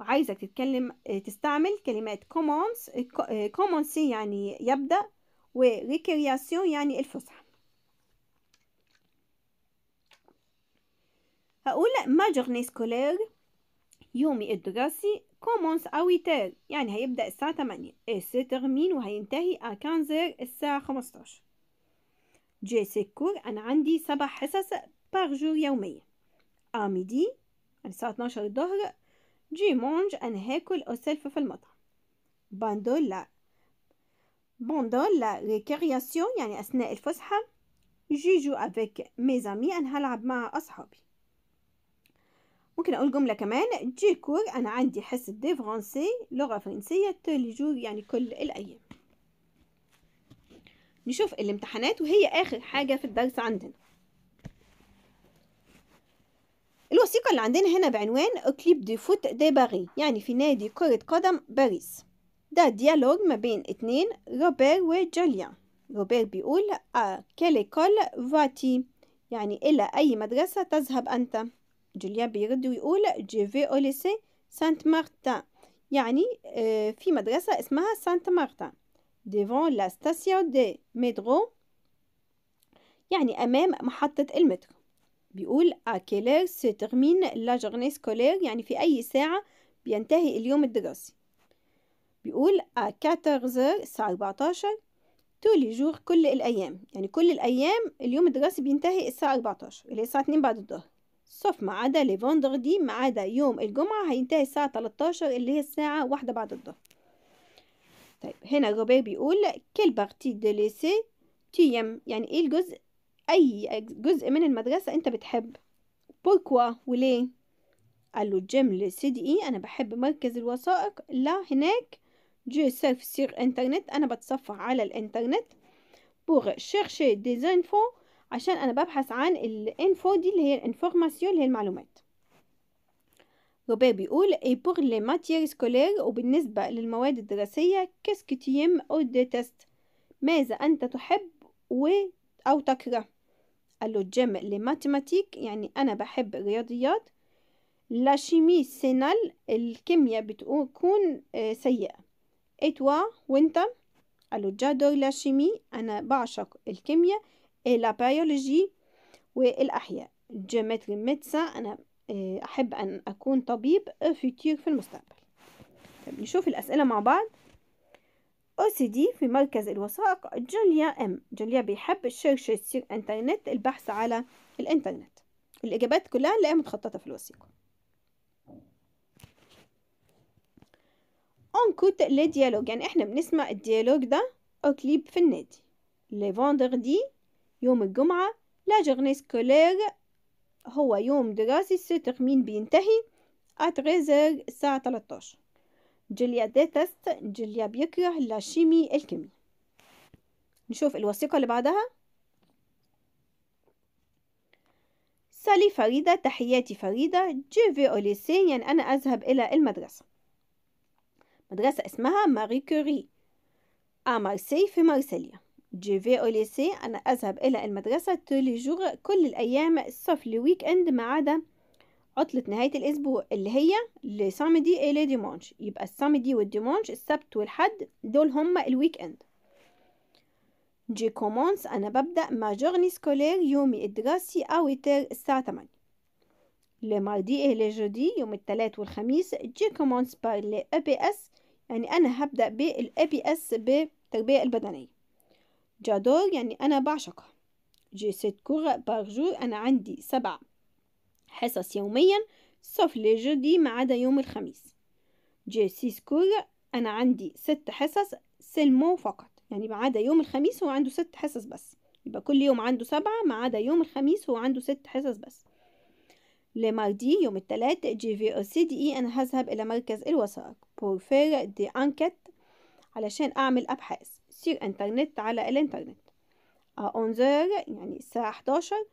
وعايزك تتكلم تستعمل كلمات كومونس كومونسي يعني يبدأ وريكرياسيون يعني الفسحة هقول ما جورني سكولير يومي الدراسي كومونس أويتير يعني هيبدأ الساعة 8 إيه، ترمين وهينتهي أكانزير آه، الساعة 15 جي سيكور أنا عندي سبع حصص بارجور جور يوميا آميدي آه، يعني الساعة 12 الظهر جي مونج أنا هاكل أسلف في المطعم باندولا باندولا ريكرياسيون يعني أثناء الفسحة جيجو أفيك ميزامي أنا هلعب مع أصحابي ممكن أقول جملة كمان جي كور أنا عندي حصة دي فرونسي لغة فرنسية جور يعني كل الأيام نشوف الامتحانات وهي آخر حاجة في الدرس عندنا الوثيقة اللي عندنا هنا بعنوان اكليب دي فوت دي باري يعني في نادي كرة قدم باريس ده ديالوج ما بين اتنين روبير وجوليان روبير بيقول آه كاليكول فاتي يعني إلى أي مدرسة تذهب أنت جوليان بيرد ويقول جي في او ليسي سانت مارتان يعني آه، في مدرسة اسمها سانت مارتان ديفون لا ستاسيون دي مترو يعني أمام محطة المترو بيقول أكيلير سي ترمين لا جورني سكولير يعني في أي ساعة بينتهي اليوم الدراسي بيقول أ 14 الساعة 14 تولي جور كل الأيام يعني كل الأيام اليوم الدراسي بينتهي الساعة 14 اللي هي الساعة 2 بعد الظهر صف ما عدا لي فوندردي ما عدا يوم الجمعة هينتهي الساعة 13 اللي هي الساعة واحدة بعد الظهر طيب هنا غوبير بيقول كل بارتي دو ليسي تيم يعني ايه الجزء اي جزء من المدرسة انت بتحب بوركوا وليه قال له جيم لسي دي اي انا بحب مركز الوثائق لا هناك جو سيرف سير انترنت انا بتصفح على الانترنت بوغ شيرشي دي زينفو عشان انا ببحث عن الانفو دي اللي هي الانفورماسيون اللي هي المعلومات روبير بيقول اي بور لي ماتيير سكولير وبالنسبة للمواد الدراسية كيسكو تيم او دي تيست ماذا انت تحب و او تكره قال له جيم لي ماتيماتيك يعني انا بحب الرياضيات لا شيمي سينال الكيمياء بتكون آه، سيئة اي توا وانت قال له جادور لا شيمي انا بعشق الكيمياء et إيه، la biologie والأحياء جامعة ميتسا أنا إيه، أحب أن أكون طبيب فيتير في المستقبل طيب نشوف الأسئلة مع بعض او سي دي في مركز الوثائق جوليا أم جوليا بيحب سيرش سير إنترنت البحث على الإنترنت الإجابات كلها نلاقيها متخططة في الوثيقة أنكوت لي ديالوج يعني إحنا بنسمع الديالوج ده أو كليب في النادي لي فوندردي يوم الجمعة لا جورني سكولير هو يوم دراسي سو مين بينتهي أتريزر الساعة 13 جوليا ديتست جوليا بيكره لاشيمي الكيمي نشوف الوثيقة اللي بعدها سالي فريدة تحياتي فريدة جي في أوليسي يعني أنا أذهب إلى المدرسة مدرسة اسمها ماري كوري أمارسي في مارسيليا جي في او ليسي أنا أذهب إلى المدرسة تولي جور كل الأيام الصف لويك إند ما عدا عطلة نهاية الأسبوع اللي هي لسامدي إلى ديمونش يبقى السامدي والديمونش السبت والحد دول هما الويك إند جي كومونس أنا ببدأ ما جورني سكولير يومي الدراسي أو يتر الساعة 8 لماردي إيه جودي يوم الثلاث والخميس جي كومونس باي لأبي أس يعني أنا هبدأ بالأبي أس بالتربية البدنية جادور يعني أنا بعشقها جي سيت كور بارجور أنا عندي سبع حصص يوميا سوف لي جودي ما عدا يوم الخميس جي سيس كور أنا عندي ست حصص سلمو فقط يعني ما عدا يوم الخميس هو عنده ست حصص بس يبقى كل يوم عنده سبعة ما عدا يوم الخميس هو عنده ست حصص بس لي ماردي يوم الثلاث جي في او سي دي اي انا هذهب الى مركز الوثائق بور فير دي انكت علشان اعمل ابحاث سير انترنت على الانترنت ا اونزور يعني الساعة حداشر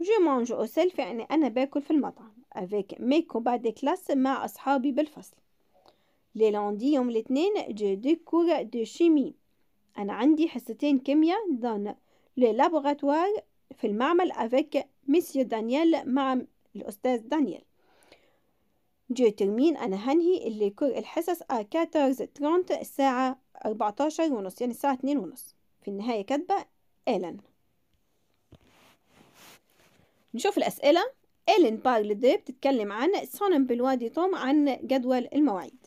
جو مانجو او سيلف يعني انا باكل في المطعم افيك مي كومباد دي كلاس مع اصحابي بالفصل لي لوندي يوم الاثنين جو دي كور دو شيمي انا عندي حصتين كيمياء دون لي لابوغاتوار في المعمل افيك ميسيو دانيال مع الاستاذ دانيال جو ترمين أنا هنهي اللي كل الحصص آ آه، كاترز ترونت الساعة أربعتاشر ونص يعني الساعة اتنين ونص في النهاية كاتبة إلن نشوف الأسئلة بارل دي بتتكلم عن صنم بالوادي توم عن جدول المواعيد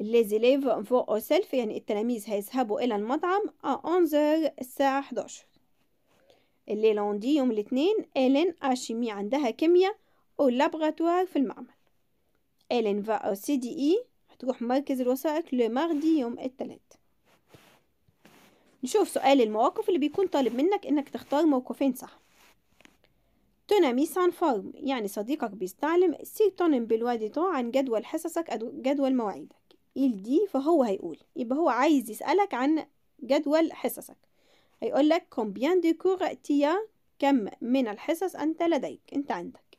الليزي ليف فو أو سيلف يعني التلاميذ هيذهبوا إلى المطعم أ آه، أونزر الساعة حداشر اللي لوندي يوم الاثنين إيلين آشيمي آه، عندها كيمياء أو لابغاتوار في المعمل إلين فا أو سي دي إي هتروح مركز الوثائق لمغدي يوم الثلاث نشوف سؤال المواقف اللي بيكون طالب منك إنك تختار موقفين صح تونامي سان فارم يعني صديقك بيستعلم سير تونم تو عن جدول حصصك جدول مواعيدك إيل دي فهو هيقول يبقى هو عايز يسألك عن جدول حصصك هيقول لك كومبيان دي كور تيا كم من الحصص أنت لديك أنت عندك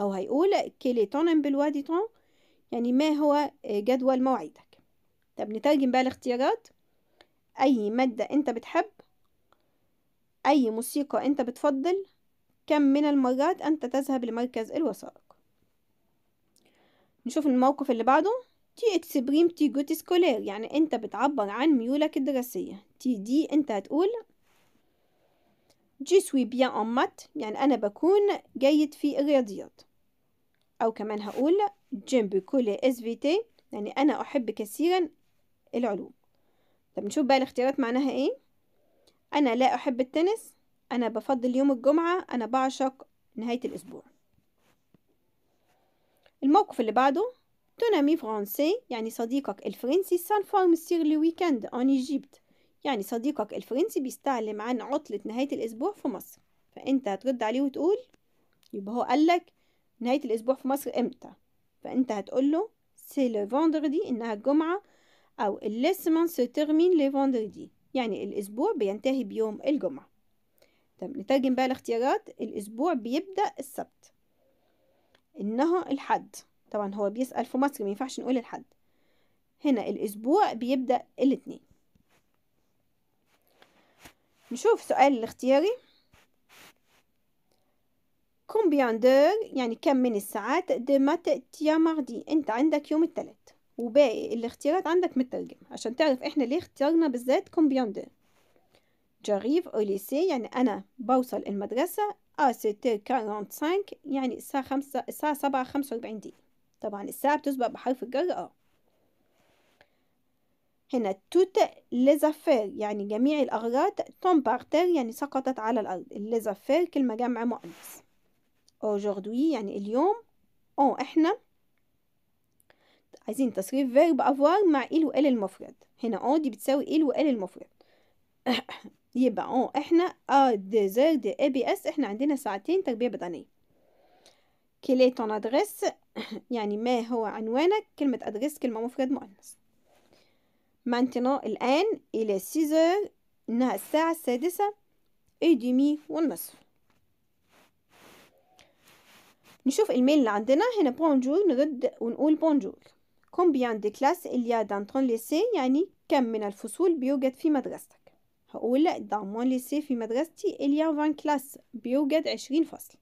أو هيقول كيلي تونم تون يعني ما هو آه، جدول مواعيدك طب نترجم بقى الاختيارات أي مادة أنت بتحب أي موسيقى أنت بتفضل كم من المرات أنت تذهب لمركز الوثائق نشوف الموقف اللي بعده تي اكسبريم تي جوت سكولير يعني أنت بتعبر عن ميولك الدراسية تي دي أنت هتقول جي سوي بيان أن مات يعني أنا بكون جيد في الرياضيات أو كمان هقول جيم بكل اس في تي يعني أنا أحب كثيرا العلوم طب نشوف بقى الاختيارات معناها إيه أنا لا أحب التنس أنا بفضل يوم الجمعة أنا بعشق نهاية الأسبوع الموقف اللي بعده تون امي يعني صديقك الفرنسي سان فارم سير لي ويكند اون ايجيبت يعني صديقك الفرنسي بيستعلم عن عطلة نهاية الأسبوع في مصر فأنت هترد عليه وتقول يبقى هو قالك نهاية الأسبوع في مصر إمتى فأنت هتقول له سي لو فوندردي إنها الجمعة أو الليسمان سي تيرمين لي فوندردي يعني الأسبوع بينتهي بيوم الجمعة طب نترجم بقى الاختيارات الأسبوع بيبدأ السبت إنها الحد طبعا هو بيسأل في مصر ما ينفعش نقول الحد هنا الأسبوع بيبدأ الاثنين نشوف سؤال الاختياري كومبيان دور يعني كم من الساعات دي ماتيا ماردي انت عندك يوم الثلاث وباقي الاختيارات عندك مترجمة عشان تعرف احنا ليه اخترنا بالذات كومبيان دور جاريف او ليسي يعني انا بوصل المدرسة ا كارونت سانك يعني الساعة خمسة الساعة سبعة خمسة واربعين دقيقة طبعا الساعة بتسبق بحرف الجر اه هنا توت ليزافير يعني جميع الأغراض تومبارتير يعني سقطت على الأرض ليزافير كلمة جمع مؤنث aujourd'hui يعني اليوم on احنا عايزين تصريف verb avoir مع il وال المفرد هنا on دي بتساوي il وال المفرد يبقى on احنا ا ديزير دي اي بي اس احنا عندنا ساعتين تربية بدنية كيلي تون ادريس يعني ما هو عنوانك كلمة ادريس كلمة مفرد مؤنث maintenant الآن إلى 6 إنها الساعة السادسة اي ديمي والنصف نشوف الميل اللي عندنا هنا بونجور نرد ونقول بونجور كومبيان دي كلاس إليا دانتون ليسي يعني كم من الفصول بيوجد في مدرستك هقول مون ليسي في مدرستي إليا فان كلاس بيوجد عشرين فصل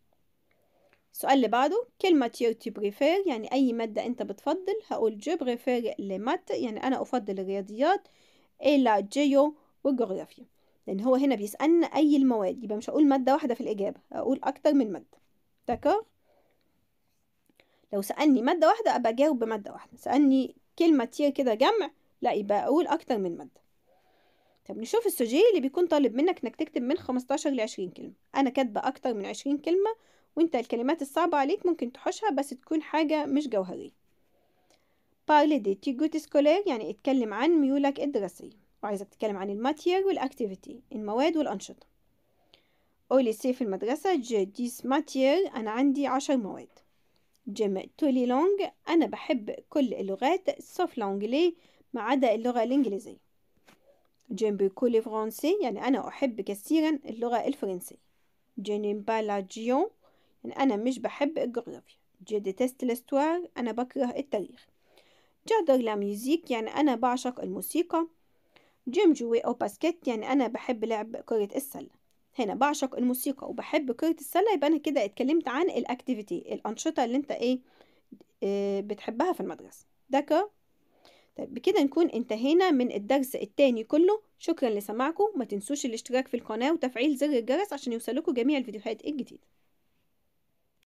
السؤال اللي بعده كلمة تي بريفير يعني أي مادة أنت بتفضل هقول جو بريفير لمات يعني أنا أفضل الرياضيات إلى جيو والجغرافيا لأن هو هنا بيسألنا أي المواد يبقى مش هقول مادة واحدة في الإجابة هقول أكتر من مادة دكار لو سألني مادة واحدة أبقى أجاوب بمادة واحدة سألني كلمة تير كده جمع لا يبقى أقول أكتر من مادة طب نشوف السوجي اللي بيكون طالب منك إنك تكتب من 15 ل 20 كلمة أنا كاتبة أكتر من 20 كلمة وإنت الكلمات الصعبة عليك ممكن تحوشها بس تكون حاجة مش جوهرية parler des tigots سكولير يعني اتكلم عن ميولك الدراسية وعايزك تتكلم عن الماتير والاكتيفيتي المواد والأنشطة أولي سي في المدرسة جديس ماتير أنا عندي عشر مواد جيم تولي لونج أنا بحب كل اللغات سوف لونجلي ما عدا اللغة الإنجليزية جيم بكل فرنسي يعني أنا أحب كثيرا اللغة الفرنسية جينيم با جيون يعني أنا مش بحب الجغرافيا جي ديتست لستوار أنا بكره التاريخ جادر لا ميوزيك يعني أنا بعشق الموسيقى جيم جوي أو باسكت يعني أنا بحب لعب كرة السلة هنا بعشق الموسيقى وبحب كرة السلة يبقى أنا كده اتكلمت عن الأكتيفيتي الأنشطة اللي أنت إيه آه، بتحبها في المدرسة ده كده طيب بكده نكون انتهينا من الدرس التاني كله شكرا لسماعكم ما تنسوش الاشتراك في القناة وتفعيل زر الجرس عشان يوصلكوا جميع الفيديوهات الجديدة